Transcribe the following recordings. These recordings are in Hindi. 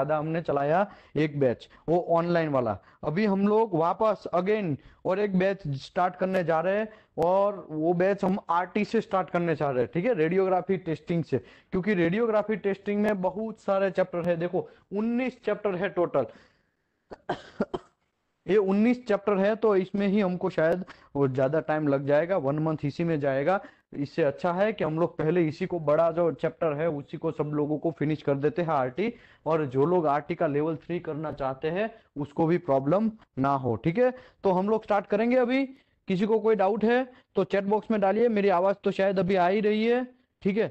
ज्यादा हमने चलाया एक बैच वो ऑनलाइन वाला अभी हम लोग वापस अगेन और एक बैच स्टार्ट करने जा रहे हैं और वो बैच हम आरटी से स्टार्ट करने चाह रहे हैं ठीक है रेडियोग्राफी टेस्टिंग से क्योंकि रेडियोग्राफी टेस्टिंग में बहुत सारे चैप्टर है देखो 19 चैप्टर है टोटल ये 19 चैप्टर है तो इसमें ही हमको शायद ज्यादा टाइम लग जाएगा वन मंथ इसी में जाएगा इससे अच्छा है कि हम लोग पहले इसी को बड़ा जो चैप्टर है उसी को सब लोगों को फिनिश कर देते हैं आरटी और जो लोग आरटी का लेवल थ्री करना चाहते हैं उसको भी प्रॉब्लम ना हो ठीक है तो हम लोग स्टार्ट करेंगे अभी किसी को कोई डाउट है तो चैट बॉक्स में डालिए मेरी आवाज तो शायद अभी आ ही रही है ठीक है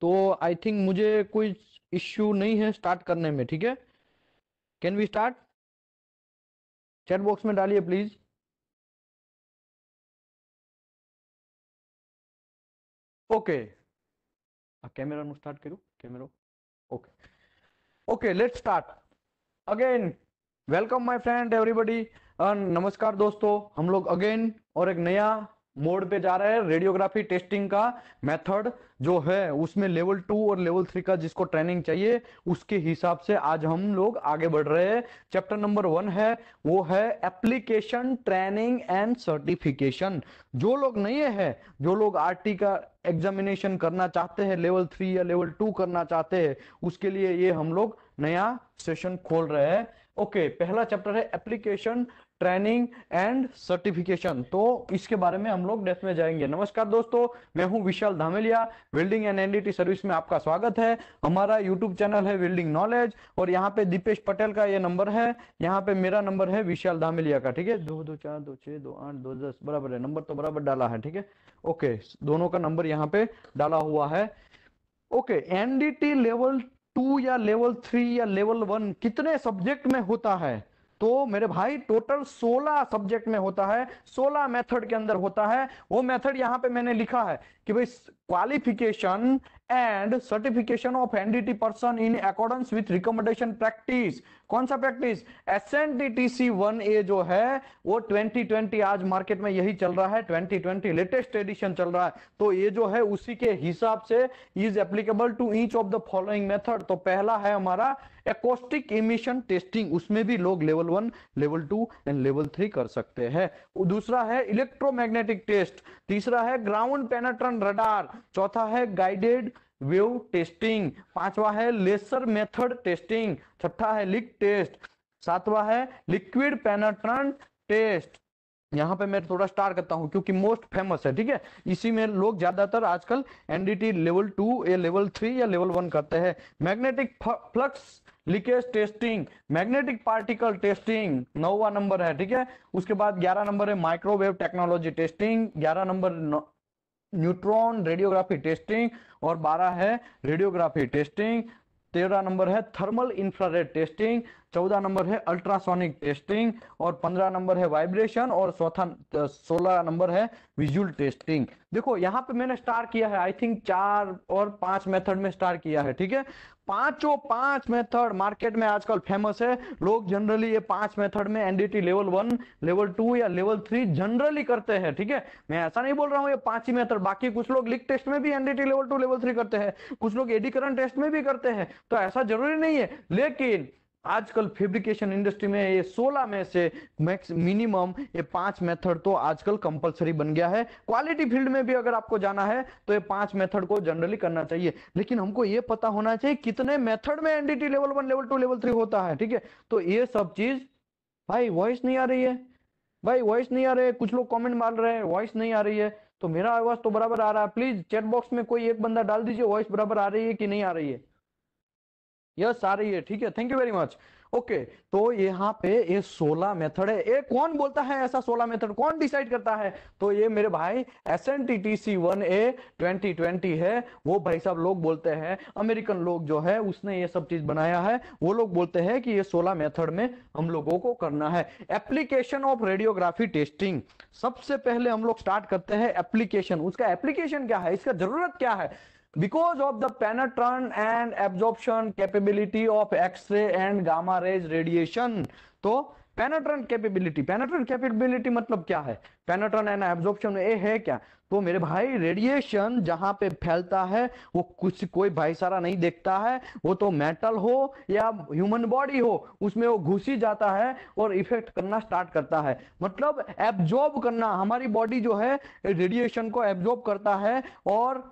तो आई थिंक मुझे कोई इश्यू नहीं है स्टार्ट करने में ठीक है can we start chat box में डालिए प्लीज ઓકે कैमरा नु स्टार्ट करू camera okay okay let's start again welcome my friend everybody नमस्कार दोस्तों हम लोग अगेन और एक नया मोड पे जा रहा है रेडियोग्राफी टेस्टिंग का मेथड जो है उसमें लेवल टू और लेवल थ्री का जिसको ट्रेनिंग चाहिए उसके हिसाब से आज हम लोग आगे बढ़ रहे हैं चैप्टर नंबर वन है वो है एप्लीकेशन ट्रेनिंग एंड सर्टिफिकेशन जो लोग नए है जो लोग आरटी का एग्जामिनेशन करना चाहते हैं लेवल थ्री या लेवल टू करना चाहते हैं उसके लिए ये हम लोग नया सेशन खोल रहे हैं ओके okay, पहला चैप्टर है एप्लीकेशन ट्रेनिंग एंड सर्टिफिकेशन तो इसके बारे में हम लोग डेप्थ में जाएंगे नमस्कार दोस्तों मैं हूं Vishal Dhameliya welding and NDT service में आपका स्वागत है हमारा यूट्यूब चैनल है वेल्डिंग नॉलेज और यहां पे दीपेश पटेल का ये नंबर है यहाँ पे मेरा नंबर है विशाल धामेलिया का ठीक है दो दो चार दो छह दो आठ दो दस बराबर है नंबर तो बराबर डाला है ठीक है ओके दोनों का नंबर यहाँ पे डाला हुआ है ओके एनडीटी लेवल टू या लेवल थ्री या लेवल वन कितने सब्जेक्ट में होता है तो मेरे भाई टोटल 16 सब्जेक्ट में होता है 16 मेथड के अंदर होता है वो मेथड यहाँ पे मैंने लिखा है कि भाई qualification and certification of NDT person in accordance with recommendation practice कौन सा practice S N D T C one A जो है वो 2020 आज मार्केट में यही चल रहा है 2020 लेटेस्ट एडिशन चल रहा है तो ये जो है उसी के हिसाब से is applicable to each of the following method तो पहला है हमारा एकोस्टिक इमिशन टेस्टिंग उसमें भी लोग level one level two and level three कर सकते हैं दूसरा है इलेक्ट्रोमैग्नेटिक टेस्ट तीसरा है ग्राउंड पेनाट्रन रडार चौथा है गाइडेड वेव टेस्टिंग पांचवा है लेसर मेथड टेस्टिंग छठा है लिक टेस्ट सातवा है लिक्विड पेनाट्रंट टेस्ट यहाँ पे मैं थोड़ा स्टार करता हूँ क्योंकि मोस्ट फेमस है ठीक है इसी में लोग ज्यादातर आजकल एनडीटी लेवल टू या लेवल थ्री या लेवल वन करते हैं magnetic flux leakage testing magnetic particle testing नौवा नंबर है ठीक है उसके बाद ग्यारह नंबर है माइक्रोवेव टेक्नोलॉजी टेस्टिंग ग्यारह नंबर न्यूट्रॉन रेडियोग्राफी टेस्टिंग और बारह है रेडियोग्राफी टेस्टिंग तेरह नंबर है थर्मल इंफ्रारेड टेस्टिंग चौदह नंबर है अल्ट्रासोनिक टेस्टिंग और पंद्रह नंबर है वाइब्रेशन और चौथा सोलह नंबर है विजुअल टेस्टिंग देखो यहाँ पे मैंने स्टार किया है आई थिंक चार और पांच मेथड में स्टार किया है ठीक है पांचों पांच मेथड मार्केट में आजकल फेमस है लोग जनरली ये पांच मेथड में NDT level one level two या लेवल थ्री जनरली करते हैं ठीक है मैं ऐसा नहीं बोल रहा हूँ ये पांच ही मेथड बाकी कुछ लोग लिक टेस्ट में भी NDT level two level three करते हैं कुछ लोग एडीकरण टेस्ट में भी करते हैं तो ऐसा जरूरी नहीं है लेकिन आजकल फेब्रिकेशन इंडस्ट्री में ये 16 में से मैक्स मिनिमम ये पांच मेथड तो आजकल कंपलसरी बन गया है क्वालिटी फील्ड में भी अगर आपको जाना है तो ये पांच मेथड को जनरली करना चाहिए लेकिन हमको ये पता होना चाहिए कितने मेथड में NDT level one level two level three होता है ठीक है तो ये सब चीज भाई वॉइस नहीं आ रही है भाई वॉइस नहीं आ रही है कुछ लोग कॉमेंट मार रहे हैं वॉइस नहीं आ रही है तो मेरा आवाज तो बराबर आ रहा है प्लीज चैट बॉक्स में कोई एक बंदा डाल दीजिए वॉइस बराबर आ रही है कि नहीं आ रही है यस आ रही है ठीक है thank you very much okay तो यहाँ पे ये सोलह मेथड है ये कौन बोलता है ऐसा सोलह मेथड कौन डिसाइड करता है तो ये मेरे भाई S N T T C one A twenty twenty है वो भाई साहब लोग बोलते हैं अमेरिकन लोग जो है उसने ये सब चीज बनाया है वो लोग बोलते हैं कि ये सोलह मेथड में हम लोगों को करना है एप्लीकेशन ऑफ रेडियोग्राफी टेस्टिंग सबसे पहले हम लोग स्टार्ट करते हैं एप्लीकेशन उसका एप्लीकेशन क्या है इसका जरूरत क्या है because of the penetrant and absorption capability of x-ray and gamma rays radiation तो penetrant capability penetrant capability मतलब क्या है penetrant and absorption ये है क्या तो मेरे भाई रेडिएशन जहां पे फैलता है वो कुछ कोई भाई सारा नहीं देखता है वो तो मेटल हो या ह्यूमन बॉडी हो उसमें वो घुस ही जाता है और इफेक्ट करना स्टार्ट करता है मतलब एब्जॉर्ब करना हमारी बॉडी जो है रेडिएशन को एब्जॉर्ब करता है और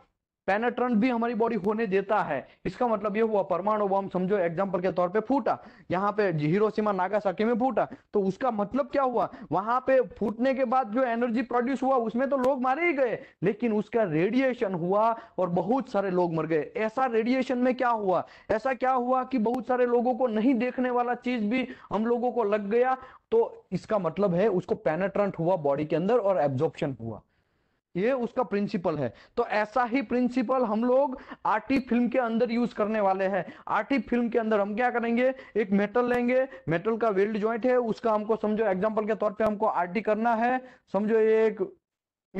पेनेट्रंट भी हमारी बॉडी होने देता है इसका मतलब ये हुआ परमाणु बम समझो एग्जाम्पल के तौर पे फूटा यहाँ पे हीरो नागासाकी में फूटा तो उसका मतलब क्या हुआ वहां पे फूटने के बाद जो एनर्जी प्रोड्यूस हुआ उसमें तो लोग मारे ही गए लेकिन उसका रेडिएशन हुआ और बहुत सारे लोग मर गए ऐसा रेडिएशन में क्या हुआ ऐसा क्या हुआ कि बहुत सारे लोगों को नहीं देखने वाला चीज भी हम लोगों को लग गया तो इसका मतलब है उसको पेनेट्रंट हुआ बॉडी के अंदर और एब्जॉर्प्शन हुआ ये उसका प्रिंसिपल है तो ऐसा ही प्रिंसिपल हम लोग आरटी फिल्म के अंदर यूज करने वाले हैं आरटी फिल्म के अंदर हम क्या करेंगे एक मेटल लेंगे मेटल का वेल्ड ज्वाइंट है उसका हमको समझो एग्जांपल के तौर पे हमको आरटी करना है समझो ये एक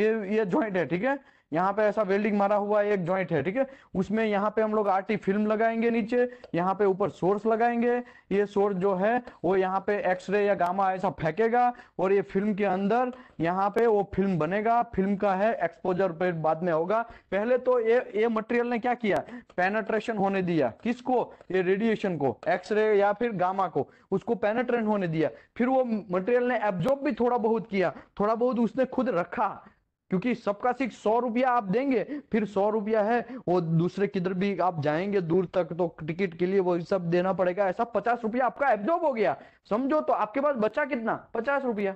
ये ये ज्वाइंट है ठीक है यहाँ पे ऐसा वेल्डिंग मारा हुआ एक ज्वाइंट है ठीक है उसमें यहाँ पे हम लोग आरटी फिल्म लगाएंगे नीचे यहाँ पे ऊपर सोर्स लगाएंगे ये सोर्स जो है वो यहाँ पे एक्सरे या गामा ऐसा फेंकेगा और ये फिल्म के अंदर यहाँ पे वो फिल्म बनेगा फिल्म का है एक्सपोजर पे बाद में होगा पहले तो ये ये मटेरियल ने क्या किया पेनेट्रेशन होने दिया किसको ये रेडिएशन को एक्सरे या फिर गामा को उसको पेनेट्रेट होने दिया फिर वो मटेरियल ने एब्जॉर्ब भी थोड़ा बहुत किया थोड़ा बहुत उसने खुद रखा क्योंकि सबका सिख सौ रुपया आप देंगे फिर सौ रुपया है वो दूसरे किधर भी आप जाएंगे दूर तक तो टिकट के लिए वो सब देना पड़ेगा ऐसा पचास रुपया आपका एब्जॉर्ब हो गया समझो तो आपके पास बचा कितना पचास रुपया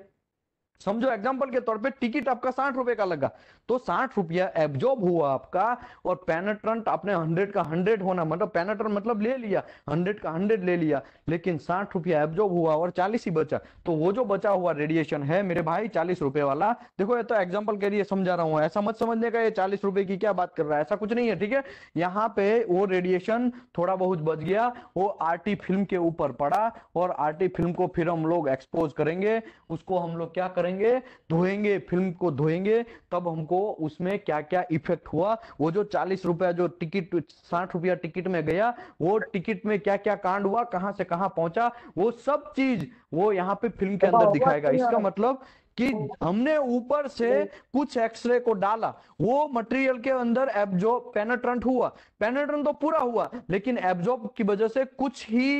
समझो एग्जाम्पल के तौर पे टिकट आपका साठ रुपए का लगा तो साठ रुपया एब्जॉर्ब हुआ आपका और पेनेट्रंट आपने हंड्रेड का हंड्रेड होना मतलब पेनेट्रंट मतलब ले लिया हंड्रेड का हंड्रेड ले लिया लेकिन साठ रुपया एब्जॉर्ब हुआ और चालीस ही बचा तो वो जो बचा हुआ रेडिएशन है मेरे भाई चालीस रुपए वाला देखो ये तो एग्जाम्पल के लिए समझा रहा हूँ ऐसा मत समझने का ये चालीस रुपए की क्या बात कर रहा है ऐसा कुछ नहीं है ठीक है यहाँ पे वो रेडिएशन थोड़ा बहुत बच गया वो आरटी फिल्म के ऊपर पड़ा और आरटी फिल्म को फिर हम लोग एक्सपोज करेंगे उसको हम लोग क्या कर करेंगे धोएंगे फिल्म को धोएंगे तब हमको उसमें क्या क्या इफेक्ट हुआ वो जो चालीस रुपया जो टिकट साठ रुपया टिकट में गया वो टिकट में क्या क्या कांड हुआ कहाँ से कहाँ पहुंचा वो सब चीज वो यहाँ पे फिल्म के अंदर दिखाएगा इसका मतलब कि हमने ऊपर से कुछ एक्सरे को डाला वो मटेरियल के अंदर एब्जॉर्ब पेनेट्रेंट हुआ पेनेट्रेंट तो पूरा हुआ लेकिन एब्जॉर्ब की वजह से कुछ ही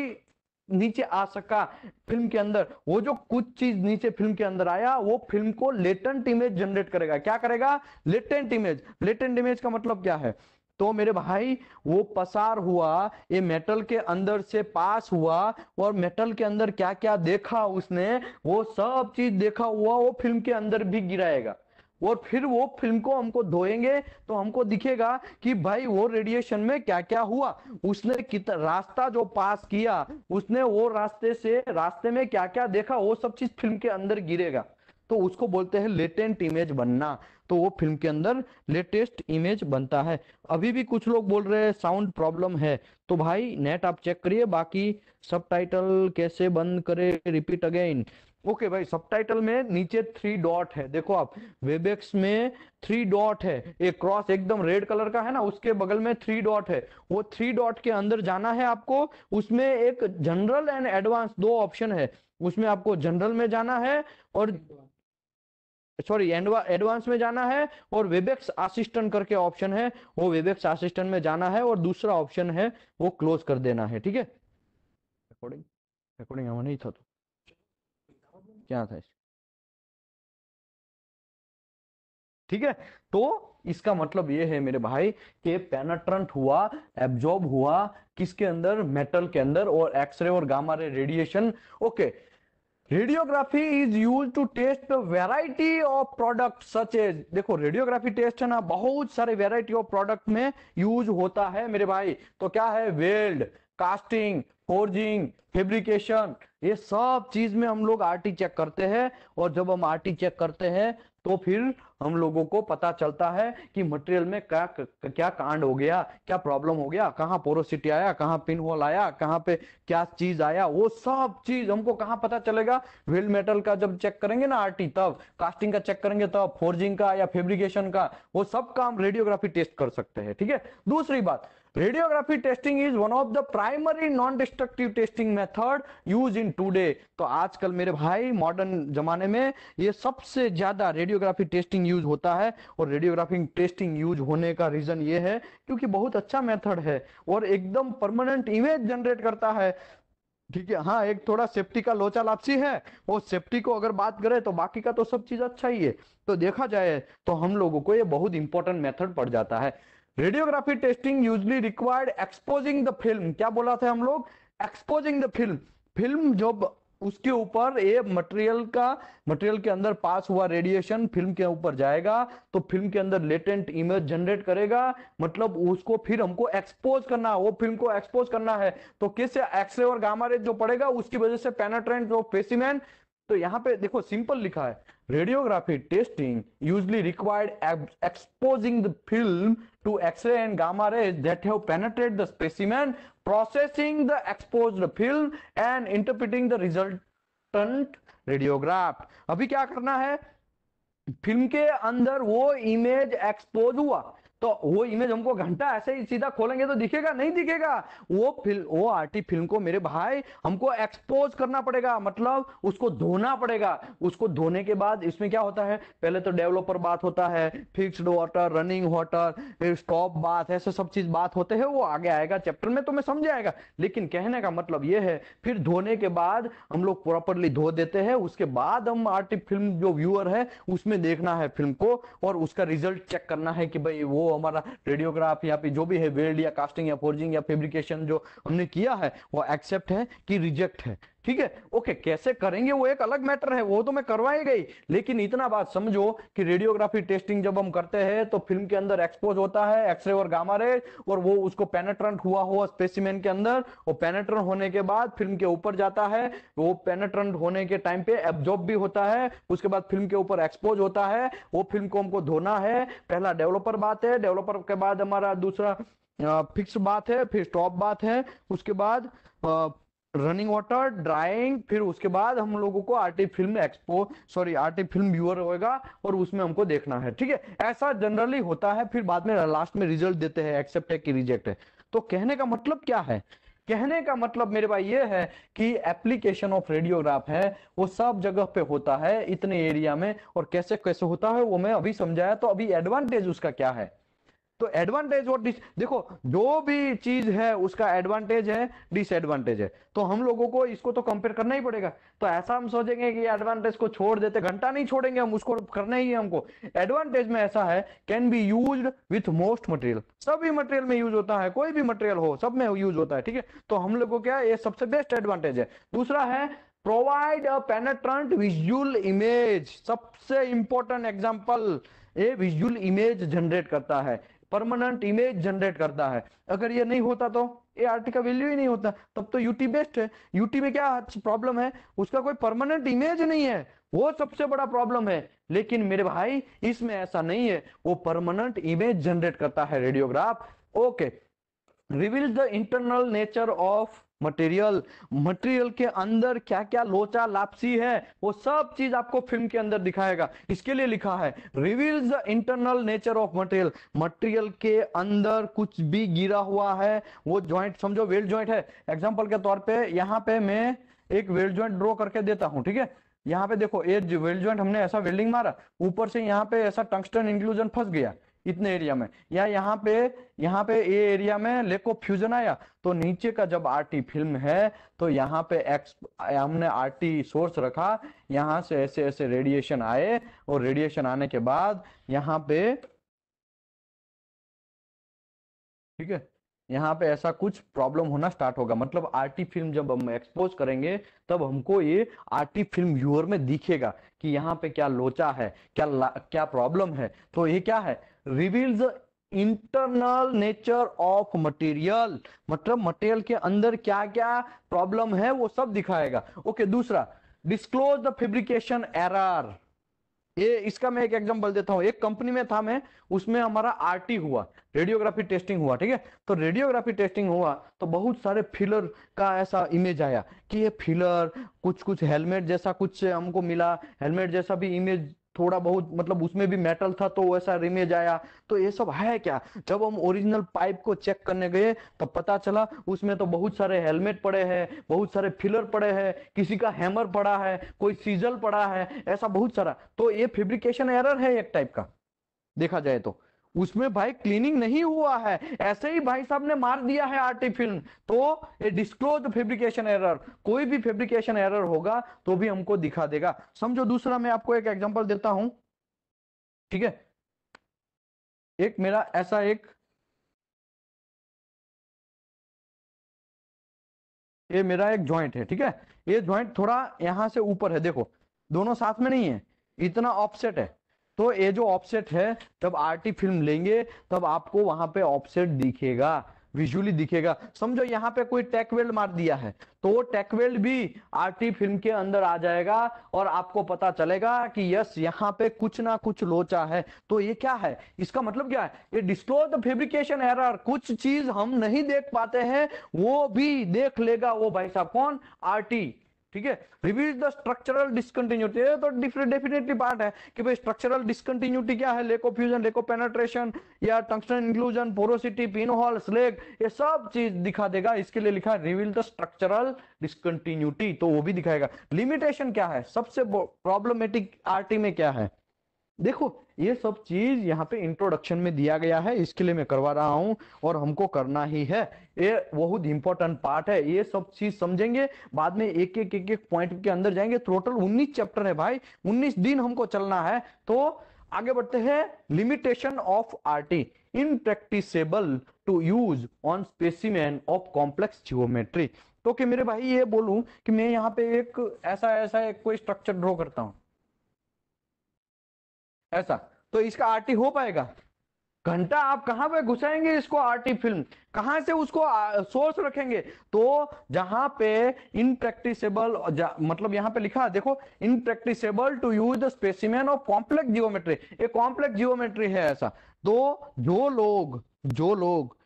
नीचे आ सका फिल्म के अंदर वो जो कुछ चीज नीचे फिल्म के अंदर आया वो फिल्म को लेटेंट इमेज जनरेट करेगा क्या करेगा लेटेंट इमेज लेटेंट इमेज का मतलब क्या है तो मेरे भाई वो पसार हुआ ये मेटल के अंदर से पास हुआ और मेटल के अंदर क्या क्या देखा उसने वो सब चीज देखा हुआ वो फिल्म के अंदर भी गिराएगा और फिर वो फिल्म को हमको धोएंगे तो हमको दिखेगा कि भाई वो रेडिएशन में क्या क्या हुआ उसने कितना रास्ता जो पास किया उसने वो रास्ते से रास्ते में क्या क्या देखा वो सब चीज फिल्म के अंदर गिरेगा तो उसको बोलते हैं लेटेंट इमेज बनना तो वो फिल्म के अंदर लेटेस्ट इमेज बनता है अभी भी कुछ लोग बोल रहे हैं साउंड प्रॉब्लम है तो भाई नेट आप चेक करिए बाकी सबटाइटल कैसे बंद करें रिपीट अगेन ओके भाई सबटाइटल में नीचे थ्री डॉट है देखो आप वेबेक्स में थ्री डॉट है एक क्रॉस एकदम रेड कलर का है ना उसके बगल में थ्री डॉट है वो थ्री डॉट के अंदर जाना है आपको उसमें एक जनरल एंड एडवांस दो ऑप्शन है उसमें आपको जनरल में जाना है और सॉरी एडवांस में जाना है और वेबेक्स असिस्टेंट करके ऑप्शन है वो वेबेक्स असिस्टेंट में जाना है और दूसरा ऑप्शन है वो क्लोज कर देना है ठीक है अकॉर्डिंग अकॉर्डिंग हमें नहीं था तो क्या था ठीक है तो इसका मतलब ये है मेरे भाई कि पेनाट्रंट हुआ एब्जॉर्ब हुआ किसके अंदर मेटल के अंदर और एक्सरे और gamma ray radiation okay radiography is use to test variety of product such as देखो रेडियोग्राफी टेस्ट है ना बहुत सारे वेराइटी ऑफ प्रोडक्ट में यूज होता है मेरे भाई तो क्या है वेल्ड कास्टिंग फोर्जिंग फेब्रिकेशन ये सब चीज में हम लोग आरटी चेक करते हैं और जब हम आरटी चेक करते हैं तो फिर हम लोगों को पता चलता है कि मटेरियल में क्या क्या कांड हो गया क्या प्रॉब्लम हो गया कहाँ पोरोसिटी आया कहाँ पिन होल आया कहाँ पे क्या चीज आया वो सब चीज हमको कहाँ पता चलेगा व्हील मेटल का जब चेक करेंगे ना आरटी तब कास्टिंग का चेक करेंगे तब फोर्जिंग का या फेब्रिकेशन का वो सब काम रेडियोग्राफी टेस्ट कर सकते हैं ठीक है दूसरी बात radiography testing is one of the primary non destructive testing method use in today तो आजकल मेरे भाई मॉडर्न जमाने में ये सबसे ज्यादा रेडियोग्राफी टेस्टिंग यूज होता है और रेडियोग्राफी टेस्टिंग यूज होने का रीजन ये है क्योंकि बहुत अच्छा मेथड है और एकदम परमानेंट इमेज जनरेट करता है ठीक है हाँ एक थोड़ा सेफ्टी का लोचा लापसी है वो सेफ्टी को अगर बात करें तो बाकी का तो सब चीज अच्छा ही है तो देखा जाए तो हम लोगों को ये बहुत इंपॉर्टेंट मेथड पड़ जाता है radiography testing usually required exposing the film क्या बोला था हम लोग एक्सपोजिंग द फिल्म फिल्म जो उसके ऊपर ये मटेरियल का मटेरियल के अंदर पास हुआ रेडिएशन फिल्म के ऊपर जाएगा तो फिल्म के अंदर लेटेंट इमेज जनरेट करेगा मतलब उसको फिर हमको एक्सपोज करना वो फिल्म को एक्सपोज करना है तो किस एक्सरे और गामा रेज जो पड़ेगा उसकी वजह से पेनाट्रेंट जो पेसिमेन तो यहाँ पे देखो सिंपल लिखा है Radiography testing usually required exposing the film to X-ray and gamma rays that have penetrated the specimen, processing the exposed film and interpreting the resultant radiograph. अभी क्या करना है फिल्म के अंदर वो इमेज एक्सपोज हुआ तो वो इमेज हमको घंटा ऐसे ही सीधा खोलेंगे तो दिखेगा नहीं दिखेगा वो फिल्म वो आरटी फिल्म को मेरे भाई हमको एक्सपोज करना पड़ेगा मतलब उसको धोना पड़ेगा उसको धोने के बाद इसमें क्या होता है पहले तो डेवलपर बात होता है fixed water running water stop बात ऐसे सब चीज बात होते हैं वो आगे आएगा चैप्टर में तो मैं समझ आएगा लेकिन कहने का मतलब ये है फिर धोने के बाद हम लोग प्रॉपरली धो देते हैं उसके बाद हम आरटी फिल्म जो व्यूअर है उसमें देखना है फिल्म को और उसका रिजल्ट चेक करना है कि भाई वो हमारा रेडियोग्राफ या फिर जो भी है वेल्ड या कास्टिंग या फोर्जिंग या फेब्रिकेशन जो हमने किया है वो एक्सेप्ट है कि रिजेक्ट है ठीक है ओके कैसे करेंगे वो एक अलग मैटर है वो तो मैं करवाई गई लेकिन इतना बात समझो कि रेडियोग्राफी टेस्टिंग जब हम करते हैं तो फिल्म के अंदर एक्सपोज होता है एक्सरे और गामा रे और वो उसको पेनेट्रंट हुआ हुआ स्पेसिमेन के अंदर वो पेनेट्रंट होने के बाद फिल्म के ऊपर जाता है वो पेनेट्रंट होने के टाइम पे एब्जॉर्ब भी होता है उसके बाद फिल्म के ऊपर एक्सपोज होता है वो फिल्म को हमको धोना है पहला डेवलपर बात है डेवलपर के बाद हमारा दूसरा फिक्स बात है फिर स्टॉप बात है उसके बाद रनिंग वाटर ड्राइंग फिर उसके बाद हम लोगों को RT film expo sorry RT film viewer होगा और उसमें हमको देखना है ठीक है ऐसा जनरली होता है फिर बाद में लास्ट में रिजल्ट देते हैं एक्सेप्ट है कि रिजेक्ट है तो कहने का मतलब क्या है कहने का मतलब मेरे भाई ये है कि एप्लीकेशन ऑफ रेडियोग्राफ है वो सब जगह पे होता है इतने एरिया में और कैसे कैसे होता है वो मैं अभी समझाया तो अभी एडवांटेज उसका क्या है तो एडवांटेज और डिस देखो जो भी चीज है उसका एडवांटेज है डिसएडवांटेज है तो हम लोगों को इसको तो कंपेयर करना ही पड़ेगा तो ऐसा हम सोचेंगे कि एडवांटेज को छोड़ देते घंटा नहीं छोड़ेंगे हम उसको करना ही है हमको एडवांटेज में ऐसा है can be use with most material सभी मटेरियल में यूज होता है कोई भी मटेरियल हो सब में यूज होता है ठीक है तो हम लोग को क्या ये सबसे बेस्ट एडवांटेज है दूसरा है provide a penetrant visual image सबसे इंपॉर्टेंट एग्जाम्पल ये विजुअल इमेज जनरेट करता है परमानेंट इमेज जनरेट करता है अगर ये नहीं होता तो ये आर्टिकल वैल्यू ही नहीं होता तब तो यूटी बेस्ट है यूटी में क्या प्रॉब्लम है उसका कोई परमानेंट इमेज नहीं है वो सबसे बड़ा प्रॉब्लम है लेकिन मेरे भाई इसमें ऐसा नहीं है वो परमानेंट इमेज जनरेट करता है radiograph okay reveal the internal nature of material material के अंदर क्या क्या लोचा लापसी है वो सब चीज आपको फिल्म के अंदर दिखाएगा इसके लिए लिखा है reveal the internal nature of material material के अंदर कुछ भी गिरा हुआ है वो ज्वाइंट समझो वेल्ड ज्वाइंट है एग्जाम्पल के तौर पे यहाँ पे मैं एक वेल्ड ज्वाइंट ड्रॉ करके देता हूँ ठीक है यहाँ पे देखो ये वेल्ड ज्वाइंट हमने ऐसा वेल्डिंग मारा ऊपर से यहाँ पे ऐसा टंगस्टन इंक्लूजन फंस गया इतने एरिया में या यहाँ पे यहाँ पे ये एरिया में लेको फ्यूजन आया तो नीचे का जब आरटी फिल्म है तो यहाँ पे एक्स हमने आरटी सोर्स रखा यहाँ से ऐसे ऐसे रेडिएशन आए और रेडिएशन आने के बाद यहाँ पे ठीक है यहाँ पे ऐसा कुछ प्रॉब्लम होना स्टार्ट होगा मतलब आरटी फिल्म जब हम एक्सपोज करेंगे तब हमको ये आरटी फिल्म व्यूअर में दिखेगा कि यहाँ पे क्या लोचा है क्या क्या प्रॉब्लम है तो ये क्या है reveals internal nature of material मतलब मटेरियल के अंदर क्या क्या प्रॉब्लम है वो सब दिखाएगा ओके दूसरा डिस्क्लोज द फेब्रिकेशन एरर ये इसका मैं एक एग्जांपल देता हूँ एक कंपनी में था मैं उसमें हमारा आरटी हुआ रेडियोग्राफी टेस्टिंग हुआ ठीक है तो रेडियोग्राफी टेस्टिंग हुआ तो बहुत सारे फिलर का ऐसा इमेज आया कि ये फिलर कुछ कुछ हेलमेट जैसा कुछ हमको मिला हेलमेट जैसा भी इमेज थोड़ा बहुत मतलब उसमें भी मेटल था तो वैसा रिमेज आया तो ये सब है क्या जब हम ओरिजिनल पाइप को चेक करने गए तब पता चला उसमें तो बहुत सारे हेलमेट पड़े हैं बहुत सारे फिलर पड़े हैं किसी का हैमर पड़ा है कोई सीजल पड़ा है ऐसा बहुत सारा तो ये फेब्रिकेशन एरर है एक टाइप का देखा जाए तो उसमें भाई क्लीनिंग नहीं हुआ है ऐसे ही भाई साहब ने मार दिया है आरटी फिल्म तो ये डिस्क्लोज फेब्रिकेशन एरर कोई भी फेब्रिकेशन एरर होगा तो भी हमको दिखा देगा समझो दूसरा मैं आपको एक एग्जांपल देता हूं ठीक है एक मेरा ऐसा एक ये मेरा एक ज्वाइंट है ठीक है ये ज्वाइंट थोड़ा यहां से ऊपर है देखो दोनों साथ में नहीं है इतना ऑफसेट है तो ये जो ऑफसेट है जब आरटी फिल्म लेंगे तब आपको वहां पे ऑफसेट दिखेगा विजुअली दिखेगा समझो यहाँ पे कोई टेक वेल्ड मार दिया है तो वो टेक वेल्ड भी आरटी फिल्म के अंदर आ जाएगा और आपको पता चलेगा कि यस यहाँ पे कुछ ना कुछ लोचा है तो ये क्या है इसका मतलब क्या है ये डिस्क्लोज द फेब्रिकेशन एरर कुछ चीज हम नहीं देख पाते हैं वो भी देख लेगा वो भाई साहब कौन आरटी ठीक है रिव्यूज द स्ट्रक्चरल डिस्कंटिन्यूटी तो डेफिनेटली पार्ट है कि भाई स्ट्रक्चरल डिस्कंटिन्यूटी क्या है लेको फ्यूजन लेको पेनेट्रेशन या tungsten inclusion porosity pin slag ये सब चीज दिखा देगा इसके लिए लिखा है रिवील द स्ट्रक्चरल डिस्कंटिन्यूटी तो वो भी दिखाएगा लिमिटेशन क्या है सबसे प्रॉब्लमेटिक आरटी में क्या है देखो ये सब चीज यहाँ पे इंट्रोडक्शन में दिया गया है इसके लिए मैं करवा रहा हूँ और हमको करना ही है ये बहुत इंपॉर्टेंट पार्ट है ये सब चीज समझेंगे बाद में एक एक एक एक पॉइंट के अंदर जाएंगे टोटल 19 चैप्टर है भाई 19 दिन हमको चलना है तो आगे बढ़ते हैं limitation of RT impracticable to use on specimen of complex geometry तो कि मेरे भाई ये बोलूं कि मैं यहाँ पे एक ऐसा ऐसा एक कोई स्ट्रक्चर ड्रॉ करता हूँ ऐसा तो इसका आरटी हो पाएगा घंटा आप कहां पे घुसाएंगे इसको आरटी फिल्म कहां से उसको सोर्स रखेंगे तो जहां पे इनप्रैक्टिसेबल मतलब यहां पे लिखा देखो impracticable to use the specimen of complex geometry ये कॉम्प्लेक्स जियोमेट्री है ऐसा तो जो लोग जो लोग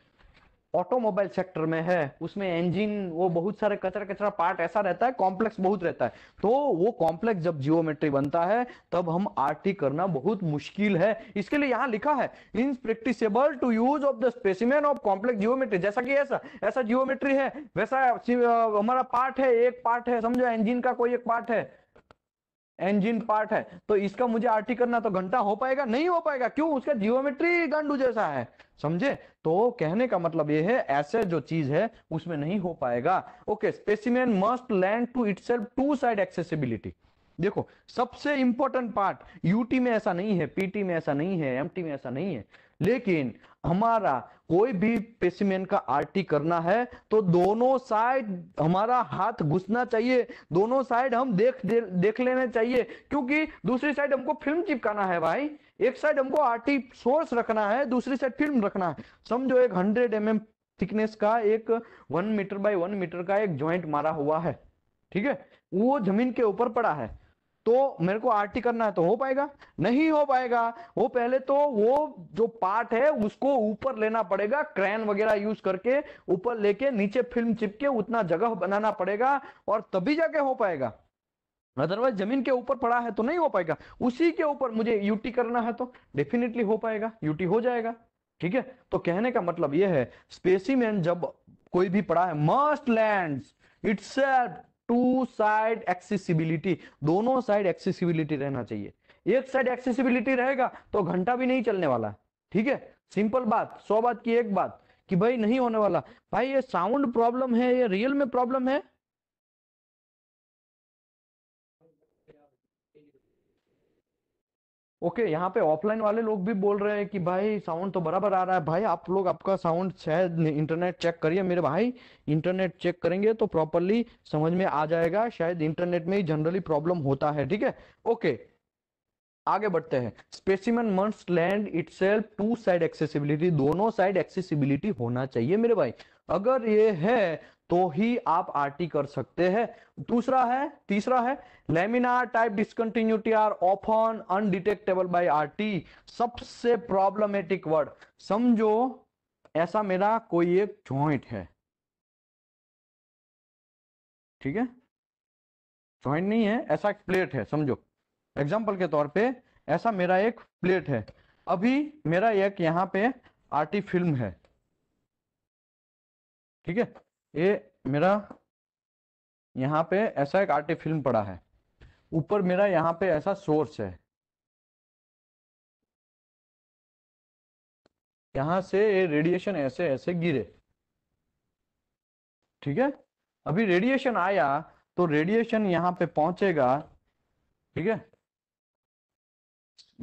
ऑटोमोबाइल सेक्टर में है उसमें इंजन वो बहुत सारे कचरा कचरा पार्ट ऐसा रहता है कॉम्प्लेक्स बहुत रहता है तो वो कॉम्प्लेक्स जब जियोमेट्री बनता है तब हम आरटी करना बहुत मुश्किल है इसके लिए यहाँ लिखा है impracticable to use of the specimen of complex geometry जैसा कि ऐसा ऐसा जियोमेट्री है वैसा हमारा पार्ट है एक पार्ट है समझो इंजिन का कोई एक पार्ट है एंजिन पार्ट है तो इसका मुझे आरटी करना तो घंटा हो पाएगा नहीं हो पाएगा क्यों उसका जियोमेट्री गंडू जैसा है समझे तो कहने का मतलब यह है ऐसे जो चीज है उसमें नहीं हो पाएगा okay specimen must lend to it two side accessibility देखो सबसे इंपॉर्टेंट पार्ट यूटी में ऐसा नहीं है पीटी में ऐसा नहीं है एमटी में ऐसा नहीं है लेकिन हमारा कोई भी पेसिमेन का आरटी करना है तो दोनों साइड हमारा हाथ घुसना चाहिए दोनों साइड हम देख दे, देख लेने चाहिए क्योंकि दूसरी साइड हमको फिल्म चिपकाना है भाई एक साइड हमको आरटी सोर्स रखना है दूसरी साइड फिल्म रखना है समझो एक हंड्रेड एम mm थिकनेस का एक one meter by one meter का एक ज्वाइंट मारा हुआ है ठीक है वो जमीन के ऊपर पड़ा है तो मेरे को आरटी करना है तो हो पाएगा नहीं हो पाएगा वो पहले तो वो जो पार्ट है उसको ऊपर लेना पड़ेगा क्रैन वगैरह यूज करके ऊपर लेके नीचे फिल्म चिपके उतना जगह बनाना पड़ेगा और तभी जाके हो पाएगा अदरवाइज जमीन के ऊपर पड़ा है तो नहीं हो पाएगा उसी के ऊपर मुझे यूटी करना है तो डेफिनेटली हो पाएगा यूटी हो जाएगा ठीक है तो कहने का मतलब यह है स्पेसीमैन जब कोई भी पड़ा है must lend its two side accessibility दोनों साइड एक्सेसिबिलिटी रहना चाहिए एक साइड एक्सेसिबिलिटी रहेगा तो घंटा भी नहीं चलने वाला ठीक है सिंपल बात सौ बात की एक बात कि भाई नहीं होने वाला भाई ये साउंड प्रॉब्लम है ये रियल में प्रॉब्लम है ओके okay, यहाँ पे ऑफलाइन वाले लोग भी बोल रहे हैं कि भाई साउंड तो बराबर आ रहा है भाई आप लोग आपका साउंड शायद इंटरनेट चेक करिए मेरे भाई इंटरनेट चेक करेंगे तो प्रॉपरली समझ में आ जाएगा शायद इंटरनेट में ही जनरली प्रॉब्लम होता है ठीक है ओके आगे बढ़ते हैं specimen must lend it two side accessibility दोनों साइड एक्सेसिबिलिटी होना चाहिए मेरे भाई अगर ये है तो ही आप आरटी कर सकते हैं दूसरा है तीसरा है laminar type discontinuity are often undetectable by RT सबसे प्रॉब्लमेटिक वर्ड समझो ऐसा मेरा कोई एक जॉइंट है ठीक है जॉइंट नहीं है ऐसा एक प्लेट है समझो एग्जाम्पल के तौर पे ऐसा मेरा एक प्लेट है अभी मेरा एक यहां पे आरटी फिल्म है ठीक है ये मेरा यहाँ पे ऐसा एक आर्टी फिल्म पड़ा है ऊपर मेरा यहाँ पे ऐसा सोर्स है यहां से ये रेडिएशन ऐसे ऐसे गिरे ठीक है अभी रेडिएशन आया तो रेडिएशन यहां पे पहुंचेगा ठीक है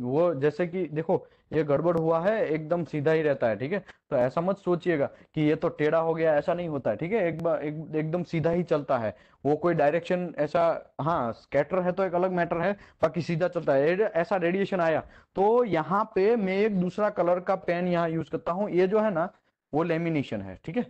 वो जैसे कि देखो ये गड़बड़ हुआ है एकदम सीधा ही रहता है ठीक है तो ऐसा मत सोचिएगा कि ये तो टेढ़ा हो गया ऐसा नहीं होता है ठीक है एक, एक एकदम सीधा ही चलता है वो कोई डायरेक्शन ऐसा हाँ स्कैटर है तो एक अलग मैटर है बाकी सीधा चलता है ऐसा रेडिएशन आया तो यहाँ पे मैं एक दूसरा कलर का पेन यहाँ यूज करता हूँ ये जो है ना वो लेमिनेशन है ठीक है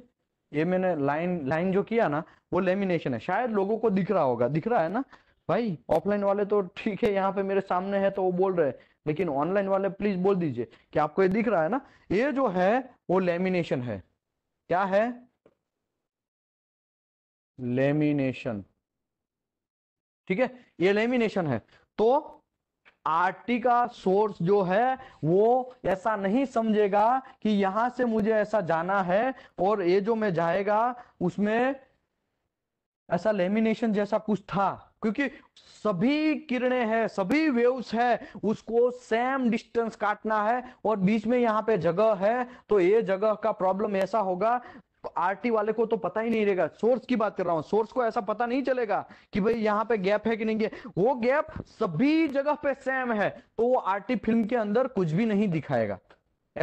ये मैंने लाइन लाइन जो किया ना वो लेमिनेशन है शायद लोगों को दिख रहा होगा दिख रहा है ना भाई ऑफलाइन वाले तो ठीक है यहाँ पे मेरे सामने है तो वो बोल रहे हैं लेकिन ऑनलाइन वाले प्लीज बोल दीजिए कि आपको ये दिख रहा है ना ये जो है वो लेमिनेशन है क्या है लेमिनेशन ठीक है ये लेमिनेशन है तो आरटी का सोर्स जो है वो ऐसा नहीं समझेगा कि यहां से मुझे ऐसा जाना है और ये जो मैं जाएगा उसमें ऐसा लेमिनेशन जैसा कुछ था क्योंकि सभी किरणें हैं सभी वेव्स हैं उसको सेम डिस्टेंस काटना है और बीच में यहाँ पे जगह है तो ये जगह का प्रॉब्लम ऐसा होगा आरटी वाले को तो पता ही नहीं रहेगा सोर्स की बात कर रहा हूं सोर्स को ऐसा पता नहीं चलेगा कि भाई यहाँ पे गैप है कि नहीं वो गैप सभी जगह पे सेम है तो वो आरटी फिल्म के अंदर कुछ भी नहीं दिखाएगा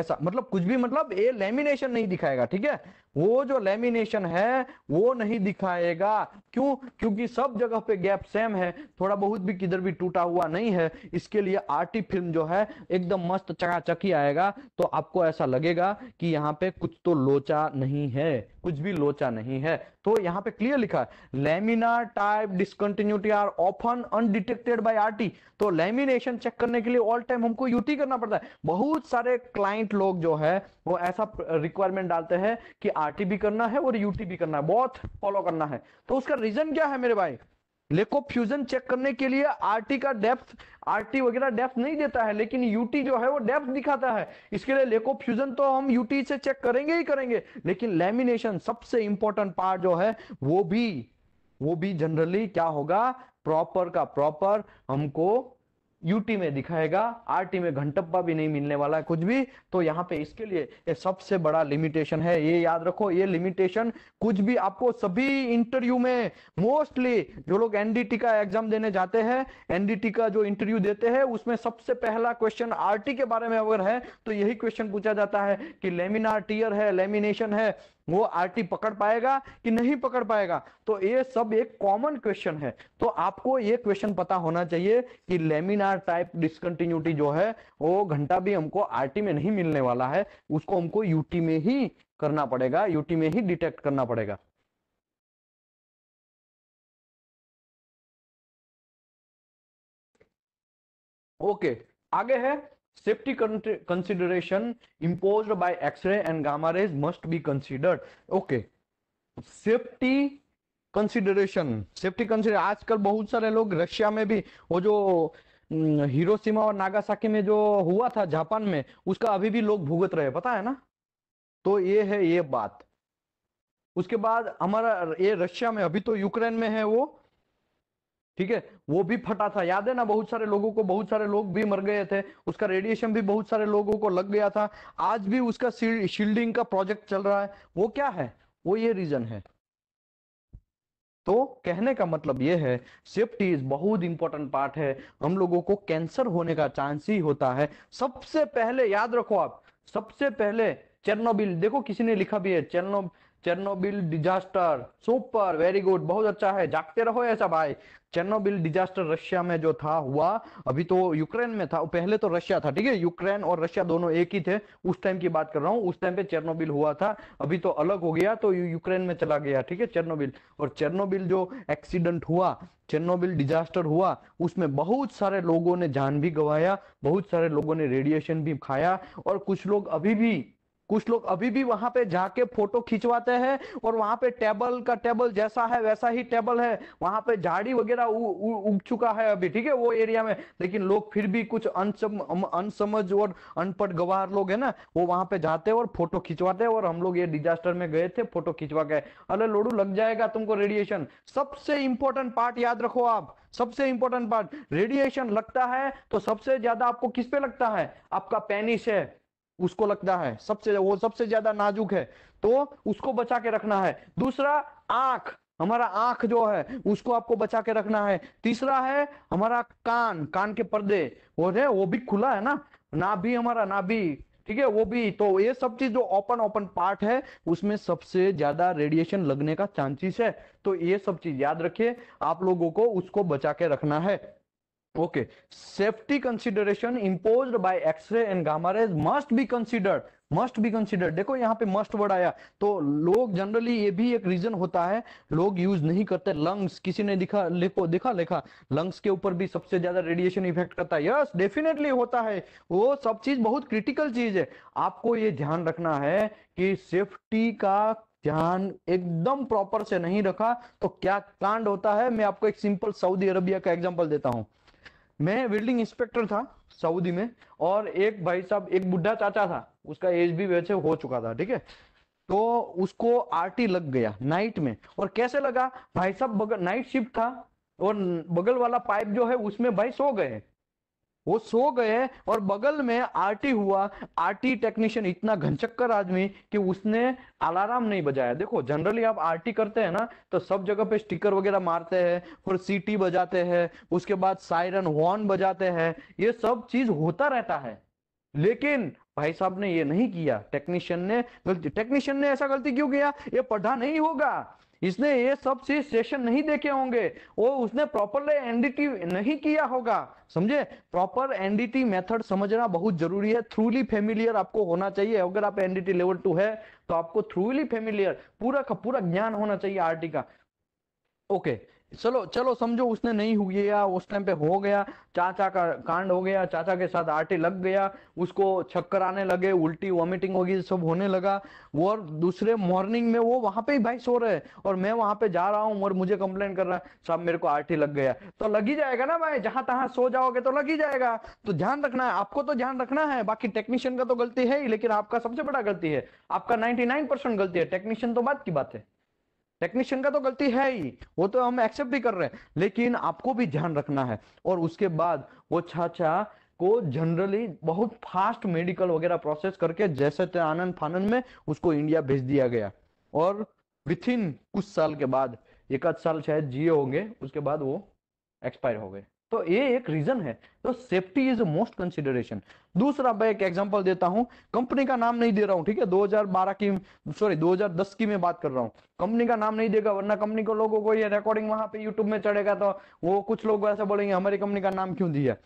ऐसा मतलब कुछ भी मतलब ये लेमिनेशन नहीं दिखाएगा ठीक है वो जो लेमिनेशन है वो नहीं दिखाएगा क्यों क्योंकि सब जगह पे गैप सेम है थोड़ा बहुत भी किधर भी टूटा हुआ नहीं है इसके लिए आर्टी फिल्म जो है एकदम मस्त चकाचकी आएगा तो आपको ऐसा लगेगा कि यहाँ पे कुछ तो लोचा नहीं है कुछ भी लोचा नहीं है तो यहाँ पे क्लियर लिखा है laminar type discontinuity are often undetected by RT तो लेमिनेशन चेक करने के लिए ऑल टाइम हमको यूटी करना पड़ता है बहुत सारे क्लाइंट लोग जो है वो ऐसा रिक्वायरमेंट डालते हैं कि आरटी भी करना है और यूटी भी करना है बहुत फॉलो करना है तो उसका रीजन क्या है मेरे भाई लेको फ्यूजन चेक करने के लिए आरटी का डेप्थ आरटी वगैरह डेप्थ नहीं देता है लेकिन यूटी जो है वो डेप्थ दिखाता है इसके लिए लेको फ्यूजन तो हम यूटी से चेक करेंगे ही करेंगे लेकिन लेमिनेशन सबसे इंपॉर्टेंट पार्ट जो है वो भी वो भी जनरली क्या होगा प्रॉपर का प्रॉपर हमको यूटी में दिखाएगा आरटी में घंटप्पा भी नहीं मिलने वाला है कुछ भी तो यहाँ पे इसके लिए ये सबसे बड़ा लिमिटेशन है ये याद रखो ये लिमिटेशन कुछ भी आपको सभी इंटरव्यू में मोस्टली जो लोग एनडीटी का एग्जाम देने जाते हैं एनडीटी का जो इंटरव्यू देते हैं उसमें सबसे पहला क्वेश्चन आरटी के बारे में अगर है तो यही क्वेश्चन पूछा जाता है कि लेमिनार टीयर है लेमिनेशन है वो आरटी पकड़ पाएगा कि नहीं पकड़ पाएगा तो ये सब एक कॉमन क्वेश्चन है तो आपको ये क्वेश्चन पता होना चाहिए कि लेमिनार टाइप डिसकंटिन्यूटी जो है वो घंटा भी हमको आरटी में नहीं मिलने वाला है उसको हमको यूटी में ही करना पड़ेगा यूटी में ही डिटेक्ट करना पड़ेगा ओके आगे है safety consideration impose by X ray and gamma rays must be considered okay safety consideration safety consider आजकल बहुत सारे लोग रशिया में भी वो जो हिरोशिमा और नागासाकी में जो हुआ था जापान में उसका अभी भी लोग भुगत रहे पता है ना तो ये है ये बात उसके बाद हमारा ये रशिया में अभी तो यूक्रेन में है वो ठीक है वो भी फटा था याद है ना बहुत सारे लोगों को बहुत सारे लोग भी मर गए थे उसका रेडिएशन भी बहुत सारे लोगों को लग गया था आज भी उसका शील्डिंग का प्रोजेक्ट चल रहा है वो क्या है वो ये रीजन है तो कहने का मतलब ये है सेफ्टी इज बहुत इंपॉर्टेंट पार्ट है हम लोगों को कैंसर होने का चांस ही होता है सबसे पहले याद रखो आप सबसे पहले चेरनोबिल देखो किसी ने लिखा भी है Cherno Chernobyl disaster super very good बहुत अच्छा है जागते रहो ऐसा भाई चेरनोबिल डिजास्टर रशिया में जो था हुआ अभी तो यूक्रेन में था पहले तो रशिया था ठीक है यूक्रेन और रशिया दोनों एक ही थे उस टाइम की बात कर रहा हूँ उस टाइम पे चेरनोबिल हुआ था अभी तो अलग हो गया तो यूक्रेन में चला गया ठीक है चेरनोबिल और चेरनोबिल जो एक्सीडेंट हुआ चेरनोबिल डिजास्टर हुआ उसमें बहुत सारे लोगों ने जान भी गंवाया बहुत सारे लोगों ने रेडिएशन भी खाया और कुछ लोग अभी भी कुछ लोग अभी भी वहां पे जाके फोटो खिंचवाते हैं और वहां पे टेबल का टेबल जैसा है वैसा ही टेबल है वहां पे झाड़ी वगैरह उग चुका है अभी ठीक है वो एरिया में लेकिन लोग फिर भी कुछ अनसमझ और अनपढ़ गवार लोग है ना वो वहां पे जाते हैं और फोटो खिंचवाते हैं और हम लोग ये डिजास्टर में गए थे फोटो खिंचवा के अरे लोडू लग जाएगा तुमको रेडिएशन सबसे इंपॉर्टेंट पार्ट याद रखो आप सबसे इंपॉर्टेंट पार्ट रेडिएशन लगता है तो सबसे ज्यादा आपको किस पे लगता है आपका पेनिस है उसको लगता है सबसे वो सबसे ज्यादा नाजुक है तो उसको बचा के रखना है दूसरा आंख हमारा आंख जो है उसको आपको बचा के रखना है तीसरा है हमारा कान कान के पर्दे वो है वो भी खुला है ना नाभि हमारा नाभि ठीक है वो भी तो ये सब चीज जो ओपन ओपन पार्ट है उसमें सबसे ज्यादा रेडिएशन लगने का चांसेस है तो ये सब चीज याद रखिए आप लोगों को उसको बचा के रखना है okay safety consideration imposed by x-ray and gamma rays must be considered must be consider देखो यहाँ पे मस्ट वर्ड आया तो लोग जनरली ये भी एक रीजन होता है लोग यूज नहीं करते लंग्स किसी ने दिखा लिखो दिखा लिखा लंग्स के ऊपर भी सबसे ज्यादा रेडिएशन इफेक्ट करता है यस डेफिनेटली होता है वो सब चीज बहुत क्रिटिकल चीज है आपको ये ध्यान रखना है कि सेफ्टी का ध्यान एकदम प्रॉपर से नहीं रखा तो क्या कांड होता है मैं आपको एक सिंपल सऊदी अरबिया का एग्जाम्पल देता हूँ मैं बिल्डिंग इंस्पेक्टर था सऊदी में और एक भाई साहब एक बुढ़ा चाचा था उसका एज भी वैसे हो चुका था ठीक है तो उसको आरटी लग गया नाइट में और कैसे लगा भाई साहब नाइट शिफ्ट था और बगल वाला पाइप जो है उसमें भाई सो गए वो सो गए और बगल में आरटी हुआ आरटी टेक्नीशियन इतना घनचक्कर आदमी कि उसने अलार्म नहीं बजाया देखो जनरली आप आरटी करते हैं ना तो सब जगह पे स्टिकर वगैरह मारते हैं फिर सीटी बजाते हैं उसके बाद सायरन हॉर्न बजाते हैं ये सब चीज होता रहता है लेकिन भाई साहब ने ये नहीं किया टेक्नीशियन ने गलती टेक्नीशियन ने ऐसा गलती क्यों किया ये पढ़ा नहीं होगा इसने ये सब चीज सेशन नहीं देखे होंगे वो उसने प्रॉपरली एनडीटी नहीं किया होगा समझे प्रॉपर एनडीटी मेथड समझना बहुत जरूरी है थ्रूली फेमिलियर आपको होना चाहिए अगर आप एनडीटी लेवल टू है तो आपको थ्रूली फेमिलियर पूरा का पूरा ज्ञान होना चाहिए आरटी का ओके okay. चलो चलो समझो उसने नहीं हुई या उस टाइम पे हो गया चाचा का कांड हो गया चाचा के साथ आटे लग गया उसको चक्कर आने लगे उल्टी वॉमिटिंग होगी सब होने लगा वो और दूसरे मॉर्निंग में वो वहां पे ही भाई सो रहे हैं और मैं वहां पे जा रहा हूँ और मुझे कंप्लेन कर रहा है साहब मेरे को आटे लग गया तो लग ही जाएगा ना भाई जहां तहां सो जाओगे तो लग ही जाएगा तो ध्यान रखना है आपको तो ध्यान रखना है बाकी टेक्नीशियन का तो गलती है ही लेकिन आपका सबसे बड़ा गलती है आपका परसेंट गलती है टेक्नीशियन तो बात की बात है टेक्नीशियन का तो गलती है ही वो तो हम एक्सेप्ट भी कर रहे हैं लेकिन आपको भी ध्यान रखना है और उसके बाद वो छाछा को जनरली बहुत फास्ट मेडिकल वगैरह प्रोसेस करके जैसे थे आनंद फानंद में उसको इंडिया भेज दिया गया और विथ इन कुछ साल के बाद एक आध साल शायद जिए होंगे उसके बाद वो एक्सपायर हो गए तो ये एक रीजन है तो सेफ्टी इज मोस्ट कंसिडरेशन दूसरा मैं एक एग्जाम्पल देता हूं कंपनी का नाम नहीं दे रहा हूं ठीक है 2012 की सॉरी 2010 की मैं बात कर रहा हूं कंपनी का नाम नहीं देगा वरना कंपनी को लोगों को ये रिकॉर्डिंग वहां पे यूट्यूब में चढ़ेगा तो वो कुछ लोग ऐसे बोलेंगे हमारी कंपनी का नाम क्यों दिया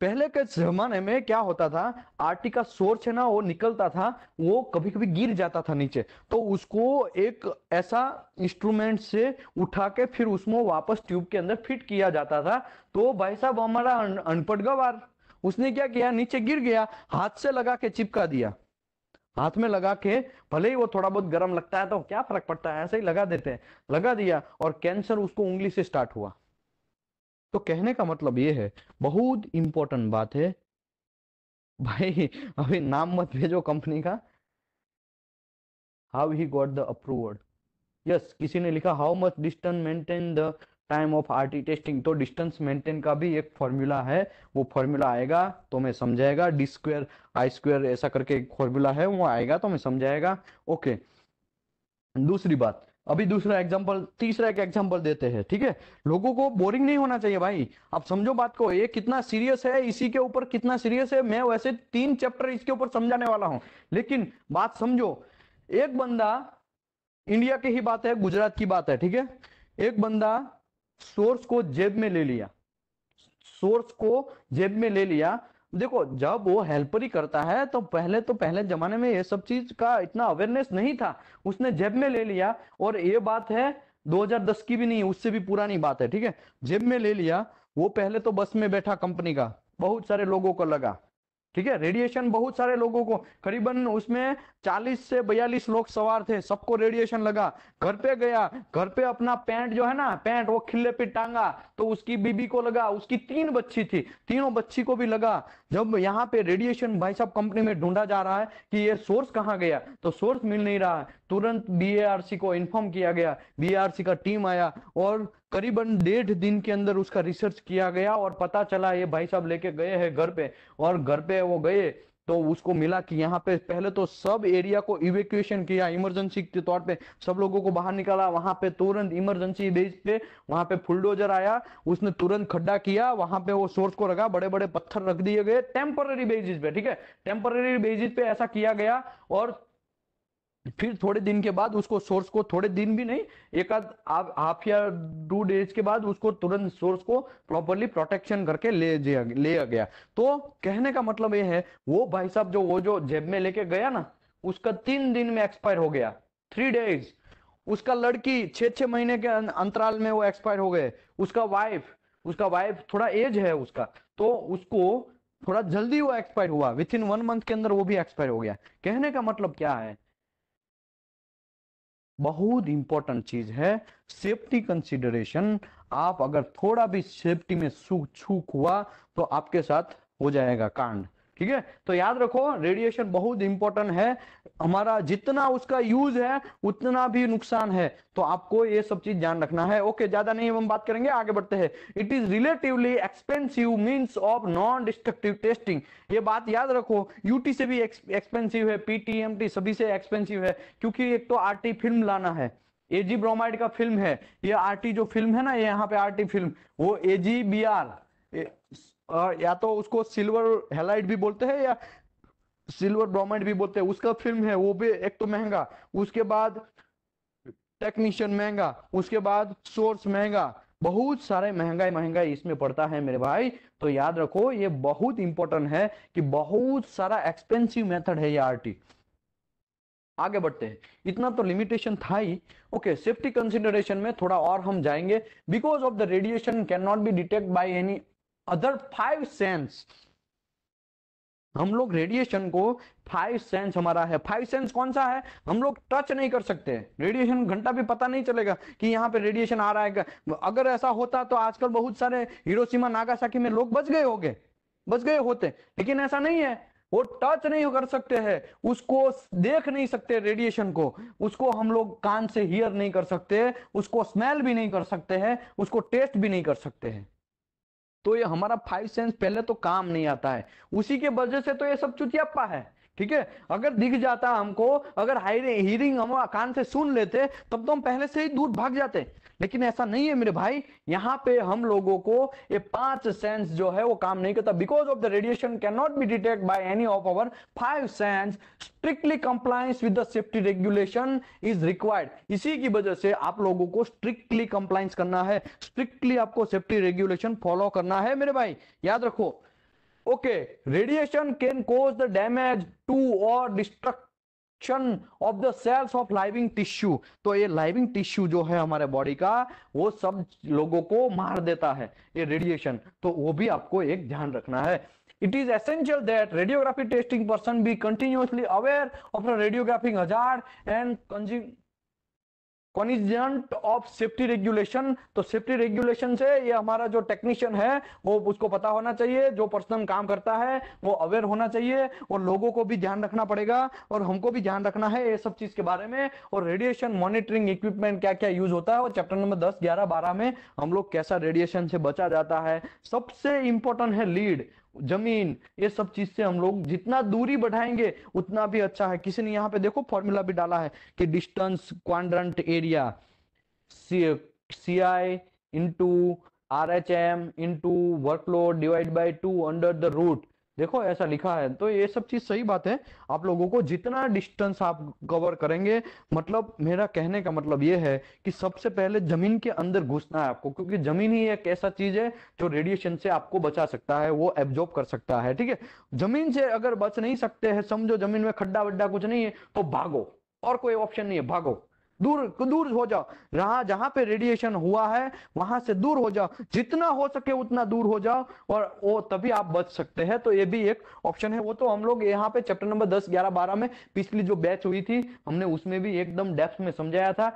पहले के जमाने में क्या होता था आटी का सोर्स है ना वो निकलता था वो कभी कभी गिर जाता था नीचे तो उसको एक ऐसा इंस्ट्रूमेंट से उठा के फिर उसमें वापस ट्यूब के अंदर फिट किया जाता था तो भाई साहब हमारा अनपढ़ गवार उसने क्या किया नीचे गिर गया हाथ से लगा के चिपका दिया हाथ में लगा के भले ही वो थोड़ा बहुत गर्म लगता है तो क्या फर्क पड़ता है ऐसे ही लगा देते हैं लगा दिया और कैंसर उसको उंगली से स्टार्ट हुआ तो कहने का मतलब ये है बहुत इंपॉर्टेंट बात है भाई अभी नाम मत भेजो कंपनी का how he got the approval yes किसी ने लिखा how much distance maintain the time of R T testing तो डिस्टेंस मेंटेन का भी एक फॉर्मूला है वो फॉर्मूला आएगा तो मैं समझाएगा डी स्क्वेयर आई स्क्वेयर ऐसा करके एक फॉर्मूला है वो आएगा तो मैं समझाएगा ओके दूसरी बात अभी दूसरा एग्जाम्पल तीसरा एक एग्जाम्पल देते हैं ठीक है लोगों को बोरिंग नहीं होना चाहिए भाई आप समझो बात को ये कितना सीरियस है इसी के ऊपर कितना सीरियस है मैं वैसे तीन चैप्टर इसके ऊपर समझाने वाला हूं लेकिन बात समझो एक बंदा इंडिया की ही बात है गुजरात की बात है ठीक है एक बंदा सोर्स को जेब में ले लिया सोर्स को जेब में ले लिया देखो जब वो हेल्पर ही करता है तो पहले तो पहले जमाने में ये सब चीज का इतना अवेयरनेस नहीं था उसने जेब में ले लिया और ये बात है 2010 की भी नहीं उससे भी पुरानी बात है ठीक है जेब में ले लिया वो पहले तो बस में बैठा कंपनी का बहुत सारे लोगों को लगा ठीक है रेडिएशन बहुत सारे लोगों को करीबन उसमें 40 से 42 लोग सवार थे सबको रेडिएशन लगा घर पे गया घर पे अपना पैंट जो है ना पैंट वो खिल्ले पे टांगा तो उसकी बीबी को लगा उसकी तीन बच्ची थी तीनों बच्ची को भी लगा जब यहाँ पे रेडिएशन भाई साहब कंपनी में ढूंढा जा रहा है कि ये सोर्स कहाँ गया तो सोर्स मिल नहीं रहा है तुरंत बी को इन्फॉर्म किया गया बी का टीम आया और करीबन डेढ़ दिन के अंदर उसका रिसर्च किया गया और पता चला ये भाई साहब लेके गए हैं घर पे और घर पे वो गए तो उसको मिला कि यहाँ पे पहले तो सब एरिया को इवेक्युएशन किया इमरजेंसी के तौर पे सब लोगों को बाहर निकाला वहां पे तुरंत इमरजेंसी बेस पे वहां पे फुलडोजर आया उसने तुरंत खड्डा किया वहां पे वो सोर्स को रखा बड़े बड़े पत्थर रख दिए गए टेम्पररी बेसिस पे ठीक है टेम्पररी बेसिस पे ऐसा किया गया और फिर थोड़े दिन के बाद उसको सोर्स को थोड़े दिन भी नहीं एक हाफ या टू डेज के बाद उसको तुरंत सोर्स को प्रॉपरली प्रोटेक्शन करके ले लिया गया तो कहने का मतलब ये है वो भाई साहब जो वो जो जेब में लेके गया ना उसका तीन दिन में एक्सपायर हो गया थ्री डेज उसका लड़की छह छह महीने के अं-, अंतराल में वो एक्सपायर हो गए उसका वाइफ उसका वाइफ थोड़ा एज है उसका तो उसको थोड़ा जल्दी वो एक्सपायर हुआ विथ इन वन मंथ के अंदर वो भी एक्सपायर हो गया कहने का मतलब क्या है बहुत इंपॉर्टेंट चीज है सेफ्टी कंसिडरेशन आप अगर थोड़ा भी सेफ्टी में छूक हुआ तो आपके साथ हो जाएगा कांड ठीक है तो याद रखो रेडिएशन बहुत इंपॉर्टेंट है हमारा जितना उसका यूज है उतना भी नुकसान है तो आपको ये सब चीज ध्यान रखना है ओके ज्यादा नहीं हम बात करेंगे आगे बढ़ते हैं it is relatively expensive means of non destructive testing ये बात याद रखो यूटी से भी एक्सपेंसिव है पीटीएमटी सभी से एक्सपेंसिव है क्योंकि एक तो टी फिल्म लाना है एजी ब्रोमाइड का फिल्म है ये आरटी जो फिल्म है ना ये यहाँ पे आरटी फिल्म वो एजी बी आर या तो उसको सिल्वर हेलाइट भी बोलते हैं या सिल्वर ब्रोमाइड भी बोलते हैं उसका फिल्म है वो भी एक तो महंगा उसके बाद टेक्नीशियन महंगा उसके बाद सोर्स महंगा बहुत सारे महंगाई महंगाई इसमें पड़ता है मेरे भाई तो याद रखो ये बहुत इंपॉर्टेंट है कि बहुत सारा एक्सपेंसिव मेथड है ये आरटी आगे बढ़ते हैं इतना तो लिमिटेशन था ही ओके सेफ्टी कंसिडरेशन में थोड़ा और हम जाएंगे because of the radiation can not be detect by any other five sense हम लोग रेडिएशन को फाइव सेंस हमारा है फाइव सेंस कौन सा है हम लोग टच नहीं कर सकते रेडिएशन घंटा भी पता नहीं चलेगा कि यहाँ पे रेडिएशन आ रहा है अगर ऐसा होता तो आजकल बहुत सारे हिरोशिमा नागासाकी में लोग बच गए होंगे बच गए होते लेकिन ऐसा नहीं है वो टच नहीं कर सकते हैं उसको देख नहीं सकते रेडिएशन को उसको हम लोग कान से हियर नहीं कर सकते उसको स्मेल भी नहीं कर सकते हैं उसको टेस्ट भी नहीं कर सकते हैं तो ये हमारा फाइव सेंस पहले तो काम नहीं आता है उसी के वजह से तो ये सब चुतियापा है ठीक है अगर दिख जाता हमको अगर हायरिंग हम कान से सुन लेते तब तो हम पहले से ही दूर भाग जाते लेकिन ऐसा नहीं है मेरे भाई यहां पे हम लोगों को ये पांच सेंस जो है वो काम नहीं करता because of the radiation can not be detect by any of our five sense strictly compliance with the safety regulation is required इसी की वजह से आप लोगों को स्ट्रिक्टली कंप्लायंस करना है स्ट्रिक्टली आपको सेफ्टी रेगुलेशन फॉलो करना है मेरे भाई याद रखो okay radiation can cause the damage to or destruct fraction of the cells of living tissue तो ये लाइविंग टिश्यू जो है हमारे बॉडी का वो सब लोगों को मार देता है ये रेडिएशन तो वो भी आपको एक ध्यान रखना है it is essential that radiography testing person be continuously aware of radiographing hazard and consume cognizant of safety regulation तो सेफ्टी रेगुलेशन से ये हमारा जो टेक्नीशियन है वो उसको पता होना चाहिए जो पर्सन काम करता है वो अवेयर होना चाहिए और लोगों को भी ध्यान रखना पड़ेगा और हमको भी ध्यान रखना है ये सब चीज के बारे में और रेडिएशन मॉनिटरिंग इक्विपमेंट क्या क्या यूज होता है और चैप्टर नंबर दस ग्यारह बारह में हम लोग कैसा रेडिएशन से बचा जाता है सबसे इंपॉर्टेंट है लीड जमीन ये सब चीज से हम लोग जितना दूरी बढ़ाएंगे उतना भी अच्छा है किसी ने यहाँ पे देखो फॉर्मूला भी डाला है कि distance quadrant area C I into R H M into workload divide by two under the root देखो ऐसा लिखा है तो ये सब चीज सही बात है आप लोगों को जितना डिस्टेंस आप कवर करेंगे मतलब मेरा कहने का मतलब ये है कि सबसे पहले जमीन के अंदर घुसना है आपको क्योंकि जमीन ही एक ऐसा चीज है जो रेडिएशन से आपको बचा सकता है वो एब्जॉर्ब कर सकता है ठीक है जमीन से अगर बच नहीं सकते हैं समझो जमीन में खड्डा वड्डा कुछ नहीं है तो भागो और कोई ऑप्शन नहीं है भागो दूर दूर हो जाओ रहा जहां पे रेडिएशन हुआ है वहां से दूर हो जाओ जितना हो सके उतना दूर हो जाओ और वो तभी आप बच सकते हैं तो ये भी एक ऑप्शन है वो तो हम लोग यहाँ पे चैप्टर नंबर दस ग्यारह बारह में पिछली जो बैच हुई थी हमने उसमें भी एकदम डेप्थ में समझाया था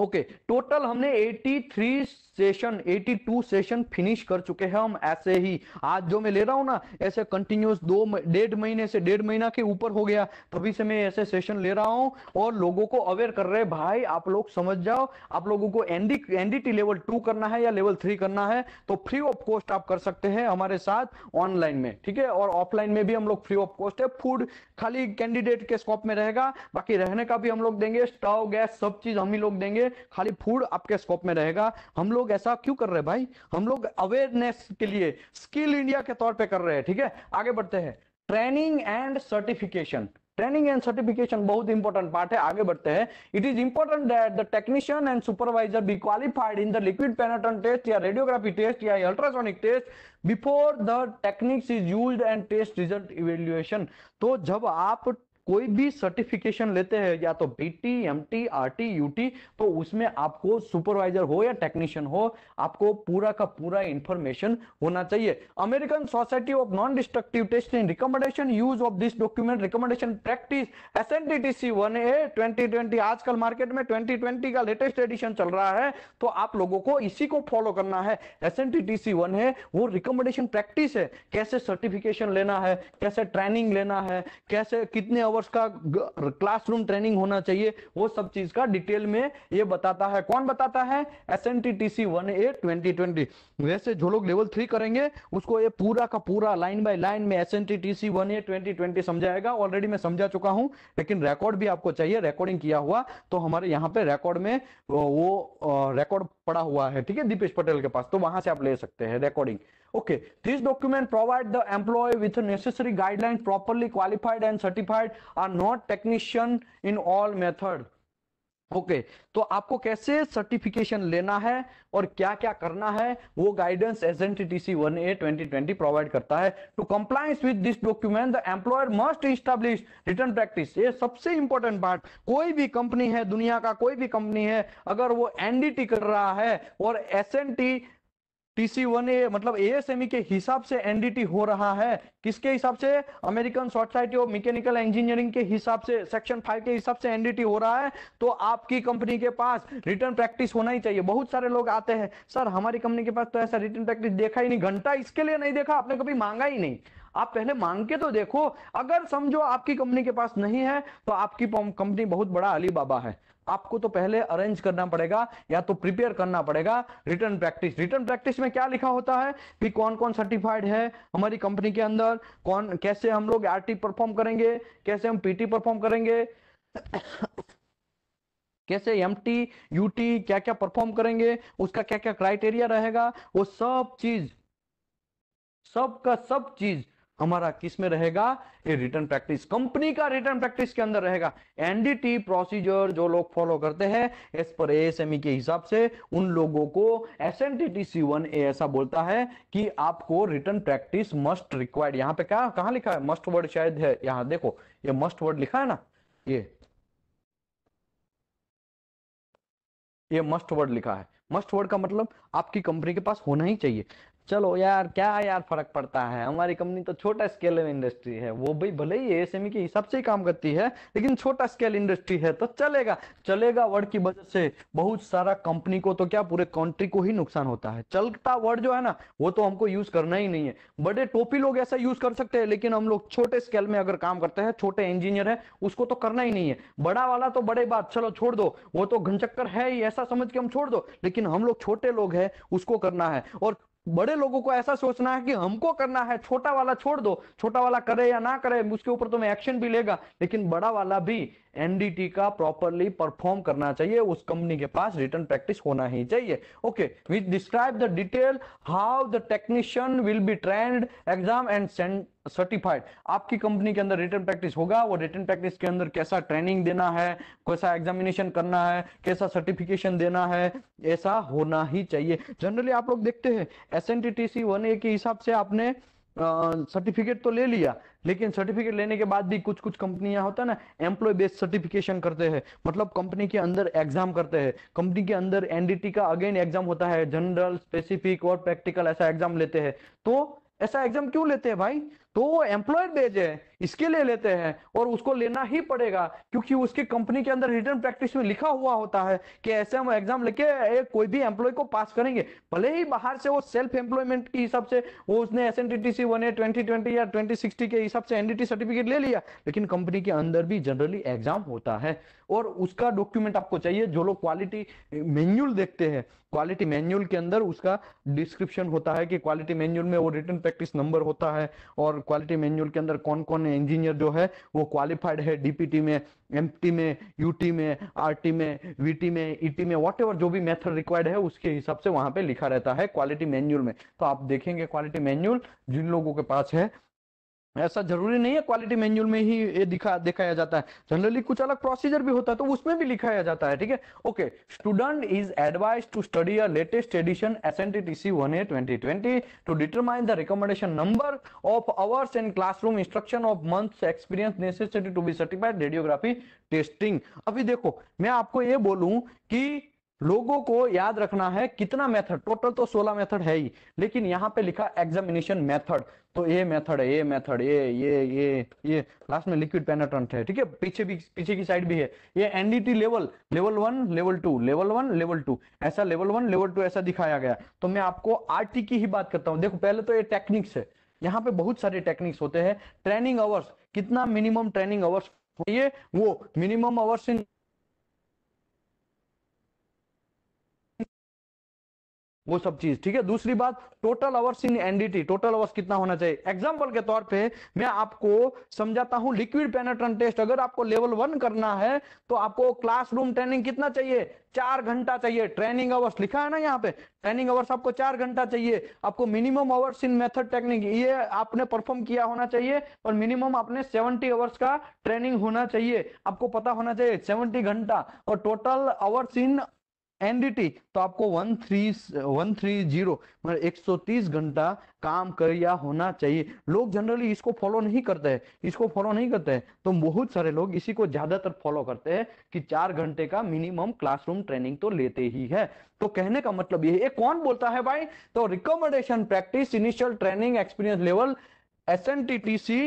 ओके okay, टोटल हमने 83 सेशन 82 सेशन फिनिश कर चुके हैं हम ऐसे ही आज जो मैं ले रहा हूँ ना ऐसे कंटिन्यूस दो डेढ़ महीने से डेढ़ महीना के ऊपर हो गया तभी से मैं ऐसे सेशन ले रहा हूँ और लोगों को अवेयर कर रहे भाई आप लोग समझ जाओ आप लोगों को एनडी एनडीटी लेवल टू करना है या लेवल थ्री करना है तो फ्री ऑफ कॉस्ट आप कर सकते हैं हमारे साथ ऑनलाइन में ठीक है और ऑफलाइन में भी हम लोग फ्री ऑफ कॉस्ट है फूड खाली कैंडिडेट के स्कॉप में रहेगा बाकी रहने का भी हम लोग देंगे स्टव गैस सब चीज हम ही लोग देंगे खाली फूड आपके स्कोप में रहेगा हम लोग ऐसा क्यों कर रहे हैं भाई हम लोग अवेयरनेस के लिए स्किल इंडिया के तौर पे कर रहे हैं ठीक है थीके? आगे बढ़ते हैं training and certification training and certification बहुत इंपॉर्टेंट पार्ट है आगे बढ़ते हैं it is important that the technician and supervisor be qualified in the liquid penetrant test या रेडियोग्राफी टेस्ट या ultrasonic test before the techniques is used and test result evaluation तो जब आप कोई भी सर्टिफिकेशन लेते हैं या तो बीटी एमटी आरटी यूटी तो उसमें आपको सुपरवाइजर हो या टेक्नीशियन हो आपको पूरा का पूरा इंफॉर्मेशन होना चाहिए American society of non destructive Testing recommendation use of this document recommendation practice S N T T C one A twenty twenty आजकल मार्केट में ट्वेंटी ट्वेंटी का लेटेस्ट एडिशन चल रहा है तो आप लोगों को इसी को फॉलो करना है S N T T C one है वो रिकमेंडेशन प्रैक्टिस है कैसे सर्टिफिकेशन लेना है कैसे ट्रेनिंग लेना है कैसे कितने अवर आवर्स का क्लासरूम ट्रेनिंग होना चाहिए वो सब चीज का डिटेल में ये बताता है कौन बताता है S N T T C one A twenty twenty वैसे जो लोग लेवल थ्री करेंगे उसको ये पूरा का पूरा लाइन बाय लाइन में S N T T C one A twenty twenty समझाएगा ऑलरेडी मैं समझा चुका हूं लेकिन रिकॉर्ड भी आपको चाहिए रिकॉर्डिंग किया हुआ तो हमारे यहाँ पे रिकॉर्ड में वो रिकॉर्ड पड़ा हुआ है ठीक है दीपेश पटेल के पास तो वहां से आप ले सकते हैं recording okay this document provide the employ with necessary guideline properly qualified and certified or not technician in all method okay okay, तो आपको कैसे सर्टिफिकेशन लेना है और क्या क्या करना है वो guidance S N T C one A twenty twenty provide करता है to compliance with this document the employer must establish written practice ये सबसे इंपॉर्टेंट पार्ट कोई भी कंपनी है दुनिया का कोई भी कंपनी है अगर वो एनडीटी कर रहा है और एस एन टी टीसी वन ए मतलब एएसएमई e के हिसाब से एनडीटी हो रहा है किसके हिसाब से American society of mechanical engineering के हिसाब से सेक्शन फाइव के हिसाब से एनडीटी हो रहा है तो आपकी कंपनी के पास रिटर्न प्रैक्टिस होना ही चाहिए बहुत सारे लोग आते हैं सर हमारी कंपनी के पास तो ऐसा रिटर्न प्रैक्टिस देखा ही नहीं घंटा इसके लिए नहीं देखा आपने कभी मांगा ही नहीं आप पहले मांग के तो देखो अगर समझो आपकी कंपनी के पास नहीं है तो आपकी कंपनी बहुत बड़ा अली बाबा है आपको तो पहले अरेंज करना पड़ेगा या तो प्रिपेयर करना पड़ेगा रिटर्न प्रैक्टिस रिटर्न प्रैक्टिस में क्या लिखा होता है कि कौन कौन सर्टिफाइड है हमारी कंपनी के अंदर कौन कैसे हम लोग आर परफॉर्म करेंगे कैसे हम पीटी परफॉर्म करेंगे कैसे एम टी यूटी क्या क्या परफॉर्म करेंगे उसका क्या क्या क्राइटेरिया रहेगा वो सब चीज सब का सब चीज हमारा किस में रहेगा ये रिटर्न प्रैक्टिस कंपनी का रिटर्न प्रैक्टिस के अंदर रहेगा एनडीटी प्रोसीजर जो लोग फॉलो करते हैं एस पर एएसएमई के हिसाब से उन लोगों को S N T T C one A ऐसा बोलता है कि आपको रिटर्न प्रैक्टिस मस्ट रिक्वायर्ड यहाँ पे क्या कहा लिखा है मस्ट वर्ड शायद है यहाँ देखो ये मस्ट वर्ड लिखा है ना ये ये मस्ट वर्ड लिखा है मस्ट वर्ड का मतलब आपकी कंपनी के पास होना ही चाहिए चलो यार क्या यार फर्क पड़ता है हमारी कंपनी तो छोटा स्केल में इंडस्ट्री है वो भी भले ही एसएमई के हिसाब से ही काम करती है लेकिन छोटा स्केल इंडस्ट्री है तो चलेगा चलेगा वर्ड की वजह से बहुत सारा कंपनी को तो क्या पूरे कंट्री को ही नुकसान होता है चलता वर्ड जो है ना वो तो हमको यूज करना ही नहीं है बड़े टोपी लोग ऐसा यूज कर सकते हैं लेकिन हम लोग छोटे स्केल में अगर काम करते हैं छोटे इंजीनियर है उसको तो करना ही नहीं है बड़ा वाला तो बड़े बात चलो छोड़ दो वो तो घनचक्कर है ही ऐसा समझ के हम छोड़ दो लेकिन हम लोग छोटे लोग है उसको करना है और बड़े लोगों को ऐसा सोचना है कि हमको करना है छोटा वाला छोड़ दो छोटा वाला करे या ना करे उसके ऊपर तो मैं एक्शन भी लेगा लेकिन बड़ा वाला भी एनडीटी का प्रॉपरली परफॉर्म करना चाहिए उस कंपनी के पास रिटर्न प्रैक्टिस होना ही चाहिए okay which describe the detail how the technician will be trained exam and send certified आपकी कंपनी के अंदर रिटर्न प्रैक्टिस होगा वो रिटर्न प्रैक्टिस के अंदर कैसा ट्रेनिंग देना है कैसा एग्जामिनेशन करना है कैसा सर्टिफिकेशन देना है ऐसा होना ही चाहिए जनरली आप लोग देखते हैं S N T T C one A के हिसाब से आपने सर्टिफिकेट तो ले लिया लेकिन सर्टिफिकेट लेने के बाद भी कुछ कुछ कंपनियां होता है ना एम्प्लॉय बेस्ड सर्टिफिकेशन करते हैं मतलब कंपनी के अंदर एग्जाम करते हैं कंपनी के अंदर एनडीटी का अगेन एग्जाम होता है जनरल स्पेसिफिक और प्रैक्टिकल ऐसा एग्जाम लेते हैं तो ऐसा एग्जाम क्यों लेते हैं भाई तो वो एम्प्लॉयर बेज है इसके लिए लेते हैं और उसको लेना ही पड़ेगा क्योंकि उसकी कंपनी के अंदर रिटर्न प्रैक्टिस में लिखा हुआ होता है कि ऐसे हम एग्जाम लेके कोई भी एम्प्लॉय को पास करेंगे भले ही बाहर से वो सेल्फ एम्प्लॉयमेंट के हिसाब से वो उसने S N T C one A twenty twenty या ट्वेंटी सिक्सटी के हिसाब से एनडीटी सर्टिफिकेट ले लिया लेकिन कंपनी के अंदर भी जनरली एग्जाम होता है और उसका डॉक्यूमेंट आपको चाहिए जो लोग क्वालिटी मैन्यूल देखते हैं क्वालिटी मैन्यूल के अंदर उसका डिस्क्रिप्शन होता है कि क्वालिटी मैन्यूल में वो रिटर्न प्रैक्टिस नंबर होता है और और क्वालिटी मैनुअल के अंदर कौन कौन इंजीनियर जो है वो क्वालिफाइड है डीपीटी में एम में यूटी में आर में वीटी में ईटी e में वॉट जो भी मेथड रिक्वायर्ड है उसके हिसाब से वहां पे लिखा रहता है क्वालिटी मैनुअल में तो आप देखेंगे क्वालिटी मैनुअल जिन लोगों के पास है ऐसा जरूरी नहीं है क्वालिटी मैनुअल में ही ये दिखा दिखाया जाता है जनरली कुछ अलग प्रोसीजर भी होता है तो उसमें भी लिखाया जाता है ठीक है okay student is advise to study a latest edition S N T T C one A twenty twenty to determine the recommendation number of hours and classroom instruction of month experience necessary to be certified radiography testing अभी देखो मैं आपको ये बोलूं की लोगों को याद रखना है कितना मेथड टोटल तो 16 मेथड है ही लेकिन यहाँ पे लिखा एग्जामिनेशन मेथड तो ये मेथड है ये मेथड ये ये ये ये लास्ट में लिक्विड पेनेट्रेंट है ठीक है पीछे भी पीछे की साइड भी है ये NDT level level one level two level one level two ऐसा लेवल वन लेवल टू ऐसा दिखाया गया तो मैं आपको आर की ही बात करता हूँ देखो पहले तो ये टेक्निक्स है यहाँ पे बहुत सारे टेक्निक्स होते हैं ट्रेनिंग आवर्स कितना मिनिमम ट्रेनिंग आवर्स ये वो मिनिमम आवर्स इन वो सब चीज ठीक है दूसरी बात total hours in NDT total hours कितना होना चाहिए एग्जाम्पल के तौर पे मैं आपको समझाता हूं लिक्विड पेनेट्रन टेस्ट अगर आपको लेवल वन करना है तो आपको क्लासरूम ट्रेनिंग कितना चाहिए चार घंटा चाहिए ट्रेनिंग अवर्स लिखा है ना यहाँ पे ट्रेनिंग अवर्स आपको चार घंटा चाहिए आपको minimum hours in method technique ये आपने परफॉर्म किया होना चाहिए और मिनिमम आपने सेवेंटी अवर्स का ट्रेनिंग होना चाहिए आपको पता होना चाहिए सेवेंटी घंटा और टोटल अवर्स इन एनडीटी तो आपको one three one three zero मतलब एक सौ तीस घंटा काम कर या होना चाहिए लोग जनरली इसको फॉलो नहीं करते हैं इसको फॉलो नहीं करते हैं तो बहुत सारे लोग इसी को ज्यादातर फॉलो करते हैं कि चार घंटे का मिनिमम क्लासरूम ट्रेनिंग तो लेते ही है तो कहने का मतलब ये है कौन बोलता है भाई तो recommendation practice initial training experience level S N T T C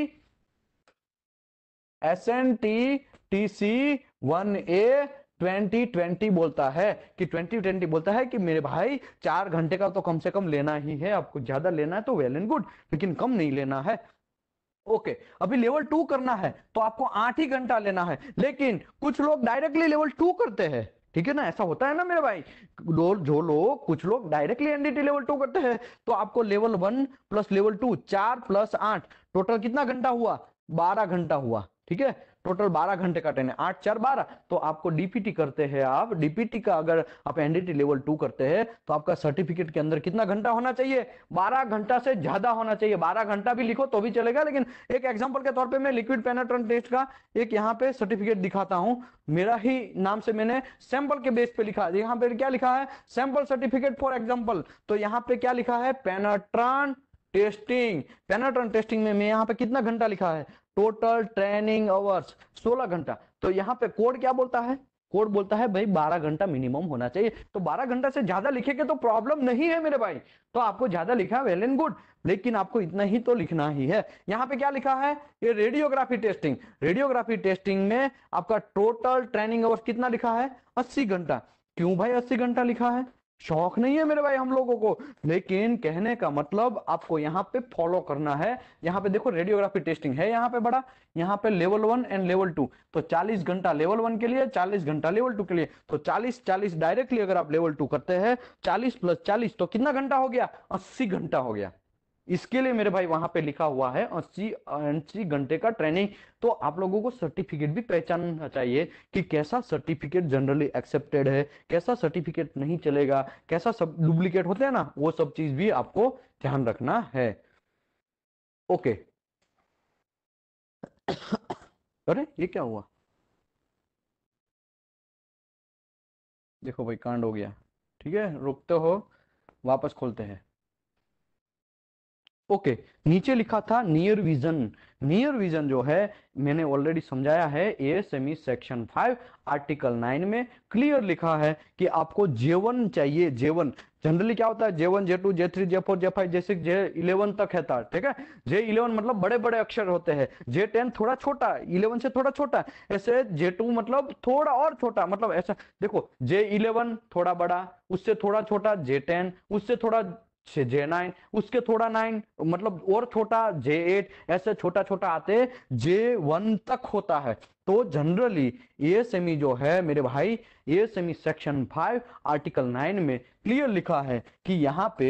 S N T T C one A twenty twenty बोलता है कि ट्वेंटी ट्वेंटी बोलता है कि मेरे भाई चार घंटे का तो कम से कम लेना ही है आपको ज्यादा लेना है तो वेल एंड गुड लेकिन कम नहीं लेना है ओके okay, अभी लेवल टू करना है तो आपको आठ ही घंटा लेना है लेकिन कुछ लोग डायरेक्टली लेवल टू करते हैं ठीक है ना ऐसा होता है ना मेरे भाई जो जो लोग कुछ लोग डायरेक्टली एनडीटी लेवल टू करते हैं तो आपको level one plus level two चार प्लस आठ टोटल कितना घंटा हुआ बारह घंटा हुआ ठीक है टोटल 12 घंटे का ट्रेन है आठ चार बारह तो आपको डीपीटी करते हैं आप डीपीटी का अगर आप एनडीटी लेवल टू करते हैं तो आपका सर्टिफिकेट के अंदर कितना घंटा होना चाहिए बारह घंटा से ज्यादा होना चाहिए बारह घंटा भी लिखो तो भी चलेगा लेकिन एक एग्जाम्पल के तौर पर मैं लिक्विड पेनाट्रन टेस्ट का एक यहाँ पे सर्टिफिकेट दिखाता हूँ मेरा ही नाम से मैंने सैंपल के बेस पे लिखा यहाँ पे क्या लिखा है सैंपल सर्टिफिकेट फॉर एग्जाम्पल तो यहाँ पे क्या लिखा है पेनाट्रॉन टेस्टिंग पेनाट्रॉन टेस्टिंग में मैं यहाँ पे कितना घंटा लिखा है टोटल ट्रेनिंग आवर्स 16 घंटा तो यहाँ पे कोड क्या बोलता है कोड बोलता है भाई 12 घंटा मिनिमम होना चाहिए तो 12 घंटा से ज्यादा लिखेंगे तो प्रॉब्लम नहीं है मेरे भाई तो आपको ज्यादा लिखा वेल एंड गुड लेकिन आपको इतना ही तो लिखना ही है यहाँ पे क्या लिखा है ये रेडियोग्राफी टेस्टिंग रेडियोग्राफी टेस्टिंग में आपका टोटल ट्रेनिंग आवर्स कितना लिखा है अस्सी घंटा क्यों भाई अस्सी घंटा लिखा है शौक नहीं है मेरे भाई हम लोगों को लेकिन कहने का मतलब आपको यहाँ पे फॉलो करना है यहाँ पे देखो रेडियोग्राफी टेस्टिंग है यहाँ पे बड़ा यहाँ पे level one and level two तो 40 घंटा लेवल वन के लिए 40 घंटा लेवल टू के लिए तो 40 40 डायरेक्टली अगर आप लेवल टू करते हैं 40 प्लस 40 तो कितना घंटा हो गया 80 घंटा हो गया इसके लिए मेरे भाई वहां पे लिखा हुआ है अस्सी अस्सी घंटे का ट्रेनिंग तो आप लोगों को सर्टिफिकेट भी पहचानना चाहिए कि कैसा सर्टिफिकेट जनरली एक्सेप्टेड है कैसा सर्टिफिकेट नहीं चलेगा कैसा सब डुप्लीकेट होते हैं ना वो सब चीज भी आपको ध्यान रखना है ओके अरे ये क्या हुआ देखो भाई कांड हो गया ठीक है रुकते हो वापस खोलते हैं ओके नीचे लिखा था नियर विजन नियर विजन जो है मैंने ऑलरेडी समझाया है ASME section five article nine में क्लियर लिखा है कि आपको जेवन चाहिए जेवन जनरली क्या होता है J one J two J three J four J five J six J eleven तक है ठीक है जे इलेवन मतलब बड़े बड़े अक्षर होते हैं जे टेन थोड़ा छोटा इलेवन से थोड़ा छोटा ऐसे जे टू मतलब थोड़ा और छोटा मतलब ऐसा देखो जे इलेवन थोड़ा बड़ा उससे थोड़ा छोटा जे टेन उससे थोड़ा जे नाइन उसके थोड़ा नाइन मतलब और छोटा जे एट ऐसे छोटा छोटा आते जे वन तक होता है तो जनरली ये सेमी जो है मेरे भाई ये ASME section five article nine में क्लियर लिखा है कि यहाँ पे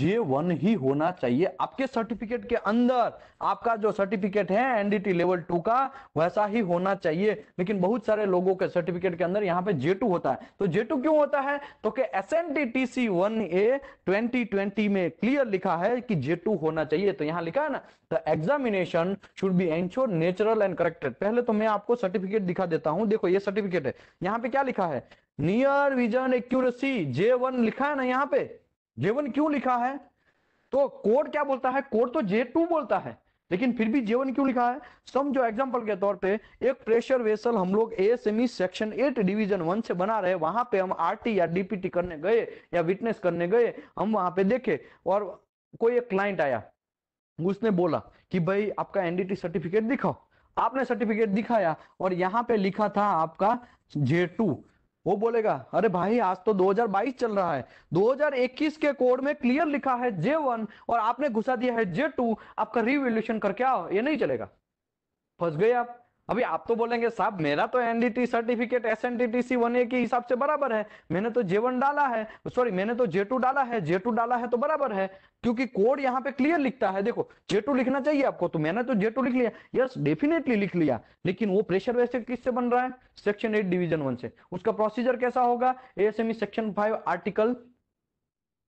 जे वन ही होना चाहिए आपके सर्टिफिकेट के अंदर आपका जो सर्टिफिकेट है एनडीटी लेवल टू का वैसा ही होना चाहिए लेकिन बहुत सारे लोगों के सर्टिफिकेट के अंदर यहाँ पे जे टू होता है तो जे टू क्यों होता है तो कि S N T T C one A twenty twenty में क्लियर लिखा है कि जे टू होना चाहिए तो यहाँ लिखा है ना the examination should be ensure natural and corrected पहले तो मैं आपको सर्टिफिकेट दिखा देता हूँ देखो ये सर्टिफिकेट है यहाँ पे क्या लिखा है near vision accuracy J one लिखा है ना यहाँ पे जे वन क्यों लिखा है तो कोड क्या बोलता है कोड तो जे टू बोलता है लेकिन फिर भी जेवन क्यों लिखा है समझो एग्जांपल के तौर पे एक प्रेशर वेसल हम लोग ASME section eight division one से बना रहे वहां पे हम आरटी या डीपीटी करने गए या विटनेस करने गए हम वहां पे देखे और कोई एक क्लाइंट आया उसने बोला कि भाई आपका एनडीटी सर्टिफिकेट दिखाओ आपने सर्टिफिकेट दिखाया और यहाँ पे लिखा था आपका जे टू वो बोलेगा अरे भाई आज तो 2022 चल रहा है 2021 के कोड में क्लियर लिखा है जे वन और आपने घुसा दिया है जे टू आपका रिवोल्यूशन करके आओ ये नहीं चलेगा फंस गए आप अभी आप तो बोलेंगे साहब मेरा तो NDT certificate S N T one A के हिसाब से बराबर है मैंने तो जे वन डाला है सॉरी मैंने तो जे टू डाला है जे टू डाला है तो बराबर है क्योंकि कोड यहाँ पे क्लियर लिखता है देखो जे टू लिखना चाहिए आपको तो मैंने तो जे टू लिख लिया यस डेफिनेटली लिख लिया लेकिन वो प्रेशर वैसे किससे बन रहा है सेक्शन एट डिविजन वन से उसका प्रोसीजर कैसा होगा S section five article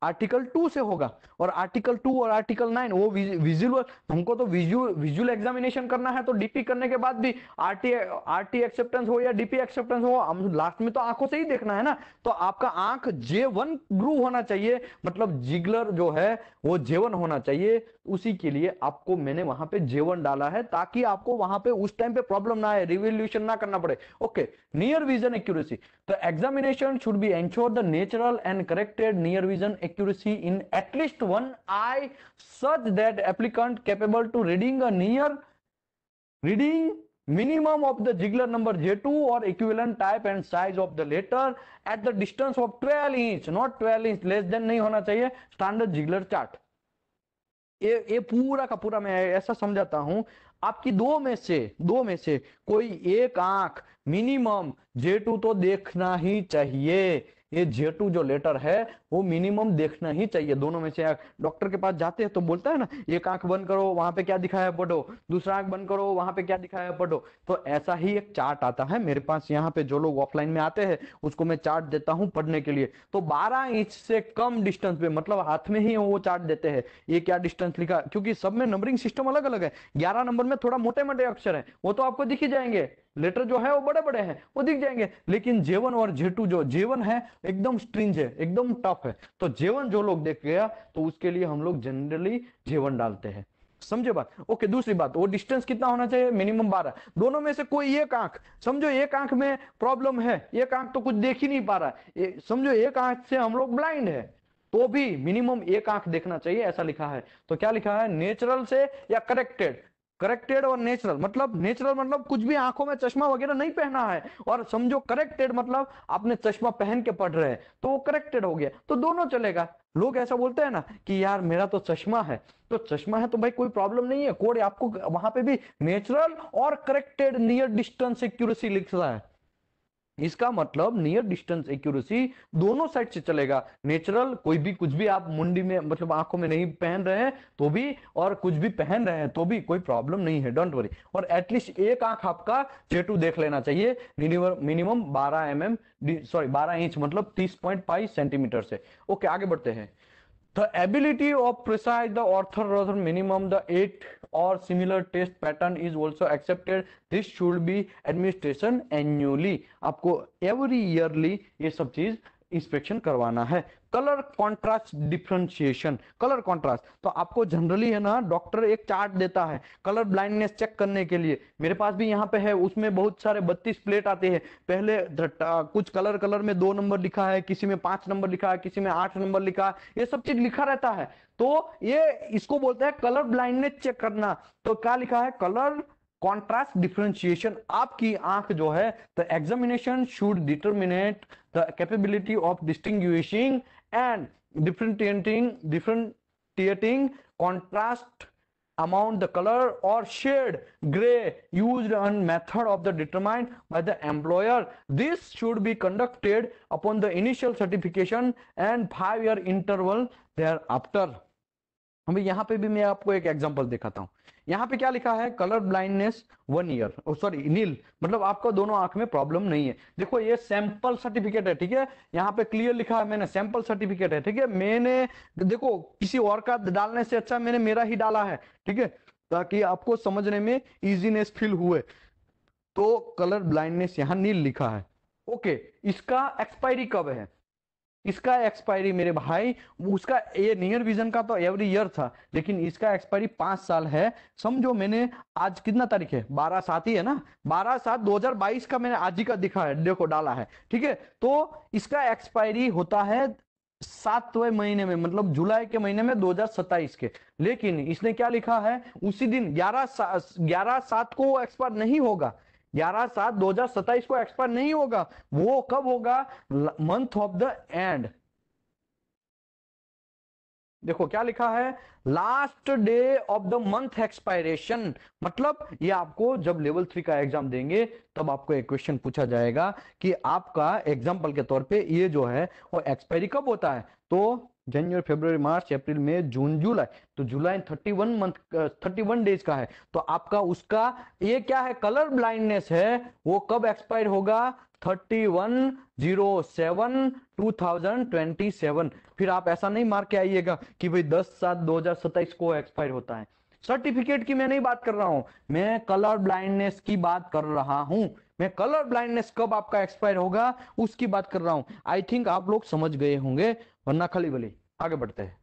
article two से होगा और आर्टिकल टू और आर्टिकल नाइन वो विजुअल हमको तो विजुअल विजुअल एग्जामिनेशन करना है तो डीपी करने के बाद भी आरटी आरटी एक्सेप्टेंस हो या डीपी एक्सेप्टेंस हो हम लास्ट में तो आंखों से ही देखना है ना तो आपका आंख जे वन ग्रूव होना चाहिए मतलब जिगलर जो है वो जेवन होना चाहिए उसी के लिए आपको मैंने वहां पे जेवन डाला है ताकि आपको वहां पे उस टाइम पे प्रॉब्लम ना आए रिवोल्यूशन ना करना पड़े ओके नियर विजन एक्यूरेसी तो examination should be ensure the natural and corrected near vision accuracy in at least one eye such that applicant capable to reading a near reading minimum of the jiggler number J2 or equivalent type and size of the letter at the distance of 12 inch not 12 inch less than nahi hona chahiye standard jiggler chart ये ये पूरा का पूरा मैं ऐसा समझाता हूं आपकी दो में से दो में से कोई एक आंख मिनिमम जे टू तो देखना ही चाहिए ये जे टू जो लेटर है वो मिनिमम देखना ही चाहिए दोनों में से डॉक्टर के पास जाते हैं तो बोलता है ना एक आंख बंद करो वहां पे क्या दिखाया पढ़ो दूसरा आंख बंद करो वहां पे क्या दिखाया पढ़ो तो ऐसा ही एक चार्ट आता है मेरे पास यहाँ पे जो लोग ऑफलाइन में आते हैं उसको मैं चार्ट देता हूँ पढ़ने के लिए तो बारह इंच से कम डिस्टेंस पे मतलब हाथ में ही वो चार्ट देते हैं ये क्या डिस्टेंस लिखा क्योंकि सब में नंबरिंग सिस्टम अलग अलग है ग्यारह नंबर में थोड़ा मोटे मोटे अक्षर है वो तो आपको दिखी जाएंगे लेटर जो है वो बड़े बड़े हैं वो दिख जाएंगे लेकिन जेवन और जेटू जो जेवन है एकदम स्ट्रिंज है एकदम टफ है तो जेवन जो लोग देख गया तो उसके लिए हम लोग जनरली जेवन डालते हैं समझे बात ओके दूसरी बात वो डिस्टेंस कितना होना चाहिए मिनिमम बारह दोनों में से कोई एक आंख समझो एक आंख में प्रॉब्लम है एक आंख तो कुछ देख ही नहीं पा रहा है समझो एक आंख से हम लोग ब्लाइंड है तो भी मिनिमम एक आंख देखना चाहिए ऐसा लिखा है तो क्या लिखा है नेचुरल से या करेक्टेड करेक्टेड और नेचुरल मतलब नेचुरल मतलब कुछ भी आंखों में चश्मा वगैरह नहीं पहना है और समझो करेक्टेड मतलब आपने चश्मा पहन के पढ़ रहे हैं तो वो करेक्टेड हो गया तो दोनों चलेगा लोग ऐसा बोलते हैं ना कि यार मेरा तो चश्मा है तो चश्मा है तो भाई कोई प्रॉब्लम नहीं है कोड आपको वहां पे भी नेचुरल और करेक्टेड नियर डिस्टेंस एक्यूरेसी लिखता है इसका मतलब नियर डिस्टेंस एक्यूरेसी दोनों साइड से चलेगा नेचुरल कोई भी कुछ भी आप मुंडी में मतलब आंखों में नहीं पहन रहे हैं तो भी और कुछ भी पहन रहे हैं तो भी कोई प्रॉब्लम नहीं है डोंट वरी और एटलीस्ट एक आंख आपका जेटू देख लेना चाहिए मिनिमम बारह एम एम सॉरी बारह इंच मतलब तीस पॉइंट फाइव सेंटीमीटर से ओके आगे बढ़ते हैं the ability of precise the author minimum the eight or similar test pattern is also accepted this should be administration annually आपको every yearly ये सब चीज इंस्पेक्शन करवाना है colour contrast differentiation colour contrast तो आपको जनरली है ना डॉक्टर एक चार्ट देता है कलर ब्लाइंडनेस चेक करने के लिए मेरे पास भी यहाँ पे है उसमें बहुत सारे 32 प्लेट आते हैं पहले कुछ कलर कलर में दो नंबर लिखा है किसी में पांच नंबर लिखा है किसी में आठ नंबर लिखा है ये सब चीज लिखा रहता है तो ये इसको बोलते हैं कलर ब्लाइंडनेस चेक करना तो क्या लिखा है कलर कॉन्ट्रास्ट डिफ्रेंशिएशन आपकी आंख जो है the examination should determinate the capability of distinguishing and differentiating differentiating contrast amount the color or shade gray used on method of the determined by the employer this should be conducted upon the initial certification and five year interval thereafter अभी यहाँ पे भी मैं आपको एक एग्जांपल दिखाता हूँ यहाँ पे क्या लिखा है colour blindness one year sorry नील मतलब आपका दोनों आंख में प्रॉब्लम नहीं है देखो ये सैंपल सर्टिफिकेट है ठीक है यहाँ पे क्लियर लिखा है मैंने सैंपल सर्टिफिकेट है ठीक है मैंने देखो किसी और का डालने से अच्छा मैंने मेरा ही डाला है ठीक है ताकि आपको समझने में इजीनेस फील हुए तो कलर ब्लाइंडनेस यहाँ नील लिखा है ओके इसका एक्सपायरी कब है इसका एक्सपायरी मेरे भाई उसका ये नियर विजन का तो एवरी ईयर था लेकिन इसका एक्सपायरी पांच साल है समझो मैंने आज कितना तारीख है बारह सात ही है ना बारह सात दो हजार बाईस का मैंने आज ही का दिखा है देखो डाला है ठीक है तो इसका एक्सपायरी होता है सातवें महीने में मतलब जुलाई के महीने में 2027 के लेकिन इसने क्या लिखा है उसी दिन ग्यारह ग्यारह सात को एक्सपायर नहीं होगा ग्यारह सात दो हजार सत्ताईस को एक्सपायर नहीं होगा वो कब होगा मंथ ऑफ द एंड देखो क्या लिखा है last day of the month expiration मतलब ये आपको जब लेवल थ्री का एग्जाम देंगे तब आपको एक क्वेश्चन पूछा जाएगा कि आपका एग्जाम्पल के तौर पे ये जो है वो एक्सपायरी कब होता है तो जनवरी फेब्रवरी मार्च अप्रैल मई जून जुलाई तो जुलाई 31 मंथ 31 डेज का है तो आपका उसका ये क्या है कलर ब्लाइंडनेस है वो कब एक्सपायर होगा 3107 2027 फिर आप ऐसा नहीं मार के आइएगा कि भाई 10 सात 2027 को एक्सपायर होता है सर्टिफिकेट की मैं नहीं बात कर रहा हूं मैं कलर ब्लाइंडनेस की बात कर रहा हूं मैं कलर ब्लाइंडनेस कब आपका एक्सपायर होगा उसकी बात कर रहा हूं आई थिंक आप लोग समझ गए होंगे वरना खली बली आगे बढ़ते हैं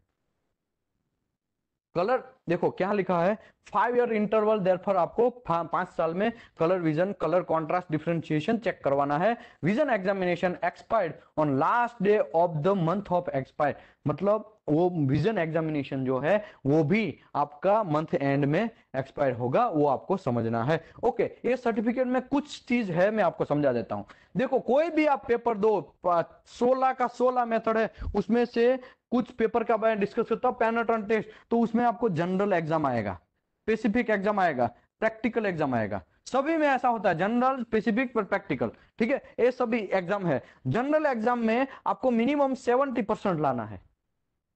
कलर देखो क्या लिखा है फाइव ईयर इंटरवल देर आपको पांच साल में colour vision colour contrast differentiation check करवाना है vision examination expired on last day of the month of expire मतलब वो विजन एग्जामिनेशन जो है वो भी आपका मंथ एंड में एक्सपायर होगा वो आपको समझना है ओके ये सर्टिफिकेट में कुछ चीज है मैं आपको समझा देता हूं देखो कोई भी आप पेपर दो सोलह का सोलह मेथड है उसमें से कुछ पेपर का मैं डिस्कस करता हूं पैनाटर्न टेस्ट तो उसमें आपको जनरल एग्जाम आएगा स्पेसिफिक एग्जाम आएगा प्रैक्टिकल एग्जाम आएगा सभी में ऐसा होता है जनरल स्पेसिफिक पर प्रैक्टिकल ठीक है ये सभी एग्जाम है जनरल एग्जाम में आपको मिनिमम सेवेंटी परसेंट लाना है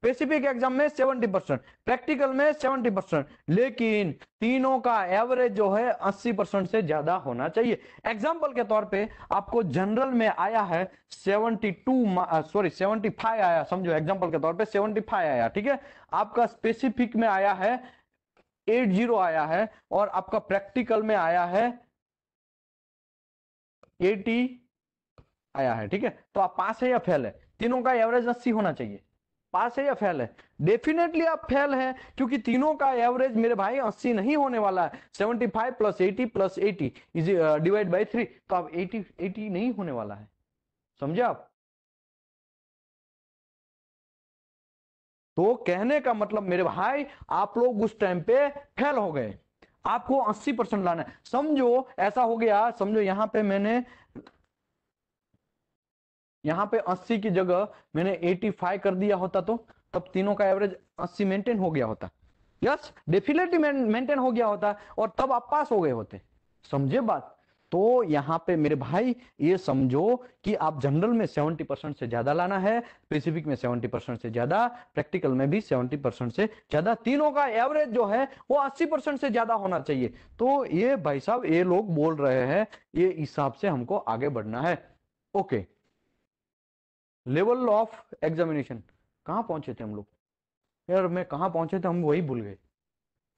स्पेसिफिक एग्जाम में सेवेंटी परसेंट प्रैक्टिकल में सेवेंटी परसेंट लेकिन तीनों का एवरेज जो है अस्सी परसेंट से ज्यादा होना चाहिए एग्जाम्पल के तौर पे आपको जनरल में आया है सेवनटी टू सॉरी फाइव आया समझो एग्जाम्पल के तौर पे फाइव आया ठीक है आपका स्पेसिफिक में आया है एट जीरो आया है और आपका प्रैक्टिकल में आया है एटी आया है ठीक है तो आप पास है या फेल है तीनों का एवरेज अस्सी होना चाहिए पास है या फेल है डेफिनेटली आप फेल हैं क्योंकि तीनों का एवरेज मेरे भाई 80 नहीं होने वाला है 75 five plus eighty plus eighty is divide by three तो आप 80 80 नहीं होने वाला है समझे आप तो कहने का मतलब मेरे भाई आप लोग उस टाइम पे फेल हो गए आपको 80 परसेंट लाना है समझो ऐसा हो गया समझो यहां पे मैंने यहाँ पे 80 की जगह मैंने 85 कर दिया होता तो तब तीनों का एवरेज 80 मेंटेन हो गया होता यस डेफिनेटली मेंटेन हो गया होता और तब आप पास हो गए होते समझे बात तो यहाँ पे मेरे भाई ये समझो कि आप जनरल में 70 परसेंट से ज्यादा लाना है स्पेसिफिक में 70 परसेंट से ज्यादा प्रैक्टिकल में भी 70 परसेंट से ज्यादा तीनों का एवरेज जो है वो 80 परसेंट से ज्यादा होना चाहिए तो ये भाई साहब ये लोग बोल रहे हैं ये हिसाब से हमको आगे बढ़ना है okay okay. Level of examination कहाँ पहुंचे थे हम लोग यार मैं कहाँ पहुंचे थे हम वही भूल गए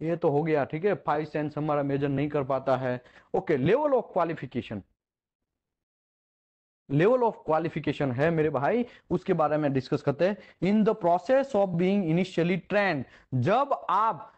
ये तो हो गया ठीक है फाइव सेंस हमारा मेजर नहीं कर पाता है okay level of qualification level of qualification है मेरे भाई उसके बारे में डिस्कस करते हैं in the process of being initially trained जब आप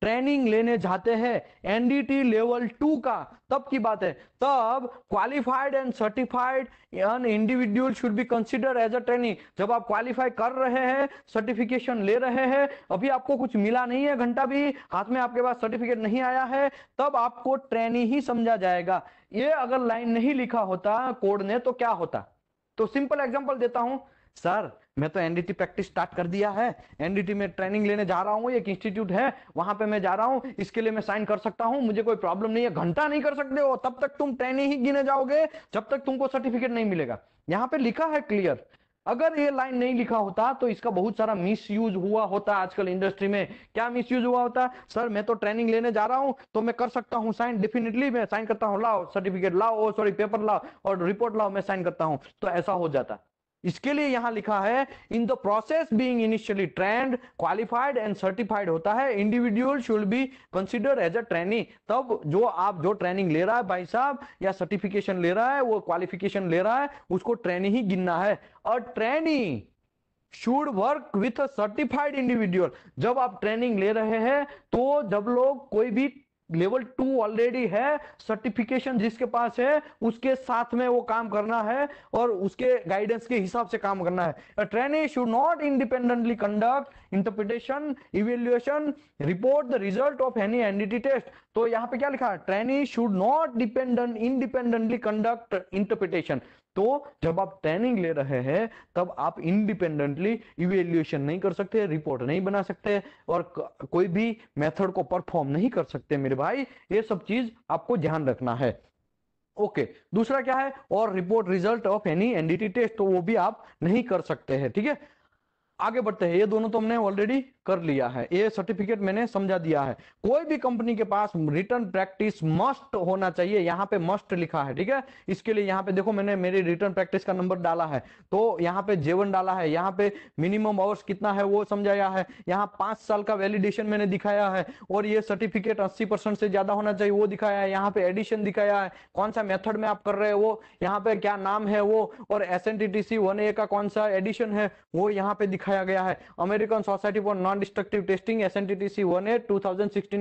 ट्रेनिंग लेने जाते हैं एनडीटी लेवल टू का तब की बात है तब qualified and certified an individual should be consider as a training जब आप क्वालिफाई कर रहे हैं सर्टिफिकेशन ले रहे हैं अभी आपको कुछ मिला नहीं है घंटा भी हाथ में आपके पास सर्टिफिकेट नहीं आया है तब आपको ट्रेनी ही समझा जाएगा ये अगर लाइन नहीं लिखा होता कोड ने तो क्या होता तो सिंपल एग्जाम्पल देता हूं सर मैं तो एनडीटी प्रैक्टिस स्टार्ट कर दिया है एनडीटी में ट्रेनिंग लेने जा रहा हूँ एक इंस्टीट्यूट है वहां पे मैं जा रहा हूँ इसके लिए मैं साइन कर सकता हूँ मुझे कोई प्रॉब्लम नहीं है घंटा नहीं कर सकते हो तब तक तुम ट्रेनिंग ही गिने जाओगे जब तक तुमको सर्टिफिकेट नहीं मिलेगा यहाँ पे लिखा है क्लियर अगर ये लाइन नहीं लिखा होता तो इसका बहुत सारा मिस यूज हुआ होता आजकल इंडस्ट्री में क्या मिस यूज हुआ होता सर मैं तो ट्रेनिंग लेने जा रहा हूँ तो मैं कर सकता हूँ साइन डेफिनेटली मैं साइन करता हूँ लाओ सर्टिफिकेट लाओ सॉरी पेपर लाओ और रिपोर्ट लाओ मैं साइन करता हूँ तो ऐसा हो जाता इसके लिए यहां लिखा है in the process being initially trained qualified and certified होता है individual should be consider as a trainee तब जो आप जो ट्रेनिंग ले रहा है भाई साहब या सर्टिफिकेशन ले रहा है वो क्वालिफिकेशन ले रहा है उसको ट्रेनिंग ही गिनना है और training should work with a certified individual जब आप ट्रेनिंग ले रहे हैं तो जब लोग कोई भी लेवल टू ऑलरेडी है सर्टिफिकेशन जिसके पास है उसके साथ में वो काम करना है और उसके गाइडेंस के हिसाब से काम करना है training should not independently conduct interpretation evaluation report the result of any NDT test तो यहाँ पे क्या लिखा है training should not dependent independently conduct interpretation तो जब आप ट्रेनिंग ले रहे हैं तब आप इंडिपेंडेंटली इवेल्युएशन नहीं कर सकते रिपोर्ट नहीं बना सकते और कोई भी मेथड को परफॉर्म नहीं कर सकते मेरे भाई ये सब चीज आपको ध्यान रखना है ओके okay. दूसरा क्या है और report result of any NDT test तो वो भी आप नहीं कर सकते हैं ठीक है थीके? आगे बढ़ते हैं ये दोनों तो हमने ऑलरेडी कर लिया है ये सर्टिफिकेट मैंने समझा दिया है कोई भी कंपनी के पास रिटर्न प्रैक्टिस मस्ट होना चाहिए यहाँ पे मस्ट लिखा है ठीक है इसके लिए यहाँ पे देखो मैंने मेरी रिटर्न प्रैक्टिस का नंबर डाला है तो यहाँ पे जेवन डाला है यहाँ पे मिनिमम आवर्स कितना है वो समझाया है यहाँ पांच साल का वैलिडेशन मैंने दिखाया है और ये सर्टिफिकेट अस्सी से ज्यादा होना चाहिए वो दिखाया है यहाँ पे एडिशन दिखाया है कौन सा मेथड में आप कर रहे हैं वो यहाँ पे क्या नाम है वो और S N T one A का कौन सा एडिशन है वो यहाँ पे दिखाया गया है American society for non non destructive testing S N T T C one है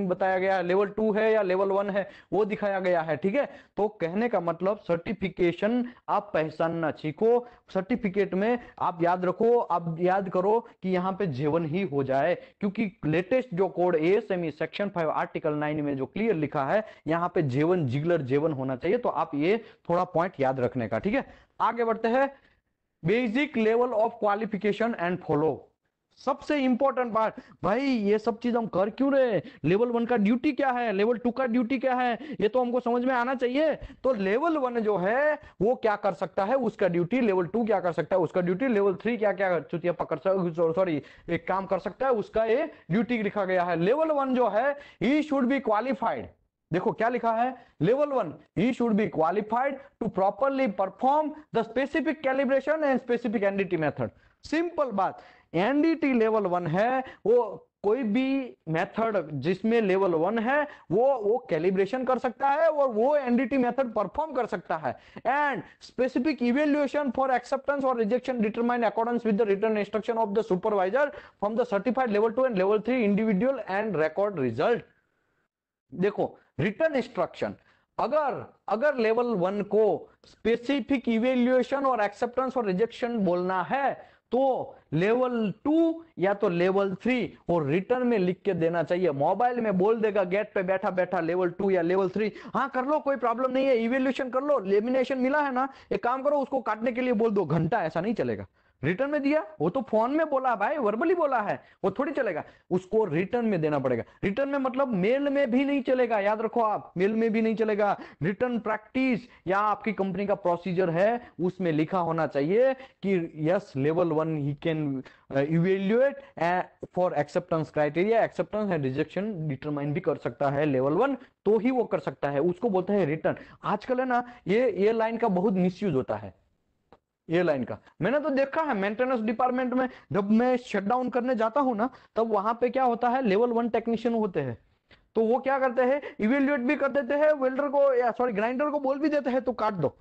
बताया गया है लेवल टू है या लेवल वन है वो दिखाया गया है ठीक है तो कहने का मतलब सर्टिफिकेशन आप पहचानना सीखो सर्टिफिकेट में आप याद रखो आप याद करो कि यहाँ पे जीवन ही हो जाए क्योंकि लेटेस्ट जो code A S M E section five article nine में जो क्लियर लिखा है यहाँ पे जीवन जिगलर जीवन होना चाहिए तो आप ये थोड़ा पॉइंट याद रखने का ठीक है आगे बढ़ते हैं basic level of qualification and follow सबसे इंपॉर्टेंट बात भाई ये सब चीज हम कर क्यों रहे लेवल वन का ड्यूटी क्या है लेवल टू का ड्यूटी क्या है ये तो हमको समझ में आना चाहिए तो लेवल वन जो है वो क्या कर सकता है उसका ड्यूटी लेवल टू क्या कर सकता है उसका ड्यूटी लेवल थ्री क्या क्या चुतिया पकड़ सॉरी एक काम कर सकता है उसका ये ड्यूटी लिखा गया है लेवल वन जो है ही शुड बी क्वालिफाइड देखो क्या लिखा है level one he should be qualified to properly perform the specific calibration and specific NDT method simple बात एनडीटी लेवल वन है वो कोई भी मेथड जिसमें लेवल वन है वो वो कैलिब्रेशन कर सकता है और वो एनडीटी मेथड परफॉर्म कर सकता है and specific evaluation for acceptance और rejection determine accordance with the written instruction of the supervisor from the certified level two and level three individual and record result देखो रिटर्न इंस्ट्रक्शन अगर अगर लेवल वन को स्पेसिफिक इवेल्युएशन और एक्सेप्टेंस और रिजेक्शन बोलना है तो लेवल टू या तो लेवल थ्री और रिटर्न में लिख के देना चाहिए मोबाइल में बोल देगा गेट पे बैठा बैठा लेवल टू या लेवल थ्री हाँ कर लो कोई प्रॉब्लम नहीं है इवेल्यूशन कर लो लेमिनेशन मिला है ना एक काम करो उसको काटने के लिए बोल दो घंटा ऐसा नहीं चलेगा रिटर्न में दिया वो तो फोन में बोला भाई वर्बली बोला है वो थोड़ी चलेगा उसको रिटर्न में देना पड़ेगा रिटर्न में मतलब मेल में भी नहीं चलेगा याद रखो आप मेल में भी नहीं चलेगा रिटर्न प्रैक्टिस या आपकी कंपनी का प्रोसीजर है उसमें लिखा होना चाहिए कि yes level one he can evaluate for acceptance criteria acceptance and rejection determine भी कर सकता है लेवल वन तो ही वो कर सकता है उसको बोलते हैं रिटर्न आजकल है ना ये ये लाइन का बहुत मिस होता है एयरलाइन का मैंने तो देखा है मेंटेनेंस डिपार्टमेंट में जब मैं शटडाउन करने जाता हूँ ना तब वहां पे क्या होता है लेवल वन टेक्नीशियन होते हैं तो वो क्या करते हैं इवेल्युएट भी कर देते हैं वेल्डर को या सॉरी ग्राइंडर को बोल भी देते हैं तो काट दो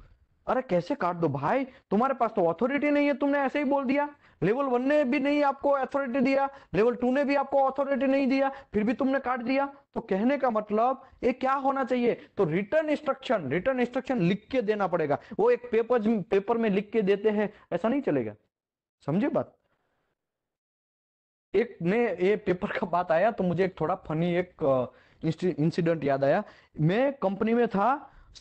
अरे कैसे काट दो भाई तुम्हारे पास तो अथॉरिटी नहीं है तुमने ऐसे ही बोल दिया लेवल वन ने भी नहीं आपको अथॉरिटी दिया लेवल टू ने भी आपको अथॉरिटी नहीं दिया फिर भी तुमने काट दिया तो कहने का मतलब ये क्या होना चाहिए तो रिटर्न इंस्ट्रक्शन रिटर्न इंस्ट्रक्शन लिख के देना पड़ेगा वो एक पेपर पेपर में लिख के देते हैं ऐसा नहीं चलेगा समझे बात एक ने ये पेपर का बात आया तो मुझे एक थोड़ा फनी एक इंसिडेंट याद आया मैं कंपनी में था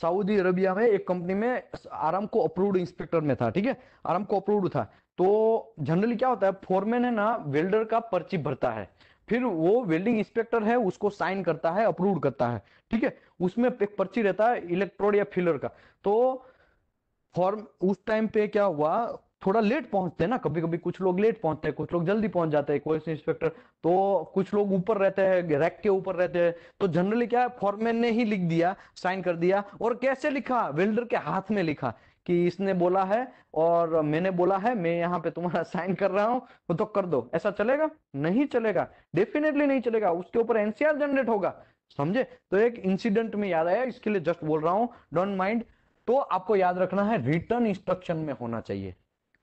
सऊदी अरबिया में एक कंपनी में आराम को अप्रूव्ड इंस्पेक्टर में था ठीक है आराम को अप्रूव्ड था तो जनरली क्या होता है फोरमैन है ना वेल्डर का पर्ची भरता है फिर वो वेल्डिंग इंस्पेक्टर है उसको साइन करता है अप्रूव करता है ठीक है उसमें एक पर्ची रहता है इलेक्ट्रोड या फिलर का तो फॉर्म उस टाइम पे क्या हुआ थोड़ा लेट पहुंचते हैं ना कभी कभी कुछ लोग लेट पहुंचते हैं कुछ लोग जल्दी पहुंच जाते हैं कोई इंस्पेक्टर तो कुछ लोग ऊपर रहते हैं रैक के ऊपर रहते हैं तो जनरली क्या है फॉरमैन ने ही लिख दिया साइन कर दिया और कैसे लिखा वेल्डर के हाथ में लिखा कि इसने बोला है और मैंने बोला है मैं यहाँ पे तुम्हारा साइन कर रहा हूँ वो तो कर दो ऐसा चलेगा नहीं चलेगा डेफिनेटली नहीं चलेगा उसके ऊपर एनसीआर जनरेट होगा समझे तो एक इंसिडेंट में याद आया इसके लिए जस्ट बोल रहा हूँ डोंट माइंड तो आपको याद रखना है रिटर्न इंस्ट्रक्शन में होना चाहिए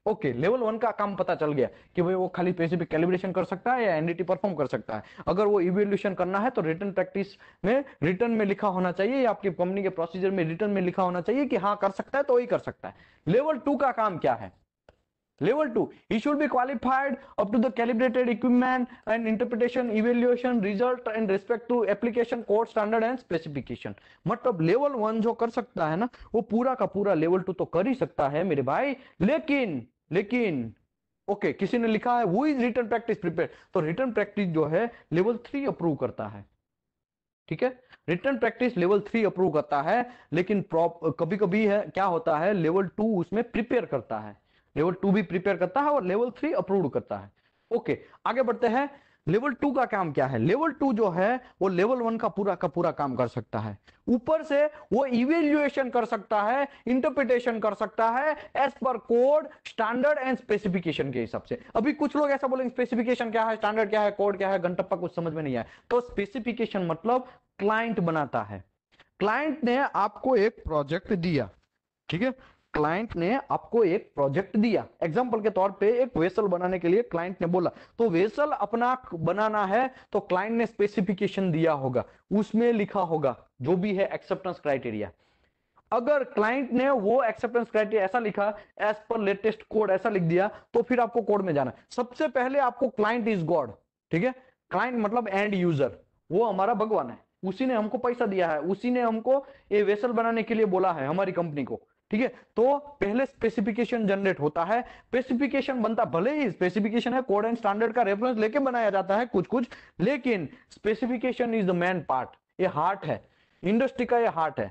ओके लेवल वन का काम पता चल गया कि भाई वो खाली स्पेसिफिक पे कैलिब्रेशन कर सकता है या एनडीटी परफॉर्म कर सकता है अगर वो इवेल्यूशन करना है तो रिटर्न प्रैक्टिस में रिटर्न में लिखा होना चाहिए या आपकी कंपनी के प्रोसीजर में रिटर्न में लिखा होना चाहिए कि हाँ कर सकता है तो वही कर सकता है लेवल टू का काम क्या है Level 2, he should be qualified up to the calibrated equipment and interpretation, evaluation, result and respect to application code standard and specification. matlab level 1 jo kar sakta hai na wo pura ka pura level 2 to kar hi sakta hai mere bhai lekin lekin okay okay, किसी ने लिखा है वो इज रिटर्न प्रैक्टिस प्रिपेयर तो रिटर्न प्रैक्टिस जो है लेवल थ्री अप्रूव करता है ठीक है written practice level three approve करता है लेकिन कभी कभी है क्या होता है लेवल टू उसमें प्रिपेयर करता है लेवल टू भी प्रिपेयर करता है और लेवल थ्री अप्रूव करता है ओके आगे बढ़ते हैं लेवल टू का काम क्या है लेवल टू जो है वो लेवल वन का पूरा का पूरा काम कर सकता है ऊपर से वो इवेल्युएशन कर सकता है इंटरप्रिटेशन कर सकता है as per code standard and specification के हिसाब से अभी कुछ लोग ऐसा बोलेंगे स्पेसिफिकेशन क्या है स्टैंडर्ड क्या है कोड क्या है घंटप्पा कुछ समझ में नहीं आया तो स्पेसिफिकेशन मतलब क्लाइंट बनाता है क्लाइंट ने आपको एक प्रोजेक्ट दिया ठीक है क्लाइंट ने आपको एक प्रोजेक्ट दिया एग्जाम्पल के तौर पे एक वेसल बनाने के लिए क्लाइंट ने बोला तो वेसल अपना बनाना है तो क्लाइंट ने स्पेसिफिकेशन दिया होगा उसमें लिखा होगा जो भी है एक्सेप्टेंस क्राइटेरिया अगर क्लाइंट ने वो एक्सेप्टेंस क्राइटेरिया ऐसा लिखा एज पर लेटेस्ट कोड ऐसा लिख दिया तो फिर आपको कोड में जाना सबसे पहले आपको क्लाइंट इज गॉड ठीक है क्लाइंट मतलब एंड यूजर वो हमारा भगवान है उसी ने हमको पैसा दिया है उसी ने हमको ये वेसल बनाने के लिए बोला है हमारी कंपनी को ठीक है तो पहले स्पेसिफिकेशन जनरेट होता है स्पेसिफिकेशन बनता भले ही स्पेसिफिकेशन है कोड एंड स्टैंडर्ड का रेफरेंस लेके बनाया जाता है कुछ कुछ लेकिन specification is the main part ये हार्ट है इंडस्ट्री का ये हार्ट है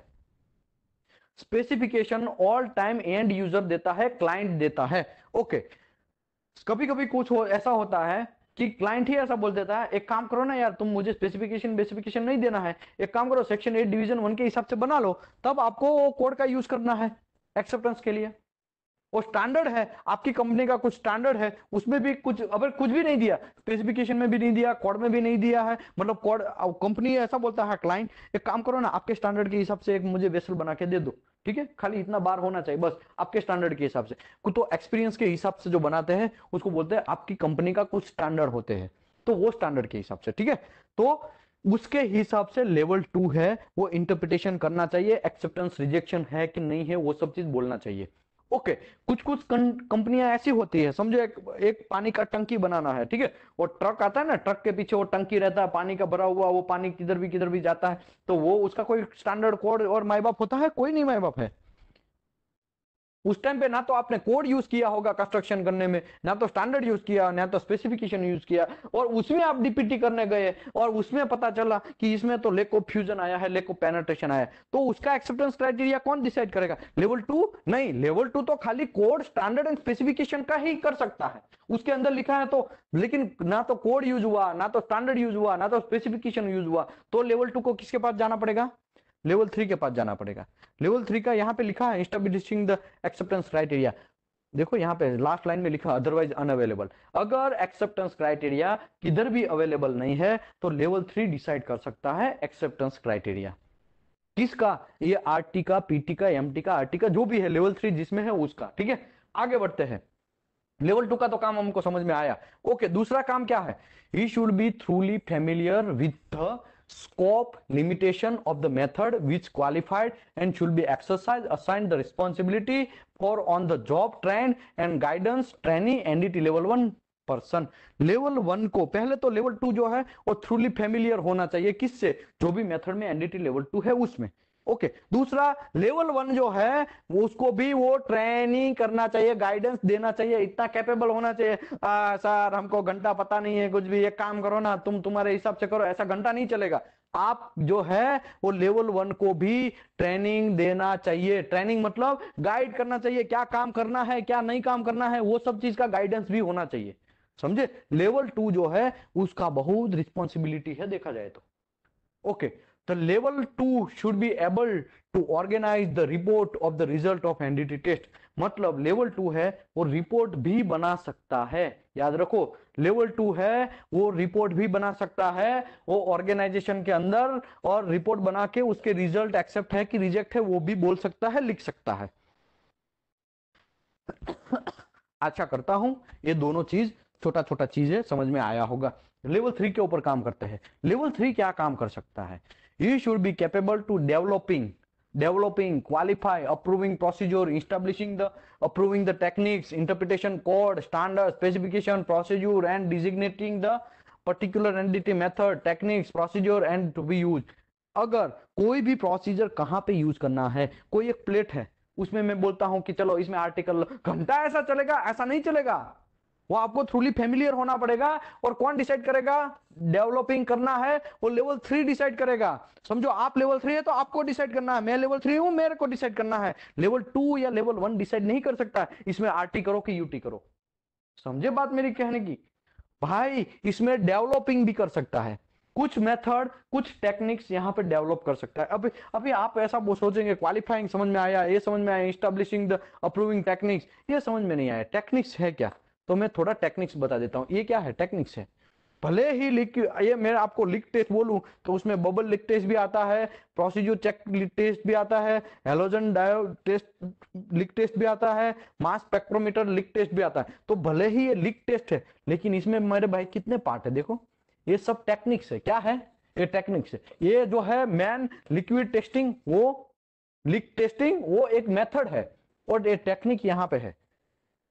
specification all time end user देता है क्लाइंट देता है ओके okay. कभी कभी कुछ हो ऐसा होता है कि क्लाइंट ही ऐसा बोल देता है एक काम करो ना यार तुम मुझे स्पेसिफिकेशन स्पेसिफिकेशन नहीं देना है एक काम करो सेक्शन एट डिवीजन वन के हिसाब से बना लो तब आपको कोड का यूज करना है एक्सेप्टेंस के लिए वो स्टैंडर्ड है आपकी कंपनी का कुछ स्टैंडर्ड है उसमें भी कुछ अगर कुछ भी नहीं दिया स्पेसिफिकेशन में भी नहीं दिया कोड में भी नहीं दिया है मतलब कोड कंपनी ऐसा बोलता है क्लाइंट एक काम करो ना आपके स्टैंडर्ड के हिसाब से एक मुझे वेसल बना के दे दो ठीक है खाली इतना बार होना चाहिए बस आपके स्टैंडर्ड के हिसाब से कुछ तो एक्सपीरियंस के हिसाब से जो बनाते हैं उसको बोलते हैं आपकी कंपनी का कुछ स्टैंडर्ड होते हैं तो वो स्टैंडर्ड के हिसाब से ठीक है तो उसके हिसाब से लेवल टू है वो इंटरप्रिटेशन करना चाहिए एक्सेप्टेंस रिजेक्शन है कि नहीं है वो सब चीज बोलना चाहिए ओके okay, कुछ कुछ कंपनियां ऐसी होती है समझो एक एक पानी का टंकी बनाना है ठीक है वो ट्रक आता है ना ट्रक के पीछे वो टंकी रहता है पानी का भरा हुआ वो पानी किधर भी किधर भी जाता है तो वो उसका कोई स्टैंडर्ड कोड और माई बाप होता है कोई नहीं माई बाप है उस टाइम पे ना तो आपने कोड यूज किया होगा कंस्ट्रक्शन करने में ना तो स्टैंडर्ड यूज किया ना तो स्पेसिफिकेशन यूज किया और उसमें आप डीपीटी करने गए और उसमें पता चला कि इसमें तो लेको फ्यूजन आया है लेको पेनेट्रेशन आया है तो उसका एक्सेप्टेंस क्राइटेरिया कौन डिसाइड करेगा लेवल टू नहीं लेवल टू तो खाली कोड स्टैंडर्ड एंड स्पेसिफिकेशन का ही कर सकता है उसके अंदर लिखा है तो लेकिन ना तो कोड यूज हुआ ना तो स्टैंडर्ड यूज हुआ ना तो स्पेसिफिकेशन यूज हुआ तो लेवल टू को किसके पास जाना पड़ेगा लेवल थ्री के पास जाना पड़ेगा लेवल थ्री का यहाँ पे लिखा है इंस्टाब्लिशिंग द एक्सेप्टेंस क्राइटेरिया देखो यहाँ पे लास्ट लाइन में लिखा अदरवाइज अनअवेलेबल अगर एक्सेप्टेंस क्राइटेरिया किधर भी अवेलेबल नहीं है तो लेवल थ्री डिसाइड कर सकता है एक्सेप्टेंस क्राइटेरिया किसका ये आरटी का पीटी का एमटी का आरटी का जो भी है लेवल थ्री जिसमें है उसका ठीक है आगे बढ़ते हैं लेवल टू का तो काम हमको समझ में आया ओके दूसरा काम क्या है he should be thoroughly familiar with the scope limitation of the method which qualified and should be exercised assigned the responsibility for on the job trained and guidance trainee entity level 1 person level one को पहले तो लेवल टू जो है वो थ्रूली फेमिलियर होना चाहिए किससे जो भी मेथड में एनडीटी लेवल टू है उसमें ओके दूसरा लेवल वन जो है उसको भी वो ट्रेनिंग करना चाहिए गाइडेंस देना चाहिए इतना कैपेबल होना चाहिए आ, सर हमको घंटा पता नहीं है कुछ भी एक काम करो ना तुम तुम्हारे हिसाब से करो ऐसा घंटा नहीं चलेगा आप जो है वो लेवल वन को भी ट्रेनिंग देना चाहिए ट्रेनिंग मतलब गाइड करना चाहिए क्या काम करना है क्या नहीं काम करना है वो सब चीज का गाइडेंस भी होना चाहिए समझे लेवल टू जो है उसका बहुत रिस्पॉन्सिबिलिटी है देखा जाए तो okay okay. The level 2 should be able to organize the report of the result of NDT test मतलब लेवल टू है वो रिपोर्ट भी बना सकता है याद रखो लेवल टू है वो रिपोर्ट भी बना सकता है वो ऑर्गेनाइजेशन के अंदर और रिपोर्ट बना के उसके रिजल्ट एक्सेप्ट है कि रिजेक्ट है वो भी बोल सकता है लिख सकता है अच्छा करता हूं ये दोनों चीज छोटा छोटा चीज है समझ में आया होगा लेवल थ्री के ऊपर काम करते हैं लेवल थ्री क्या काम कर सकता है You should be capable to developing developing, qualify, approving procedure, establishing the approving the techniques, interpretation code, standard, specification, procedure, and designating the particular entity method, techniques, procedure, and to be used. agar koi bhi procedure kahan pe use karna hai koi ek plate hai उसमें मैं बोलता हूँ कि चलो इसमें आर्टिकल घंटा ऐसा चलेगा ऐसा नहीं चलेगा वो आपको थ्रूली फेमिलियर होना पड़ेगा और कौन डिसाइड करेगा डेवलपिंग करना है वो लेवल थ्री डिसाइड करेगा समझो आप लेवल थ्री है तो आपको डिसाइड करना है मैं लेवल थ्री हूं मेरे को डिसाइड करना है लेवल टू या लेवल वन डिसाइड नहीं कर सकता इसमें आरटी करो कि यूटी करो समझे बात मेरी कहने की भाई इसमें डेवलपिंग भी कर सकता है कुछ मेथड कुछ टेक्निक्स यहाँ पे डेवलप कर सकता है अभी अभी आप ऐसा वो सोचेंगे क्वालिफाइंग समझ में आया ये समझ में आया इस्टेब्लिशिंग द अप्रूविंग टेक्निक्स ये समझ में नहीं आया टेक्निक्स है क्या तो मैं थोड़ा टेक्निक्स बता देता हूँ ये क्या है टेक्निक्स है भले ही लिख ये मैं आपको लिख टेस्ट बोलूं तो उसमें बबल लिख टेस्ट भी आता है प्रोसीजर चेक लिक टेस्ट भी आता है halogen diode test leak test भी आता है मास स्पेक्ट्रोमीटर लिक टेस्ट भी आता है तो भले ही ये लिक टेस्ट है लेकिन इसमें मेरे भाई कितने पार्ट है देखो ये सब टेक्निक्स है क्या है ये टेक्निक्स है ये जो है मैन लिक्विड टेस्टिंग वो लिक टेस्टिंग वो एक मेथड है और ये टेक्निक यहाँ पे है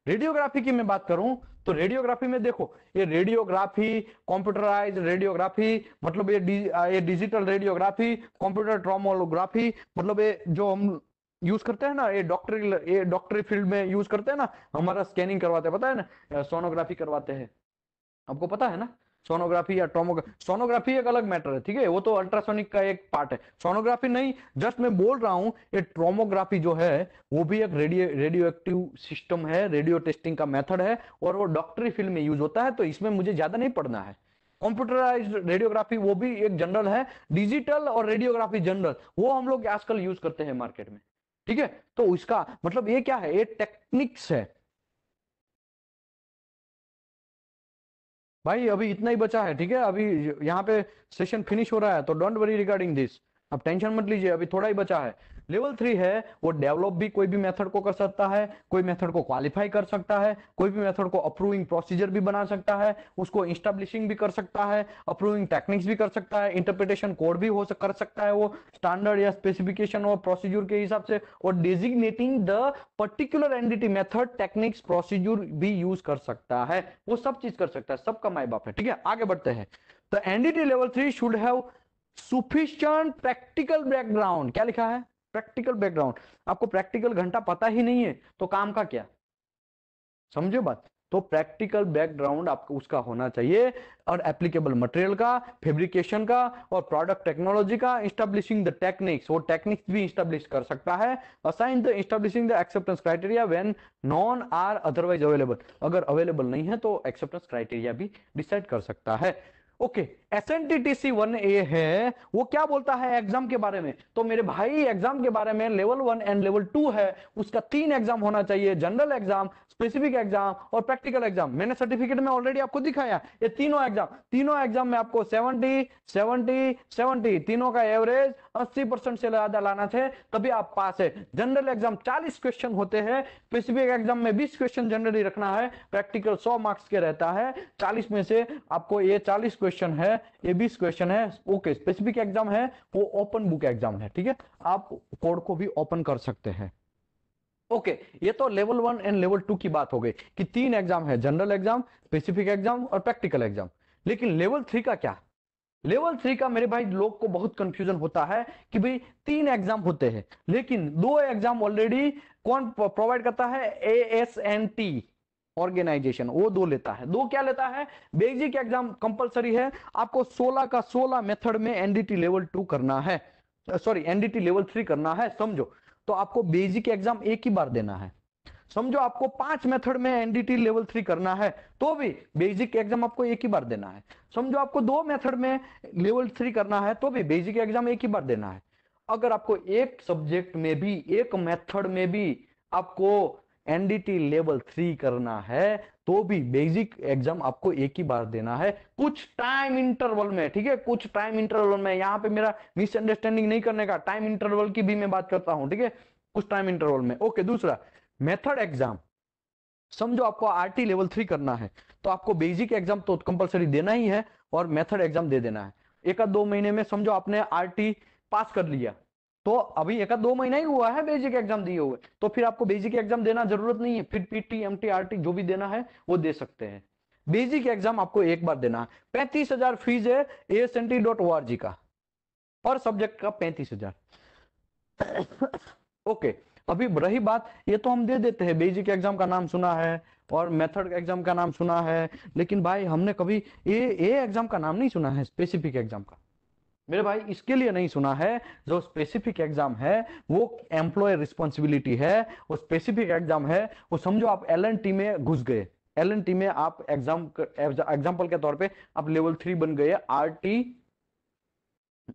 रेडियोग्राफी की मैं बात करूं तो रेडियोग्राफी में देखो ये रेडियोग्राफी कंप्यूटराइज रेडियोग्राफी मतलब ये डि, ये डिजिटल रेडियोग्राफी कंप्यूटर ट्रोमोलोग्राफी मतलब ये जो हम यूज करते हैं ना ये डॉक्टरी ये डॉक्टरी फील्ड में यूज करते हैं ना हमारा स्कैनिंग करवाते हैं पता है ना सोनोग्राफी करवाते हैं आपको पता है ना सोनोग्राफी या टोमोग्राफी सोनोग्राफी एक अलग मैटर है ठीक है वो तो अल्ट्रासोनिक का एक पार्ट है सोनोग्राफी नहीं जस्ट मैं बोल रहा हूँ ये ट्रोमोग्राफी जो है वो भी एक रेडियो रेडियो एक्टिव सिस्टम है रेडियो टेस्टिंग का मेथड है और वो डॉक्टरी फील्ड में यूज होता है तो इसमें मुझे ज्यादा नहीं पढ़ना है कंप्यूटराइज रेडियोग्राफी वो भी एक जनरल है डिजिटल और रेडियोग्राफी जनरल वो हम लोग आजकल यूज करते हैं मार्केट में ठीक है तो इसका मतलब ये क्या है ये टेक्निक्स है भाई अभी इतना ही बचा है ठीक है अभी यहाँ पे सेशन फिनिश हो रहा है तो डोंट वरी रिगार्डिंग दिस अब टेंशन मत लीजिए अभी थोड़ा ही बचा है लेवल थ्री है वो डेवलप भी कोई भी मेथड को कर सकता है कोई मेथड को क्वालिफाई कर सकता है कोई भी मेथड को अप्रूविंग प्रोसीजर भी बना सकता है उसको इंस्टाब्लिशिंग भी कर सकता है अप्रूविंग टेक्निक्स भी कर सकता है इंटरप्रिटेशन कोड भी हो कर सकता है वो स्टैंडर्ड या स्पेसिफिकेशन और प्रोसीजर के हिसाब से और designating the particular NDT method techniques procedure भी यूज कर सकता है वो सब चीज कर सकता है सबका माई बाप है ठीक है आगे बढ़ते हैं तो NDT level three should have sufficient practical background क्या लिखा है प्रैक्टिकल बैकग्राउंड आपको प्रैक्टिकल घंटा पता ही नहीं है तो काम का क्या समझो बात तो प्रैक्टिकल बैकग्राउंड आपको उसका होना चाहिए और एप्लीकेबल मटेरियल का फेब्रिकेशन का और प्रोडक्ट टेक्नोलॉजी का इंस्टेब्लिशिंग द टेक्निक्स वो टेक्निक्स भी इंस्टेब्लिश कर सकता है assign the establishing the acceptance criteria when none are otherwise available अगर अवेलेबल नहीं है तो एक्सेप्टेंस क्राइटेरिया भी डिसाइड कर सकता है okay S N T T C one A है वो क्या बोलता है एग्जाम के बारे में तो मेरे भाई एग्जाम के बारे में level one and level two है उसका तीन एग्जाम होना चाहिए जनरल एग्जाम स्पेसिफिक एग्जाम और प्रैक्टिकल एग्जाम मैंने सर्टिफिकेट में ऑलरेडी आपको दिखाया ये तीनों एग्जाम तीनों एग्जाम में आपको सेवेंटी सेवनटी सेवेंटी तीनों का एवरेज अस्सी परसेंट से ज्यादा लाना थे तभी आप पास है जनरल एग्जाम चालीस क्वेश्चन होते हैं स्पेसिफिक एग्जाम में बीस क्वेश्चन जनरली रखना है प्रैक्टिकल सौ मार्क्स के रहता है चालीस में से आपको ये चालीस क्वेश्चन है ये बीस क्वेश्चन है ओके स्पेसिफिक एग्जाम है वो ओपन बुक एग्जाम है ठीक है आप कोड को भी ओपन कर सकते हैं ओके okay, ये तो level one and level two की बात हो गई कि तीन एग्जाम है जनरल एग्जाम स्पेसिफिक एग्जाम और प्रैक्टिकल एग्जाम लेकिन लेवल थ्री का क्या लेवल थ्री का मेरे भाई लोग को बहुत कंफ्यूजन होता है कि भाई तीन एग्जाम होते हैं लेकिन दो एग्जाम ऑलरेडी कौन प्रोवाइड करता है A S N T organization वो दो लेता है दो क्या लेता है का एग्जाम कंपलसरी है आपको 16 का 16 मेथड में एनडीटी लेवल टू करना है सॉरी एनडीटी लेवल थ्री करना है समझो तो आपको के एग्जाम एक ही बार देना है समझो आपको पांच मेथड में एनडीटी लेवल थ्री करना है तो भी बेसिक एग्जाम आपको एक ही बार देना है समझो आपको दो मेथड में लेवल थ्री करना है तो भी बेसिक एग्जाम एक ही बार देना है अगर आपको एक सब्जेक्ट में भी एक मेथड में भी आपको एनडीटी लेवल थ्री करना है तो भी बेसिक एग्जाम आपको एक ही बार देना है कुछ टाइम इंटरवल में ठीक है कुछ टाइम इंटरवल में यहाँ पे मेरा मिसअंडरस्टैंडिंग नहीं करने का टाइम इंटरवल की भी मैं बात करता हूँ ठीक है कुछ टाइम इंटरवल में ओके दूसरा मेथड एग्जाम समझो आपको आरटी लेवल थ्री करना है तो आपको बेसिक एग्जाम तो कंपलसरी देना ही है और मेथड एग्जाम दे देना है एक आध दो महीने में समझो आपने आरटी पास कर लिया तो अभी एक दो महीना ही हुआ है बेसिक एग्जाम दिए हुए तो फिर आपको बेसिक एग्जाम देना जरूरत नहीं है फिर PT M T R T जो भी देना है वो दे सकते हैं बेसिक एग्जाम आपको एक बार देना है पैंतीस हजार फीस है S N T dot O R G का पर सब्जेक्ट का पैंतीस हजार ओके अभी रही बात ये तो हम दे देते हैं बेजी के एग्जाम का नाम सुना है और मेथड एग्जाम का नाम सुना है लेकिन भाई हमने कभी ए ए एग्जाम का नाम नहीं सुना है स्पेसिफिक एग्जाम का मेरे भाई इसके लिए नहीं सुना है जो स्पेसिफिक एग्जाम है वो एम्प्लॉय रिस्पॉन्सिबिलिटी है वो स्पेसिफिक एग्जाम है वो समझो आप एल में घुस गए एल में आप एग्जाम एग्जाम्पल के तौर पे आप लेवल थ्री बन गए आर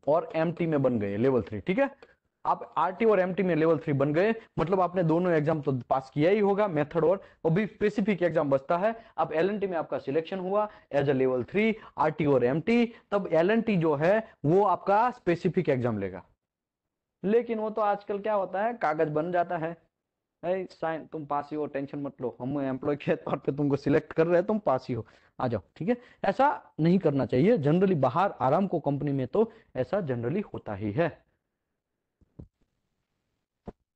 और एम में बन गए लेवल थ्री ठीक है आप आरटी और एमटी में लेवल थ्री बन गए मतलब आपने दोनों एग्जाम तो पास किया ही होगा मेथड और अभी स्पेसिफिक एग्जाम बचता है अब एल में आपका सिलेक्शन हुआ as a level three RT और एमटी तब एल जो है वो आपका स्पेसिफिक एग्जाम लेगा लेकिन वो तो आजकल क्या होता है कागज बन जाता है साइन तुम पास ही हो टेंशन मत लो हम एम्प्लॉय के तौर पे तुमको सिलेक्ट कर रहे हैं तुम पास ही हो आ जाओ ठीक है ऐसा नहीं करना चाहिए जनरली बाहर आराम को कंपनी में तो ऐसा जनरली होता ही है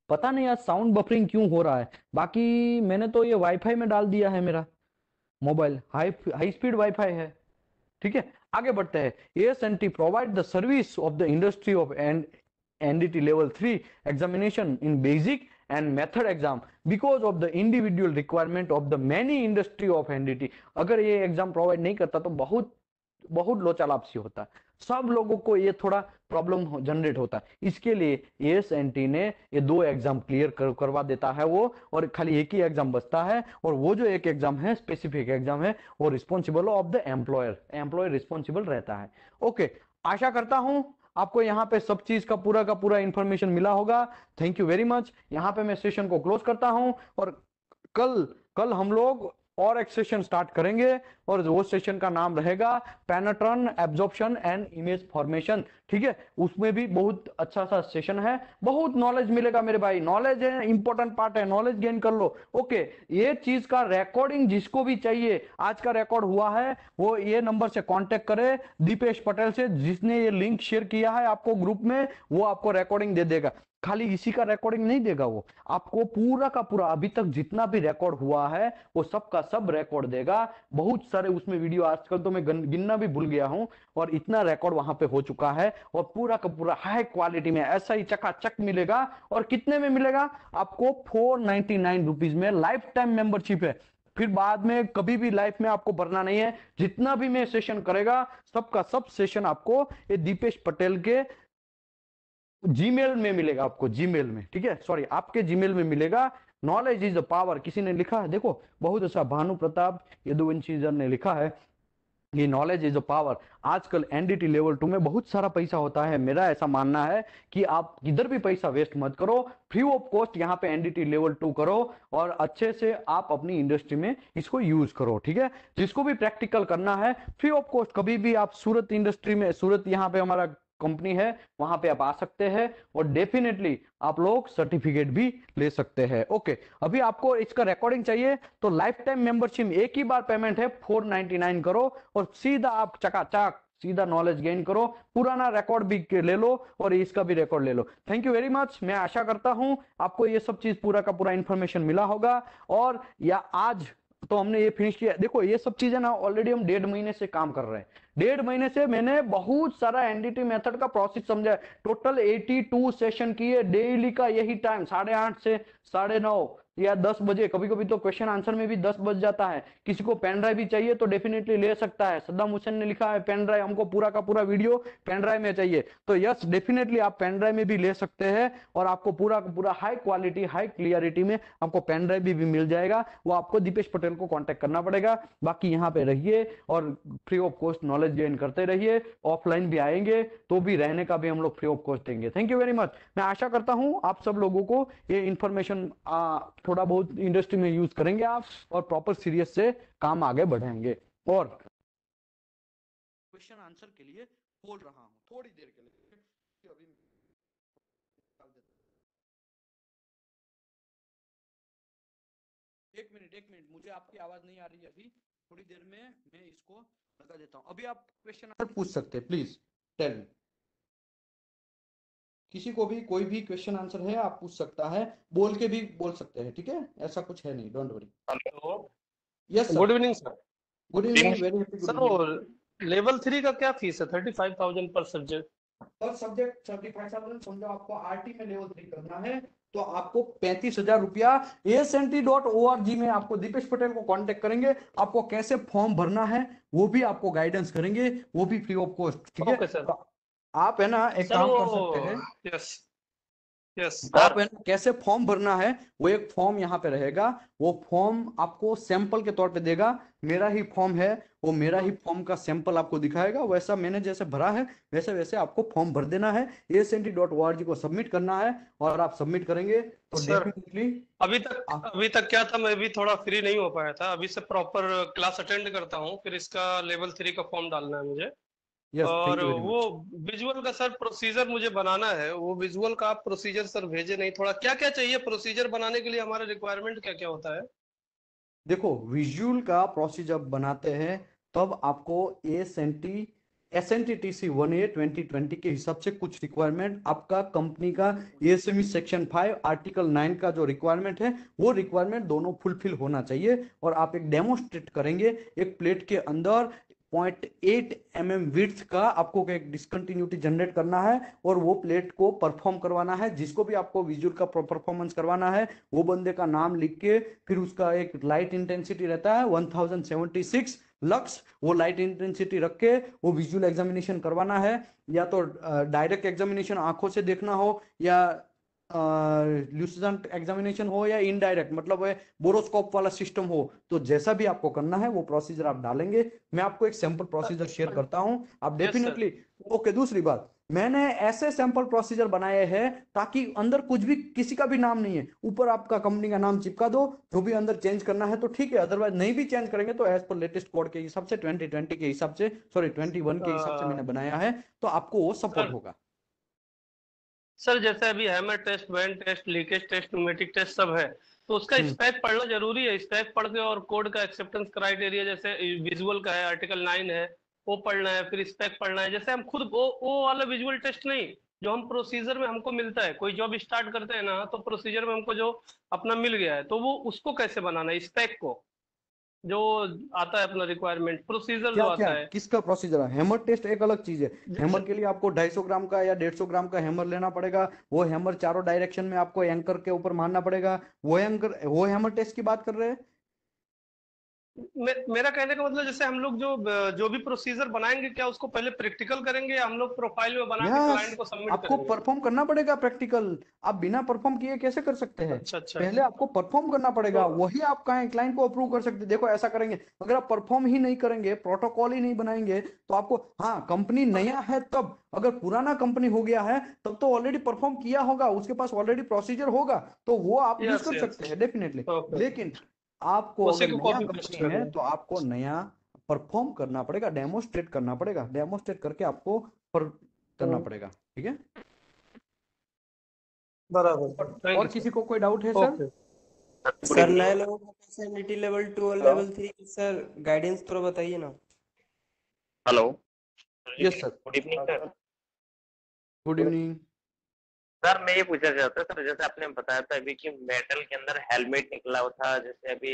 पता नहीं यार साउंड बफरिंग क्यों हो रहा है बाकी मैंने तो ये वाईफाई में डाल दिया है मेरा mobile high high speed WiFi है ठीक है आगे बढ़ते हैं S N T provide the service of the industry of and NDT level three examination in basic and method exam because of the individual requirement of the many industry of NDT अगर ये एग्जाम प्रोवाइड नहीं करता तो बहुत बहुत लोचा लापसी होता है सब लोगों को ये थोड़ा प्रॉब्लम जनरेट होता है इसके लिए एस एन टी ने ये दो एग्जाम क्लियर कर, करवा देता है वो और खाली एक ही एग्जाम बचता है और वो जो एक एग्जाम है स्पेसिफिक एग्जाम है वो responsible of the employer employer responsible रहता है ओके आशा करता हूं आपको यहाँ पे सब चीज का पूरा का पूरा इंफॉर्मेशन मिला होगा थैंक यू वेरी मच यहाँ पे मैं सेशन को क्लोज करता हूँ और कल कल हम लोग और एक सेशन स्टार्ट करेंगे और वो सेशन का नाम रहेगा penetration absorption and image formation ठीक है उसमें भी बहुत अच्छा सा सेशन है बहुत नॉलेज मिलेगा मेरे भाई नॉलेज है इंपॉर्टेंट पार्ट है नॉलेज गेन कर लो ओके ये चीज का रिकॉर्डिंग जिसको भी चाहिए आज का रिकॉर्ड हुआ है वो ये नंबर से कॉन्टेक्ट करे दीपेश पटेल से जिसने ये लिंक शेयर किया है आपको ग्रुप में वो आपको रिकॉर्डिंग दे देगा खाली इसी का रिकॉर्डिंग नहीं देगा वो आपको पूरा का पूरा अभी तक जितना भी रिकॉर्ड हुआ है वो सब का सब रिकॉर्ड देगा बहुत सारे उसमें वीडियो आजकल तो मैं गिनना भी भूल गया हूँ और इतना रिकॉर्ड वहां पे हो चुका है और पूरा का पूरा हाई क्वालिटी में ऐसा ही चकाचक मिलेगा और कितने में मिलेगा आपको फोर नाइनटी में लाइफ टाइम मेंबरशिप है फिर बाद में कभी भी लाइफ में आपको भरना नहीं है जितना भी मैं सेशन करेगा सबका सब सेशन आपको ये दीपेश पटेल के जीमेल में मिलेगा आपको जीमेल में ठीक है सॉरी आपके जीमेल में मिलेगा नॉलेज इज द पावर किसी ने लिखा है देखो बहुत अच्छा भानु प्रताप यदुवंशी जन ने लिखा है ये नॉलेज इज अ पावर आजकल एनडीटी लेवल टू में बहुत सारा पैसा होता है मेरा ऐसा मानना है कि आप किधर भी पैसा वेस्ट मत करो फ्री ऑफ कॉस्ट यहाँ पे एनडीटी लेवल टू करो और अच्छे से आप अपनी इंडस्ट्री में इसको यूज करो ठीक है जिसको भी प्रैक्टिकल करना है फ्री ऑफ कॉस्ट कभी भी आप सूरत इंडस्ट्री में सूरत यहाँ पे हमारा कंपनी है वहां पे आप आ सकते हैं और डेफिनेटली आप लोग सर्टिफिकेट भी ले सकते हैं ओके अभी आपको इसका रिकॉर्डिंग चाहिए तो लाइफ टाइम मेंबरशिप एक ही बार पेमेंट है 499 करो और सीधा आप चकाचक सीधा नॉलेज गेन करो पुराना रिकॉर्ड भी ले लो और इसका भी रिकॉर्ड ले लो थैंक यू वेरी मच मैं आशा करता हूं आपको ये सब चीज पूरा का पूरा इंफॉर्मेशन मिला होगा और या आज तो हमने ये फिनिश किया देखो ये सब चीजें ना ऑलरेडी हम डेढ़ महीने से काम कर रहे हैं डेढ़ महीने से मैंने बहुत सारा एनडीटी मेथड का प्रोसेस समझा टोटल 82 सेशन किए डेली का यही टाइम साढ़े आठ से साढ़े नौ या दस बजे कभी कभी तो क्वेश्चन आंसर में भी दस बज जाता है किसी को पेन ड्राइव भी चाहिए तो डेफिनेटली ले सकता है सद्दाम हुसैन ने लिखा है पेन ड्राइव हमको पूरा का पूरा वीडियो पेन ड्राइव में चाहिए तो यस डेफिनेटली आप पेन ड्राइव में भी ले सकते हैं और आपको पूरा का पूरा हाई क्वालिटी हाई क्लियरिटी में आपको पेन ड्राइव भी, भी मिल जाएगा वो आपको दीपेश पटेल को कॉन्टेक्ट करना पड़ेगा बाकी यहाँ पे रहिए और free of cost knowledge gain करते रहिए ऑफलाइन भी आएंगे तो भी रहने का भी हम लोग फ्री ऑफ कॉस्ट देंगे थैंक यू वेरी मच मैं आशा करता हूँ आप सब लोगों को ये इन्फॉर्मेशन थोड़ा बहुत इंडस्ट्री में यूज करेंगे आप और प्रॉपर सीरियस से काम आगे बढ़ेंगे और क्वेश्चन आंसर के लिए बोल रहा हूँ थोड़ी देर के लिए अभी एक मिनट एक मिनट मुझे आपकी आवाज नहीं आ रही अभी थोड़ी देर में मैं इसको लगा देता हूँ अभी आप क्वेश्चन आंसर पूछ सकते हैं प्लीज टेल मी किसी को भी कोई भी क्वेश्चन आंसर है आप पूछ सकता है बोल के भी बोल सकते हैं ठीक है थीके? ऐसा कुछ है नहीं don't worry yes good evening sir good evening very happy sir level three का क्या फीस है thirty five thousand per subject per subject thirty five thousand समझो आपको आरटी में लेवल थ्री करना है तो आपको पैंतीस हजार रुपया S N T dot O R G में आपको दीपेश पटेल को कांटेक्ट करेंगे आपको कैसे फॉर्म भरना है वो भी आपको गाइडेंस करेंगे वो भी फ्री ऑफ कॉस्ट ठीक है सर आप है ना एक काम कर सकते हैं यस यस आप है ना कैसे फॉर्म भरना है वो एक फॉर्म यहाँ पे रहेगा वो फॉर्म आपको सैंपल के तौर पे देगा मेरा ही फॉर्म है वो मेरा ही फॉर्म का सैंपल आपको दिखाएगा वैसा मैंने जैसे भरा है वैसे वैसे आपको फॉर्म भर देना है एस एन को सबमिट करना है और आप सबमिट करेंगे तो डेफिनेटली अभी तक आ, अभी तक क्या था मैं भी थोड़ा फ्री नहीं हो पाया था अभी से प्रॉपर क्लास अटेंड करता हूँ फिर इसका लेवल थ्री का फॉर्म डालना है मुझे yes, और वो विजुअल का सर प्रोसीजर मुझे बनाना है वो विजुअल का आप प्रोसीजर सर भेजे नहीं थोड़ा क्या क्या चाहिए प्रोसीजर बनाने के लिए हमारा रिक्वायरमेंट क्या क्या होता है देखो विजुअल का प्रोसीजर बनाते हैं तब आपको S N T S N T T C one A twenty twenty के हिसाब से कुछ रिक्वायरमेंट आपका कंपनी का S M E section five article nine का जो रिक्वायरमेंट है वो रिक्वायरमेंट दोनों फुलफिल होना चाहिए और आप एक डेमोस्ट्रेट करेंगे एक प्लेट के अंदर point eight M M width का आपको एक डिस्कंटिन्यूटी जनरेट करना है और वो प्लेट को परफॉर्म करवाना है जिसको भी आपको विजुअल का परफॉर्मेंस करवाना है वो बंदे का नाम लिख के फिर उसका एक लाइट इंटेंसिटी रहता है 1076 थाउजेंड लक्स वो लाइट इंटेंसिटी रख के वो विजुअल एग्जामिनेशन करवाना है या तो डायरेक्ट एग्जामिनेशन आंखों से देखना हो या ल्यूसिडेंट एग्जामिनेशन हो या इनडायरेक्ट मतलब बोरोस्कोप वाला सिस्टम हो तो जैसा भी आपको करना है वो प्रोसीजर आप डालेंगे मैं आपको एक सैंपल प्रोसीजर शेयर करता हूं आप डेफिनेटली ओके दूसरी बात मैंने ऐसे सैंपल प्रोसीजर बनाए हैं ताकि अंदर कुछ भी किसी का भी नाम नहीं है ऊपर आपका कंपनी का नाम चिपका दो जो भी अंदर चेंज करना है तो ठीक है अदरवाइज नहीं भी चेंज करेंगे तो एज पर लेटेस्ट कोड के हिसाब से ट्वेंटी ट्वेंटी के हिसाब से सॉरी ट्वेंटी वन के अच्छा। हिसाब से मैंने बनाया है तो आपको वो सपोर्ट होगा सर जैसे अभी हैमर टेस्ट वैन test leakage test pneumatic test सब है तो उसका स्पैक हम्म। पढ़ना जरूरी है स्पैक पढ़ के और कोड का एक्सेप्टेंस क्राइटेरिया जैसे विजुअल का है आर्टिकल नाइन है वो पढ़ना है फिर स्पैक पढ़ना है जैसे हम खुद वो वो वाला विजुअल टेस्ट नहीं जो हम प्रोसीजर में हमको मिलता है कोई जॉब स्टार्ट करते हैं ना तो प्रोसीजर में हमको जो अपना मिल गया है तो वो उसको कैसे बनाना है स्पैक को जो आता है अपना रिक्वायरमेंट प्रोसीजर क्या, जो आता क्या? है किसका प्रोसीजर है हैमर टेस्ट एक अलग चीज है हैमर के लिए आपको 250 ग्राम का या 150 ग्राम का हैमर लेना पड़ेगा वो हैमर चारों डायरेक्शन में आपको एंकर के ऊपर मारना पड़ेगा वो एंकर वो हैमर टेस्ट की बात कर रहे हैं मेरा कहने का मतलब जैसे हम लोग जो जो भी प्रोसीजर बनाएंगे क्या उसको पहले प्रैक्टिकल करेंगे हम लोग प्रोफाइल में बना क्लाइंट को सबमिट आपको परफॉर्म करना पड़ेगा प्रैक्टिकल आप बिना परफॉर्म किए कैसे कर सकते हैं अच्छा, अच्छा, पहले अच्छा। आपको परफॉर्म करना पड़ेगा तो, वही आप कहें क्लाइंट को अप्रूव कर सकते देखो ऐसा करेंगे अगर आप परफॉर्म ही नहीं करेंगे प्रोटोकॉल ही नहीं बनाएंगे तो आपको हाँ कंपनी नया है तब अगर पुराना कंपनी हो गया है तब तो ऑलरेडी परफॉर्म किया होगा उसके पास ऑलरेडी प्रोसीजर होगा तो वो आप यूज कर सकते हैं डेफिनेटली लेकिन आपको अगर है तो आपको नया परफॉर्म करना पड़ेगा डेमोस्ट्रेट करना पड़ेगा डेमोस्ट्रेट करके आपको पर करना हम्म। पड़ेगा ठीक है बराबर और किसी को कोई डाउट है सर सर नए लोगों को कैसे नीटी लेवल टू और लेवल थ्री सर गाइडेंस थोड़ा बताइए ना hello yes sir good evening sir good evening sir मैं ये पूछना चाहता सर जैसे आपने बताया था अभी कि मेटल के अंदर हेलमेट निकला हुआ था जैसे अभी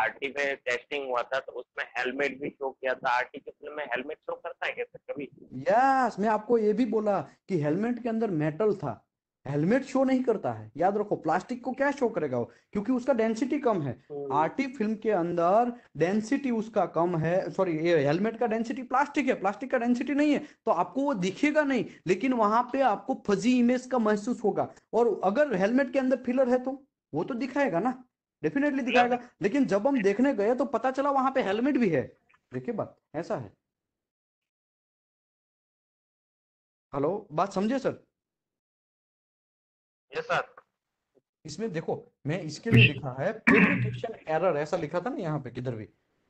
आरटी पे टेस्टिंग हुआ था तो उसमें हेलमेट भी शो किया था आरटी के फिल्म में हेलमेट शो करता है क्या सर कभी यस मैं आपको ये भी बोला कि हेलमेट के अंदर मेटल था हेलमेट शो नहीं करता है याद रखो प्लास्टिक को क्या शो करेगा वो क्योंकि उसका डेंसिटी कम है तो आरटी फिल्म के अंदर डेंसिटी उसका कम है सॉरी ये हेलमेट का डेंसिटी प्लास्टिक है प्लास्टिक का डेंसिटी नहीं है तो आपको वो दिखेगा नहीं लेकिन वहां पे आपको फजी इमेज का महसूस होगा और अगर हेलमेट के अंदर फिलर है तो वो तो दिखाएगा ना डेफिनेटली दिखाएगा लेकिन जब हम देखने गए तो पता चला वहां पे हेलमेट भी है देखिए बात ऐसा है हेलो बात समझे सर यस सर इसमें देखो मैं इसके लिए लिखा है फेब्रिकेशन एरर ऐसा लिखा था ना यहाँ पे किधर भी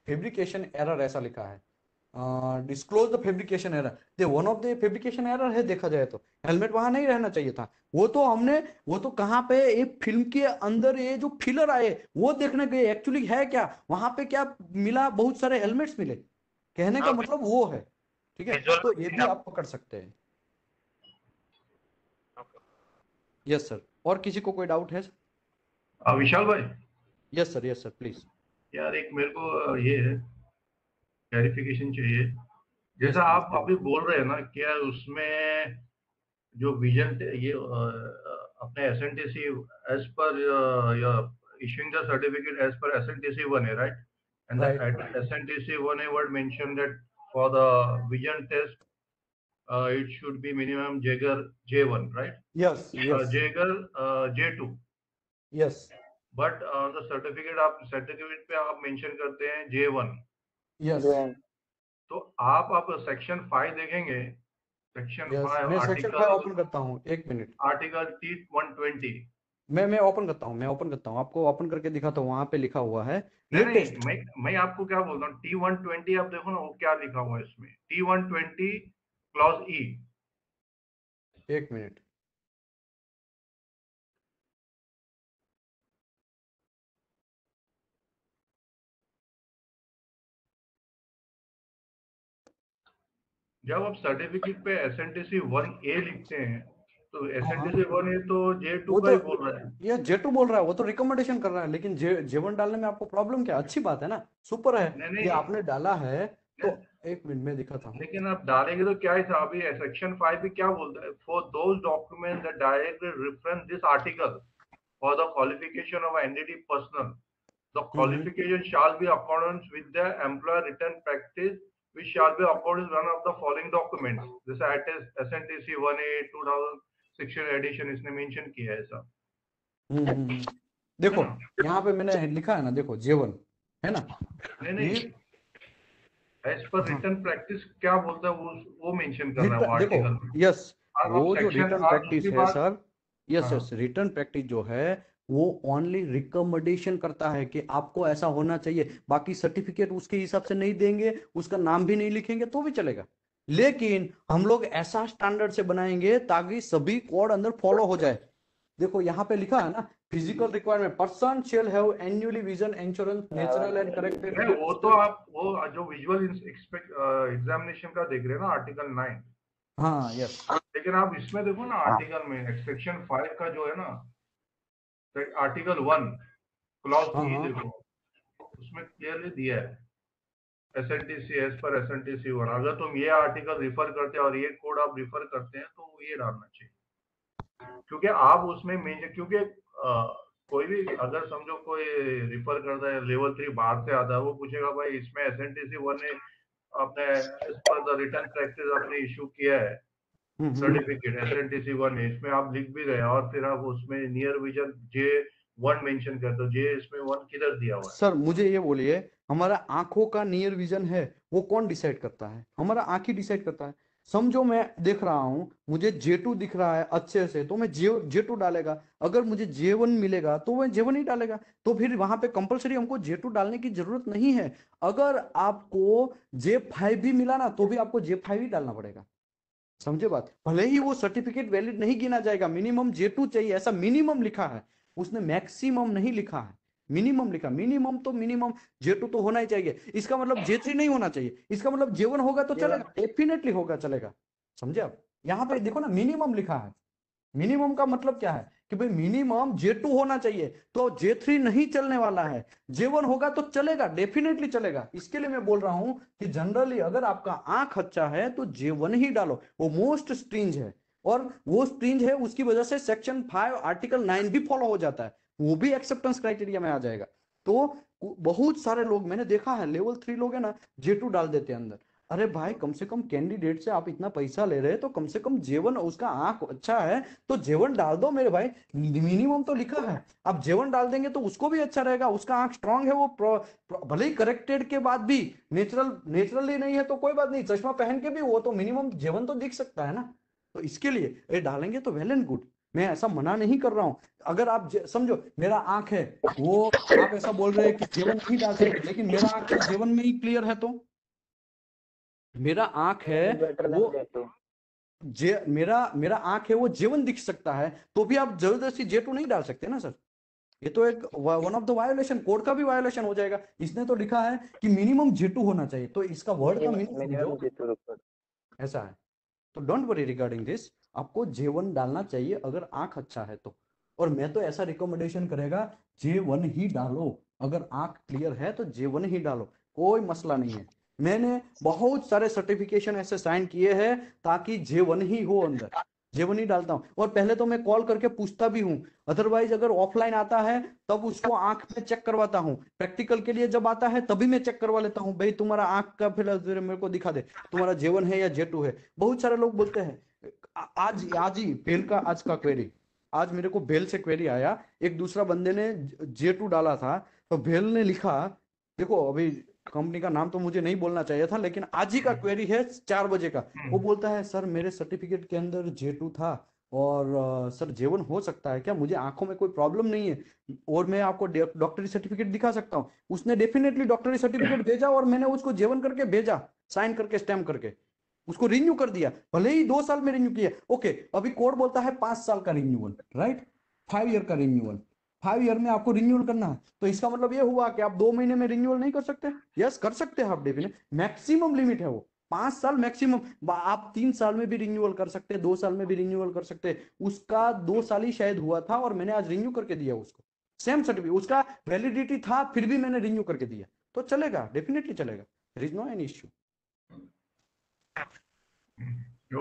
फेब्रिकेशन एरर ऐसा लिखा है disclose the fabrication error they one of the fabrication error है देखा जाए तो हेलमेट वहां नहीं रहना चाहिए था वो तो हमने वो तो कहाँ पे ये फिल्म के अंदर ये जो फिलर आए वो देखने गए एक्चुअली है क्या वहां पे क्या मिला बहुत सारे हेलमेट्स मिले कहने का हाँ, मतलब वो है ठीक है तो ये भी हाँ। आप पकड़ सकते हैं यस सर और किसी को कोई डाउट है सर विशाल भाई yes sir yes sir please यार एक मेरे को ये है क्लैरिफिकेशन चाहिए जैसा आप अभी बोल रहे हैं ना क्या उसमें जो विजन ये अपने S N T C as per certificate issuing the certificate as per SNTC 1A, right? And right. the SNTC 1A word mentioned that for the vision test uh, it should be minimum Jagger J1, right? Yes, uh, yes. Uh, Jagger uh, J2. Yes. But the certificate आप सर्टिफिकेट पे आप मेंशन करते हैं जे वन यस तो आप आप सेक्शन फाइव देखेंगे सेक्शन फाइव आर्टिकल ओपन करता हूँ एक minute article T one twenty मैं मैं ओपन करता हूँ मैं ओपन करता हूँ आपको ओपन करके दिखा तो वहाँ पे लिखा हुआ है नहीं, नहीं मैं मैं आपको क्या बोलता हूँ टी वन ट्वेंटी आप देखो ना वो क्या लिखा हुआ है इसमें T one twenty clause E e. एक मिनट जब आप सर्टिफिकेट पे S N T C one A लिखते हैं तो S N T C one A तो जे टू तो, बोल रहा है ये जे टू बोल रहा है वो तो रिकमेंडेशन कर रहा है लेकिन जे जे वन डालने में आपको प्रॉब्लम क्या अच्छी बात है ना सुपर है नहीं, नहीं, ये आपने डाला है तो एक मिनट में दिखाता हूँ लेकिन आप डालेंगे तो क्या हिसाब है सेक्शन फाइव भी क्या बोलता है for those document that directly reference this article for the qualification of NDT personnel the qualification shall be according with the employer written practice which shall be accorded one of the following documents जैसे एटस एसएनटीसी 1A 2000 सेक्शन एडिशन इसने मेंशन किया है सर हम्म, हम्म, हम्म। देखो हाँ। यहां पे मैंने लिखा है ना देखो जेवन है ना नहीं नहीं एज पर रिटर्न प्रैक्टिस क्या बोलता है वो वो मेंशन कर रहा है देखो यस वो जो रिटर्न प्रैक्टिस है sir yes yes written practice जो है वो ओनली रिकमेंडेशन करता है कि आपको ऐसा होना चाहिए बाकी सर्टिफिकेट उसके हिसाब से नहीं देंगे उसका नाम भी नहीं लिखेंगे तो भी चलेगा लेकिन हम लोग ऐसा स्टैंडर्ड से बनाएंगे ताकि सभी कोड अंदर फॉलो हो जाए देखो यहाँ पे लिखा है ना physical requirement person shall have annually vision insurance natural and corrected वो तो आप वो जो विजुअल एग्जामिनेशन uh, का देख रहे हैं ना आर्टिकल नाइन हाँ यस लेकिन आप इसमें देखो ना आर्टिकल में सेक्शन फाइव का जो है ना आर्टिकल वन क्लॉज थ्री देखो उसमें क्लियरली दिया है S N T C S पर S N T C one अगर तुम ये आर्टिकल रिफर करते हैं और ये कोड आप रिफर करते हैं तो ये डालना चाहिए क्योंकि आप उसमें मेजर क्योंकि कोई भी अगर समझो कोई रिफर करता है लेवल थ्री बाहर से आता है वो पूछेगा भाई इसमें S N T C one ने अपने इस पर रिटर्न प्रैक्टिस अपने इशू किया है certificate S N T C one इसमें आप लिख भी गए और फिर आप उसमें near vision J one mention कर दो जे इसमें वन किधर दिया हुआ है सर मुझे ये बोलिए हमारा आंखों का नियर विजन है वो कौन डिसाइड करता है हमारा आंख ही डिसाइड करता है समझो मैं देख रहा हूं मुझे जे टू दिख रहा है अच्छे से तो मैं जे जे टू डालेगा अगर मुझे जे वन मिलेगा तो मैं जे वन ही डालेगा तो फिर वहां पे कंपलसरी हमको जे टू डालने की जरूरत नहीं है अगर आपको जे फाइव भी मिला ना तो भी आपको जे फाइव ही डालना पड़ेगा समझे बात भले ही वो सर्टिफिकेट वैलिड नहीं गिना जाएगा मिनिमम जे टू चाहिए ऐसा मिनिमम लिखा है उसने मैक्सिमम नहीं लिखा है मिनिमम लिखा मिनिमम तो मिनिमम जे टू तो होना ही चाहिए इसका मतलब जे थ्री नहीं होना चाहिए इसका मतलब जे वन होगा तो चलेगा डेफिनेटली होगा चलेगा समझे आप यहाँ पे देखो ना मिनिमम लिखा है मिनिमम का मतलब क्या है कि भाई मिनिमम जे टू होना चाहिए तो जे थ्री नहीं चलने वाला है जे वन होगा तो चलेगा डेफिनेटली चलेगा इसके लिए मैं बोल रहा हूं कि जनरली अगर आपका आंख अच्छा है तो जे वन ही डालो वो मोस्ट स्ट्रिंज है और वो स्ट्रिंज है उसकी वजह से सेक्शन फाइव आर्टिकल नाइन भी फॉलो हो जाता है वो भी एक्सेप्टेंस क्राइटेरिया में आ जाएगा तो बहुत सारे लोग मैंने देखा है लेवल थ्री लोग है ना जे टू डाल देते हैं अंदर अरे भाई कम से कम कैंडिडेट से आप इतना पैसा ले रहे हैं तो कम से कम जेवन उसका आंख अच्छा है तो जेवन डाल दो मेरे भाई मिनिमम तो लिखा है आप जेवन डाल देंगे तो उसको भी अच्छा रहेगा उसका आंख स्ट्रांग है वो भले ही करेक्टेड के बाद भी नेचुरल नेचुरली नहीं है तो कोई बात नहीं चश्मा पहन के भी वो तो मिनिमम जेवन तो दिख सकता है ना तो इसके लिए ये डालेंगे तो वेल एंड गुड मैं ऐसा मना नहीं कर रहा हूँ अगर आप समझो मेरा आंख है वो आप ऐसा बोल रहे हैं कि जीवन ही डाल सकते लेकिन मेरा आंख तो जीवन में ही क्लियर है तो मेरा आंख है वो जे मेरा मेरा आंख है वो जीवन दिख सकता है तो भी आप जबरदस्ती जे टू नहीं डाल सकते ना सर ये तो एक one of the violation code का भी वायोलेशन हो जाएगा इसने तो लिखा है कि मिनिमम जे टू होना चाहिए तो इसका वर्ड का मीनिंग ऐसा है तो डोंट वरी रिगार्डिंग दिस आपको जे वन डालना चाहिए अगर आंख अच्छा है तो और मैं तो ऐसा रिकमेंडेशन करेगा जे वन ही डालो अगर आंख क्लियर है तो जे वन ही डालो कोई मसला नहीं है मैंने बहुत सारे सर्टिफिकेशन ऐसे साइन किए हैं ताकि जे वन ही हो अंदर जेब नहीं डालता हूँ और पहले तो मैं कॉल करके पूछता भी हूँ अदरवाइज अगर ऑफलाइन आता है तब उसको आंख में चेक करवाता हूँ प्रैक्टिकल के लिए जब आता है तभी मैं चेक करवा लेता हूँ भाई तुम्हारा आंख का फिर मेरे को दिखा दे तुम्हारा जेवन है या जेटू है बहुत सारे लोग बोलते हैं आज आज ही बेल का आज का क्वेरी आज मेरे को बेल से क्वेरी आया एक दूसरा बंदे ने जेटू डाला था तो बेल ने लिखा देखो अभी कंपनी का नाम तो मुझे नहीं बोलना चाहिए था लेकिन आज ही का क्वेरी हम्म। है चार बजे का वो हम्म। बोलता है सर मेरे सर्टिफिकेट के अंदर जे टू था और सर जेवन हो सकता है क्या मुझे आंखों में कोई प्रॉब्लम नहीं है और मैं आपको डॉक्टरी सर्टिफिकेट दिखा सकता हूँ उसने डेफिनेटली डॉक्टरी सर्टिफिकेट भेजा और मैंने उसको जेवन करके भेजा साइन करके स्टैम्प करके उसको रिन्यू कर दिया भले ही दो साल में रिन्यू किया ओके अभी कोर्ट बोलता है पांच साल का रिन्यूअल राइट फाइव ईयर का रिन्यूअल फाइव ईयर में आपको रिन्यूअल करना है तो इसका मतलब ये हुआ कि आप दो महीने में रिन्यूअल नहीं कर सकते यस कर सकते हैं आप डेफिनेट मैक्सिमम लिमिट है वो पांच साल मैक्सिमम आप तीन साल में भी रिन्यूअल कर सकते हैं दो साल में भी रिन्यूअल कर सकते हैं उसका दो साल ही शायद हुआ था और मैंने आज रिन्यू करके दिया उसको सेम सर्टिफिकेट उसका वैलिडिटी था फिर भी मैंने रिन्यू करके दिया तो चलेगा डेफिनेटली चलेगा there is no an issue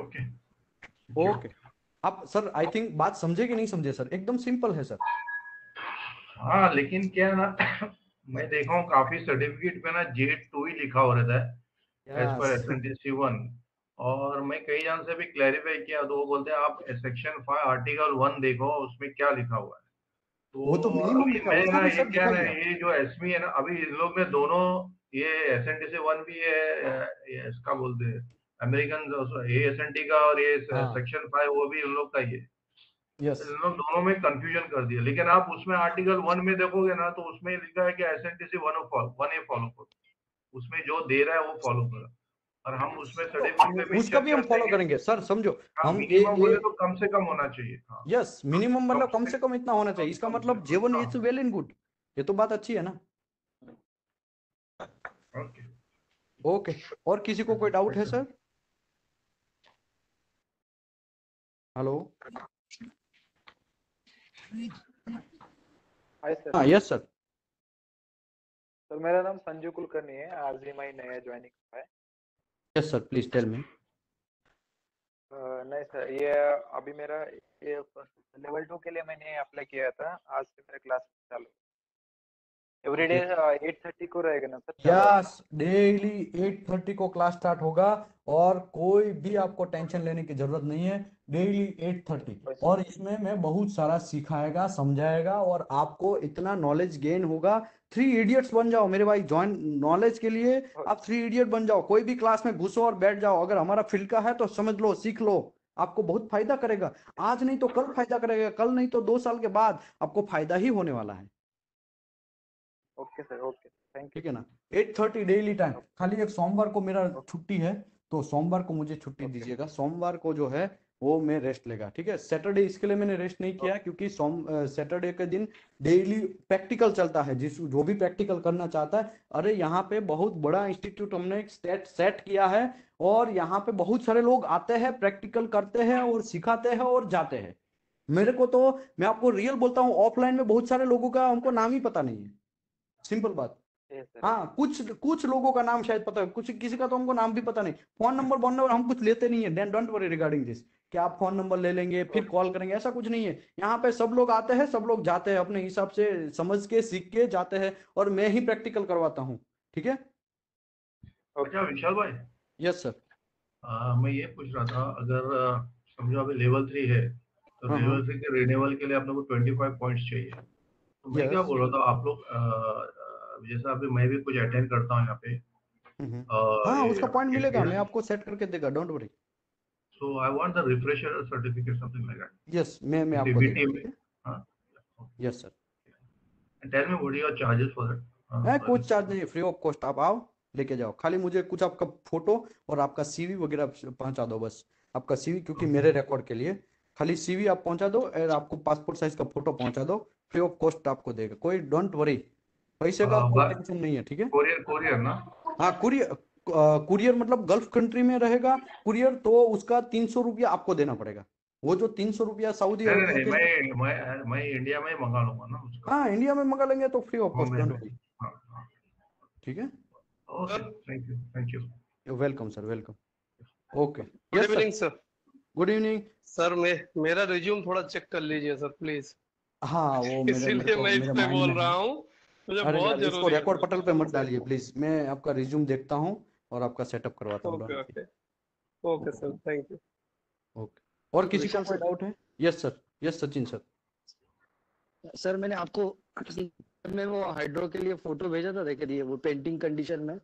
okay okay आप सर आई थिंक बात समझे कि नहीं समझे सर एकदम सिंपल है सर हाँ लेकिन क्या ना मैं देखा हूँ काफी सर्टिफिकेट पे ना जेड टू ही लिखा हो रहता है एज पर एस वन और मैं कई जन से भी क्लैरिफाई किया तो वो बोलते हैं आप सेक्शन फाइव आर्टिकल वन देखो उसमें क्या लिखा हुआ है तो वो तो मैं ना ये क्या ना ये जो एसमी है ना अभी इन लोग में दोनों ये S N T C one भी है इसका बोलते हैं अमेरिकन एस एन टी का और ये सेक्शन हाँ। फाइव वो भी इन लोग का ही है yes. तो दोनों में कंफ्यूजन कर दिया लेकिन आप उसमें आर्टिकल वन में देखोगे ना तो उसमें लिखा है कि S N T C one one A follow करो उसमें जो दे रहा है वो फॉलो करो और हम उसमें सर्टिफिकेट तो भी उसका भी हम फॉलो करेंगे सर समझो हाँ, हम ये बोले तो कम से कम होना चाहिए यस हाँ। मिनिमम मतलब कम से कम इतना होना चाहिए इसका मतलब जीवन इज वेल एंड गुड ये तो बात अच्छी है ना ओके okay. okay. और किसी को कोई डाउट है सर हेलो हाँ यस सर सर मेरा नाम संजू कुलकर्णी है आज आरजी माई नया ज्वाइनिंग हुआ है yes sir please tell me नहीं सर ये अभी मेरा ये लेवल टू के लिए मैंने अप्लाई किया था आज से मेरा क्लास चालू एवरी एट थर्टी को रहेगा ना डेली एट थर्टी को क्लास स्टार्ट होगा और कोई भी आपको टेंशन लेने की जरूरत नहीं है डेली एट थर्टी और इसमें मैं बहुत सारा सिखाएगा समझाएगा और आपको इतना नॉलेज गेन होगा थ्री इडियट्स बन जाओ मेरे भाई ज्वाइन नॉलेज के लिए अच्छा। आप थ्री इडियट बन जाओ कोई भी क्लास में घुसो और बैठ जाओ अगर हमारा फील्ड का है तो समझ लो सीख लो आपको बहुत फायदा करेगा आज नहीं तो कल फायदा करेगा कल नहीं तो दो साल के बाद आपको फायदा ही होने वाला है okay sir okay thank you ठीक है ना एट थर्टी डेली टाइम खाली एक सोमवार को मेरा छुट्टी है तो सोमवार को मुझे छुट्टी दीजिएगा सोमवार को जो है वो मैं रेस्ट लेगा ठीक है सैटरडे इसके लिए मैंने रेस्ट नहीं किया क्योंकि सोम सैटरडे के दिन डेली प्रैक्टिकल चलता है जिस जो भी प्रैक्टिकल करना चाहता है अरे यहाँ पे बहुत बड़ा इंस्टीट्यूट हमने सेट सेट किया है और यहाँ पे बहुत सारे लोग आते हैं प्रैक्टिकल करते हैं और सिखाते हैं और जाते हैं मेरे को तो मैं आपको रियल बोलता हूँ ऑफलाइन में बहुत सारे लोगों का हमको नाम ही पता नहीं है सिंपल बात हाँ कुछ कुछ लोगों का नाम शायद पता है कुछ किसी का तो हमको नाम भी पता नहीं फोन नंबर फोन नंबर हम कुछ लेते नहीं है then don't worry regarding this कि आप फोन नंबर ले लेंगे फिर कॉल करेंगे ऐसा कुछ नहीं है यहाँ पे सब लोग आते हैं सब लोग जाते हैं अपने हिसाब से समझ के सीख के जाते हैं और मैं ही प्रैक्टिकल करवाता हूँ ठीक है अच्छा विशाल भाई यस सर मैं ये पूछ रहा था अगर समझो अभी लेवल थ्री है तो लेवल हाँ, थ्री हाँ। के रिन्यूअल के लिए आप लोग को ट्वेंटी फाइव पॉइंट चाहिए तो मैं yes. क्या बोल रहा था आप लोग जैसा अभी मैं भी कुछ अटेंड करता हूँ यहाँ पे हाँ उसका पॉइंट मिलेगा मैं आपको सेट करके देगा don't worry so I want the refresher certificate something like that yes मैं मैं आपको में yes sir and tell me what are your charges for that कुछ चार्ज नहीं फ्री ऑफ कॉस्ट आप आओ लेके जाओ खाली मुझे कुछ आपका फोटो और आपका सीवी वगैरह पहुंचा दो बस आपका सीवी क्योंकि मेरे रिकॉर्ड के लिए खाली सी आप पहुंचा दो और आपको पासपोर्ट साइज का फोटो पहुंचा दो फ्री ऑफ कॉस्ट आपको देगा कोई डोंट वरी पैसे का हाँ, कोई टेंशन नहीं है ठीक है कुरियर कुरियर ना हाँ कुरियर कुरियर मतलब गल्फ कंट्री में रहेगा कुरियर तो उसका तीन सौ रुपया आपको देना पड़ेगा वो जो तीन सौ रुपया सऊदी मैं, मैं, मैं इंडिया में मंगा लूंगा ना हाँ इंडिया में मंगा लेंगे तो फ्री ऑफ कॉस्ट ठीक है thank you thank you welcome sir welcome okay good evening sir good evening sir मे, मेरा रिज्यूम थोड़ा चेक कर लीजिए सर प्लीज हाँ वो इसीलिए मैं इस पे बोल रहा हूँ मुझे बहुत रिकॉर्ड पटल पे मत डालिए प्लीज मैं आपका रिज्यूम देखता हूँ और आपका सेटअप करवाता हूँ okay sir thank you okay और किसी का डाउट है yes sir yes Sachin sir sir मैंने आपको में वो हाइड्रो के लिए फोटो भेजा था देखे दिए वो पेंटिंग कंडीशन में आ,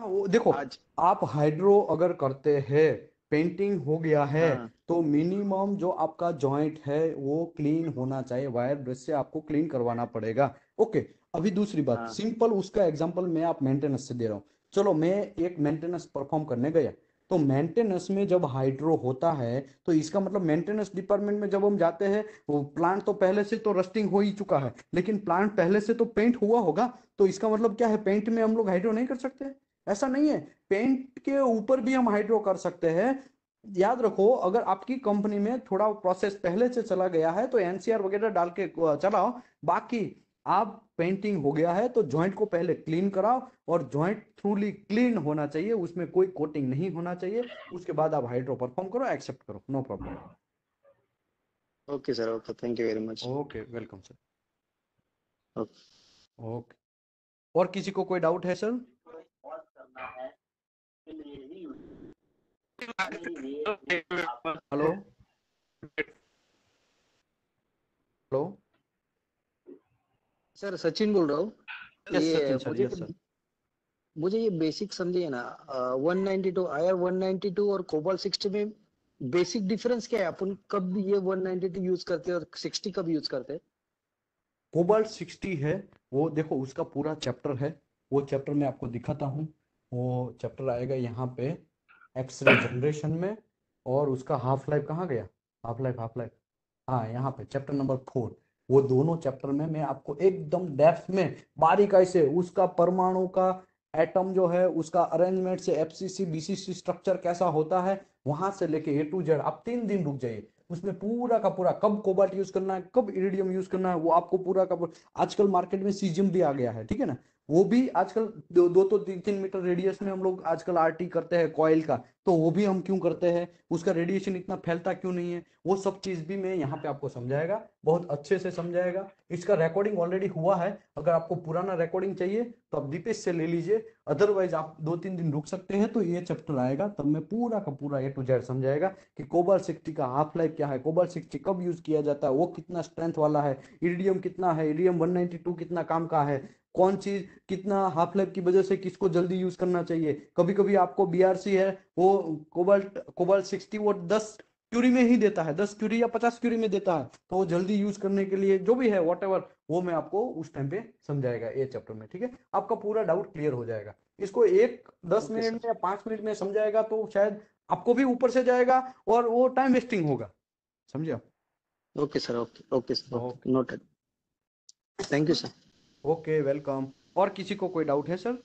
हाँ, वो देखो आज आप हाइड्रो अगर करते हैं पेंटिंग हो गया है हाँ। तो मिनिमम जो आपका जॉइंट है वो क्लीन होना चाहिए वायर ब्रश से आपको क्लीन करवाना पड़ेगा ओके अभी दूसरी बात हाँ। सिंपल उसका एग्जाम्पल मैं आप मेंटेनेंस से दे रहा हूँ चलो मैं एक मेंटेनेंस परफॉर्म करने गया तो मेंटेनेंस में जब हाइड्रो होता है तो इसका मतलब मेंटेनेंस डिपार्टमेंट में जब हम जाते हैं वो प्लांट तो पहले से तो रस्टिंग हो ही चुका है लेकिन प्लांट पहले से तो पेंट हुआ होगा तो इसका मतलब क्या है पेंट में हम लोग हाइड्रो नहीं कर सकते ऐसा नहीं है पेंट के ऊपर भी हम हाइड्रो कर सकते हैं याद रखो अगर आपकी कंपनी में थोड़ा प्रोसेस पहले से चला गया है तो एनसीआर वगैरह डाल के चलाओ बाकी आप पेंटिंग हो गया है तो जॉइंट को पहले क्लीन कराओ और जॉइंट थ्रूली क्लीन होना चाहिए उसमें कोई कोटिंग नहीं होना चाहिए उसके बाद आप हाइड्रो परफॉर्म करो एक्सेप्ट करो no problem okay sir okay thank you very much okay welcome sir okay और किसी को कोई डाउट है sir hello hello sir Sachin बोल रहा हूँ yes, ये मुझे yes, मुझे ये बेसिक समझिए ना one ninety two I R one ninety two और कोबाल सिक्सटी में बेसिक डिफरेंस क्या है अपन कब ये वन नाइनटी टू यूज करते हैं और सिक्सटी कब यूज करते हैं कोबाल्ट सिक्सटी है वो देखो उसका पूरा चैप्टर है वो चैप्टर मैं आपको दिखाता हूँ वो चैप्टर आएगा यहाँ पे एक्सरे जनरेशन में और उसका हाफ लाइफ कहाँ गया हाफ लाइफ हाफ लाइफ हाँ यहाँ पे चैप्टर नंबर फोर वो दोनों चैप्टर में मैं आपको एकदम डेप्थ में बारीकाई से उसका परमाणु का एटम जो है उसका अरेंजमेंट से एफसीसी बीसीसी स्ट्रक्चर कैसा होता है वहां से लेके ए टू जेड आप तीन दिन रुक जाइए उसमें पूरा का पूरा कब कोबाल्ट यूज करना है कब इरिडियम यूज करना है वो आपको पूरा का पूरा आजकल मार्केट में सीजियम भी आ गया है ठीक है ना वो भी आजकल दो, दो तो तीन तीन मीटर रेडियस में हम लोग आजकल टी करते हैं कॉयल का तो वो भी हम क्यों करते हैं उसका रेडिएशन इतना फैलता क्यों नहीं है वो सब चीज भी मैं यहाँ पे आपको समझाएगा बहुत अच्छे से समझाएगा इसका रिकॉर्डिंग ऑलरेडी हुआ है अगर आपको पुराना रिकॉर्डिंग चाहिए तो आप दीपेश से ले लीजिए अदरवाइज आप दो तीन दिन रुक सकते हैं तो ये चैप्टर आएगा तब मैं पूरा का पूरा ए टू जेड समझाएगा कि कोबाल सिक्सटी का हाफ लाइफ क्या है कोबाल सिक्सटी कब यूज किया जाता है वो कितना स्ट्रेंथ वाला है इडियम कितना है इडियम वन कितना काम का है कौन चीज कितना हाफ लाइफ की वजह से किसको जल्दी यूज करना चाहिए कभी कभी आपको बीआरसी है वो कोबाल्ट कोबाल्ट सिक्सटी वो दस क्यूरी में ही देता है दस क्यूरी या पचास क्यूरी में देता है तो वो जल्दी यूज करने के लिए जो भी है वॉट वो मैं आपको उस टाइम पे समझाएगा ये चैप्टर में ठीक है आपका पूरा डाउट क्लियर हो जाएगा इसको एक दस मिनट में या पांच मिनट में समझाएगा तो शायद आपको भी ऊपर से जाएगा और वो टाइम वेस्टिंग होगा समझे okay sir okay okay sir okay noted thank you sir okay welcome और किसी को कोई डाउट है सर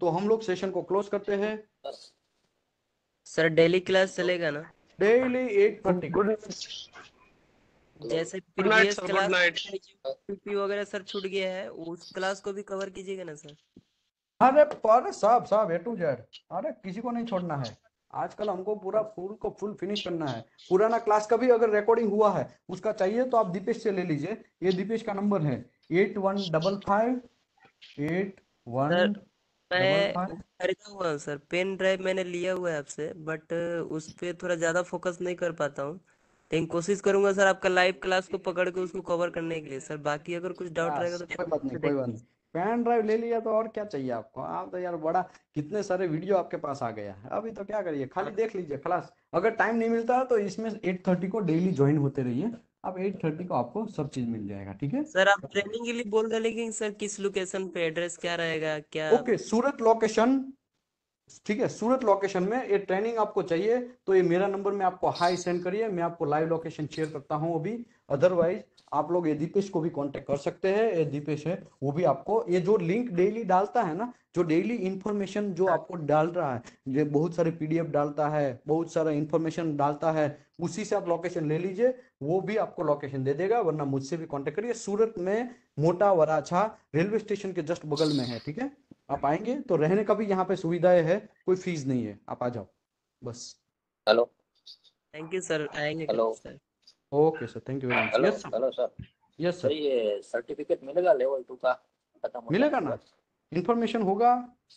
तो हम लोग सेशन को क्लोज करते हैं सर डेली क्लास चलेगा ना डेली एट थर्टी जैसे प्रीवियस क्लास पीपी वगैरह सर छूट गया है उस क्लास को भी कवर कीजिएगा ना सर अरे अरे साहब साहब ए टू जेड अरे किसी को नहीं छोड़ना है आजकल हमको पूरा फुल को फुल फिनिश करना है पुराना क्लास का भी अगर रिकॉर्डिंग हुआ है उसका चाहिए तो आप दीपेश से ले लीजिए ये दीपेश का नंबर है eight one double five eight one मैं हुआ सर पेन ड्राइव मैंने लिया हुआ है आपसे बट uh, उस पर थोड़ा ज़्यादा फोकस नहीं कर पाता हूँ लेकिन कोशिश करूंगा सर आपका लाइव क्लास को पकड़ के उसको कवर करने के लिए सर बाकी अगर कुछ डाउट रहेगा तो कोई बात नहीं कोई बात नहीं पेन ड्राइव ले लिया तो और क्या चाहिए आपको आप तो यार बड़ा कितने सारे वीडियो आपके पास आ गया है अभी तो क्या करिए खाली हाँ। देख लीजिए क्लास अगर टाइम नहीं मिलता तो इसमें एट थर्टी को डेली ज्वाइन होते रहिए अब एट थर्टी को आपको सब चीज मिल जाएगा ठीक है सर आप ट्रेनिंग के लिए बोल रहे लेकिन सर किस लोकेशन पे एड्रेस क्या रहेगा क्या ओके सूरत लोकेशन ठीक है सूरत लोकेशन में ये ट्रेनिंग आपको चाहिए तो ये मेरा नंबर मैं आपको हाई सेंड करिए मैं आपको लाइव लोकेशन शेयर करता हूँ अभी अदरवाइज आप लोग ये दीपेश को भी कांटेक्ट कर सकते हैं ये दीपेश है वो भी आपको ये जो लिंक डेली डालता है ना जो डेली इंफॉर्मेशन जो आपको डाल रहा है जो बहुत सारे पीडीएफ डालता है बहुत सारा इंफॉर्मेशन डालता है उसी से आप लोकेशन ले लीजिए वो भी आपको लोकेशन दे देगा वरना मुझसे भी कांटेक्ट करिए सूरत में मोटा वराछा रेलवे स्टेशन के जस्ट बगल में है ठीक है आप आएंगे तो रहने का भी यहाँ पे सुविधाएं है कोई फीस नहीं है आप आ जाओ बस हेलो थैंक यू सर आएंगे hello okay sir thank you very much hello sir yes sir ये सर्टिफिकेट मिलेगा लेवल टू का मिलेगा ना इन्फॉर्मेशन होगा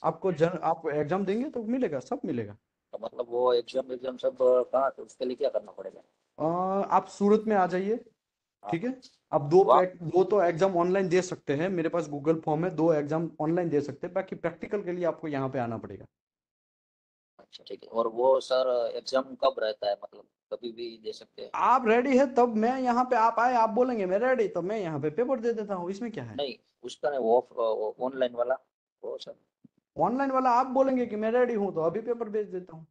आपको जन, आप एग्जाम देंगे तो मिलेगा सब मिलेगा तो मतलब वो एग्जाम एग्जाम सब कहाँ तो उसके लिए क्या करना पड़ेगा आ, आप सूरत में आ जाइए हाँ। ठीक है आप दो दो तो एग्जाम ऑनलाइन दे सकते हैं मेरे पास गूगल फॉर्म है दो एग्जाम ऑनलाइन दे सकते हैं बाकी प्रैक्टिकल के लिए आपको यहाँ पे आना पड़ेगा अच्छा ठीक है और वो सर एग्जाम कब रहता है मतलब कभी भी दे सकते हैं आप रेडी है तब मैं यहाँ पे आप आए आप बोलेंगे मैं रेडी तो मैं यहाँ पे पेपर दे देता हूँ इसमें क्या है नहीं उसका नहीं वो ऑनलाइन वाला वो सर ऑनलाइन वाला आप बोलेंगे कि मैं रेडी हूँ तो अभी पेपर भेज देता हूँ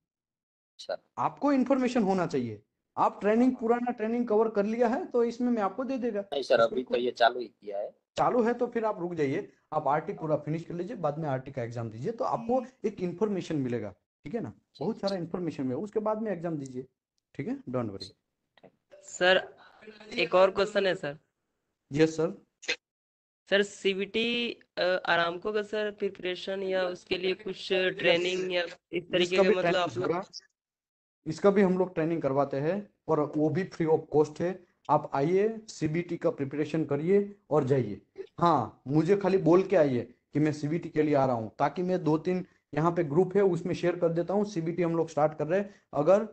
आपको इन्फॉर्मेशन होना चाहिए आप ट्रेनिंग हाँ। पुराना ट्रेनिंग कवर कर लिया है तो इसमें मैं आपको दे देगा नहीं सर अभी तो ये चालू ही किया है चालू है तो फिर आप रुक जाइए आप आरटी हाँ। पूरा फिनिश कर लीजिए बाद में आरटी का एग्जाम दीजिए तो आपको एक इन्फॉर्मेशन मिलेगा ठीक है ना बहुत सारा इन्फॉर्मेशन मिलेगा उसके बाद में एग्जाम दीजिए ठीक है डोंट वरी सर एक और क्वेश्चन है sir yes sir sir CBT को का सर प्रिपरेशन या उसके लिए कुछ ट्रेनिंग या इस तरीके का मतलब आप लोग इसका भी हम लोग ट्रेनिंग करवाते हैं और वो भी फ्री ऑफ कॉस्ट है आप आइए सीबीटी का प्रिपरेशन करिए और जाइए हाँ मुझे खाली बोल के आइए कि मैं सीबीटी के लिए आ रहा हूँ ताकि मैं दो तीन यहाँ पे ग्रुप है उसमें शेयर कर देता हूँ सीबीटी हम लोग स्टार्ट कर रहे हैं अगर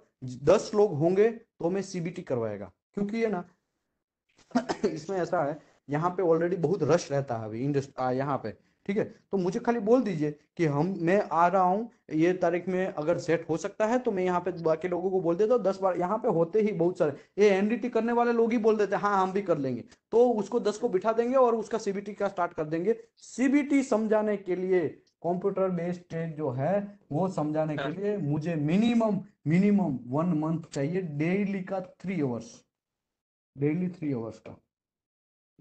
दस लोग होंगे तो मैं सीबीटी करवाएगा क्योंकि ये ना इसमें ऐसा है यहाँ पे ऑलरेडी बहुत रश रहता है अभी इंडस्ट्री यहाँ पे ठीक है तो मुझे खाली बोल दीजिए कि हम मैं आ रहा हूँ ये तारीख में अगर सेट हो सकता है तो मैं यहाँ पे बाकी लोगों को बोल देता हूँ दस बार यहाँ पे होते ही बहुत सारे ये एनडीटी करने वाले लोग ही बोल देते हैं हाँ हम भी कर लेंगे तो उसको दस को बिठा देंगे और उसका सीबीटी का स्टार्ट कर देंगे सीबीटी समझाने के लिए कंप्यूटर बेस्ड ट्रेड जो है वो समझाने के हाँ। लिए मुझे मिनिमम मिनिमम वन मंथ चाहिए डेली का three hours daily three hours का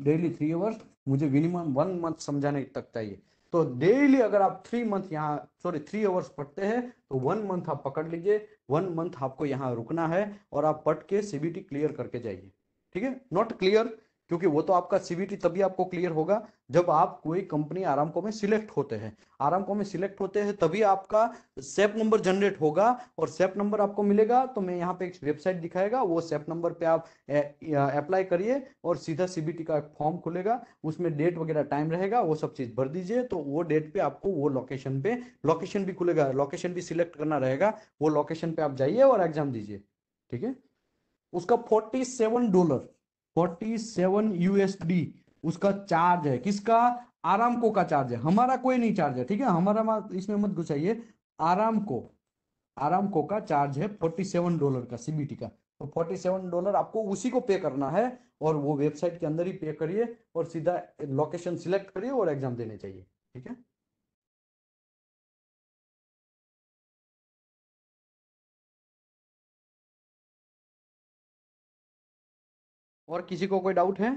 डेली थ्री अवर्स मुझे मिनिमम वन मंथ समझाने तक चाहिए तो डेली अगर आप थ्री मंथ यहाँ सॉरी थ्री अवर्स पढ़ते हैं तो वन मंथ आप पकड़ लीजिए वन मंथ आपको यहाँ रुकना है और आप पढ़ के सीबीटी क्लियर करके जाइए ठीक है नॉट क्लियर क्योंकि वो तो आपका सीबीटी तभी आपको क्लियर होगा जब आप कोई कंपनी आरामको में सिलेक्ट होते हैं आरामको में सिलेक्ट होते हैं तभी आपका सेप नंबर जनरेट होगा और सेप नंबर आपको मिलेगा तो मैं यहाँ पे एक वेबसाइट दिखाएगा वो सेप नंबर पे आप अप्लाई करिए और सीधा सीबीटी का एक फॉर्म खुलेगा उसमें डेट वगैरह टाइम रहेगा वो सब चीज भर दीजिए तो वो डेट पे आपको वो लोकेशन पे लोकेशन भी खुलेगा लोकेशन भी सिलेक्ट करना रहेगा वो लोकेशन पे आप जाइए और एग्जाम दीजिए ठीक है उसका forty seven dollar forty seven USD उसका चार्ज है किसका आराम को का चार्ज है हमारा कोई नहीं चार्ज है ठीक है हमारा इसमें मत घुसाइए आराम को आराम को का चार्ज है फोर्टी सेवन डॉलर का सीबीटी का तो फोर्टी सेवन डॉलर आपको उसी को पे करना है और वो वेबसाइट के अंदर ही पे करिए और सीधा लोकेशन सिलेक्ट करिए और एग्जाम देने चाहिए ठीक है और किसी को कोई डाउट है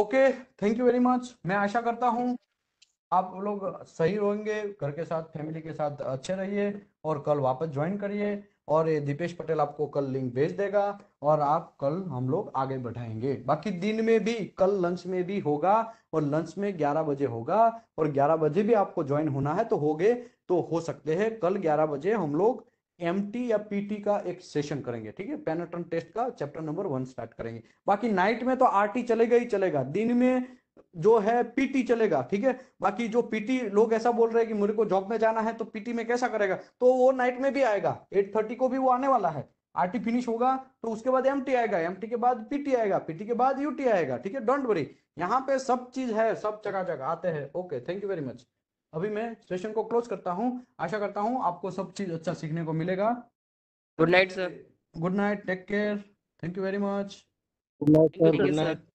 okay thank you very much मैं आशा करता हूँ आप लोग सही रहेंगे घर के साथ फैमिली के साथ अच्छे रहिए और कल वापस ज्वाइन करिए और ये दीपेश पटेल आपको कल लिंक भेज देगा और आप कल हम लोग आगे बढ़ाएंगे बाकी दिन में भी कल लंच में भी होगा और लंच में 11 बजे होगा और 11 बजे भी आपको ज्वाइन होना है तो गए तो हो सकते हैं कल 11 बजे हम लोग एम या पीटी का एक सेशन करेंगे ठीक है पेनाटन टेस्ट का चैप्टर नंबर वन स्टार्ट करेंगे बाकी नाइट में तो आरटी चलेगा ही चलेगा दिन में जो है पीटी चलेगा ठीक है बाकी जो पीटी लोग ऐसा बोल रहे हैं कि मुझे को जॉब में जाना है तो पीटी में कैसा करेगा तो वो नाइट में भी आएगा एट थर्टी को भी वो आने वाला है आरटी फिनिश होगा तो उसके बाद एमटी आएगा एमटी के बाद पीटी आएगा पीटी के बाद यूटी आएगा ठीक है डोंट वरी यहाँ पे सब चीज है सब जगह जगह आते हैं okay thank you very much अभी मैं सेशन को क्लोज करता हूँ आशा करता हूँ आपको सब चीज अच्छा सीखने को मिलेगा good night sir good night take care thank you very much good night sir good night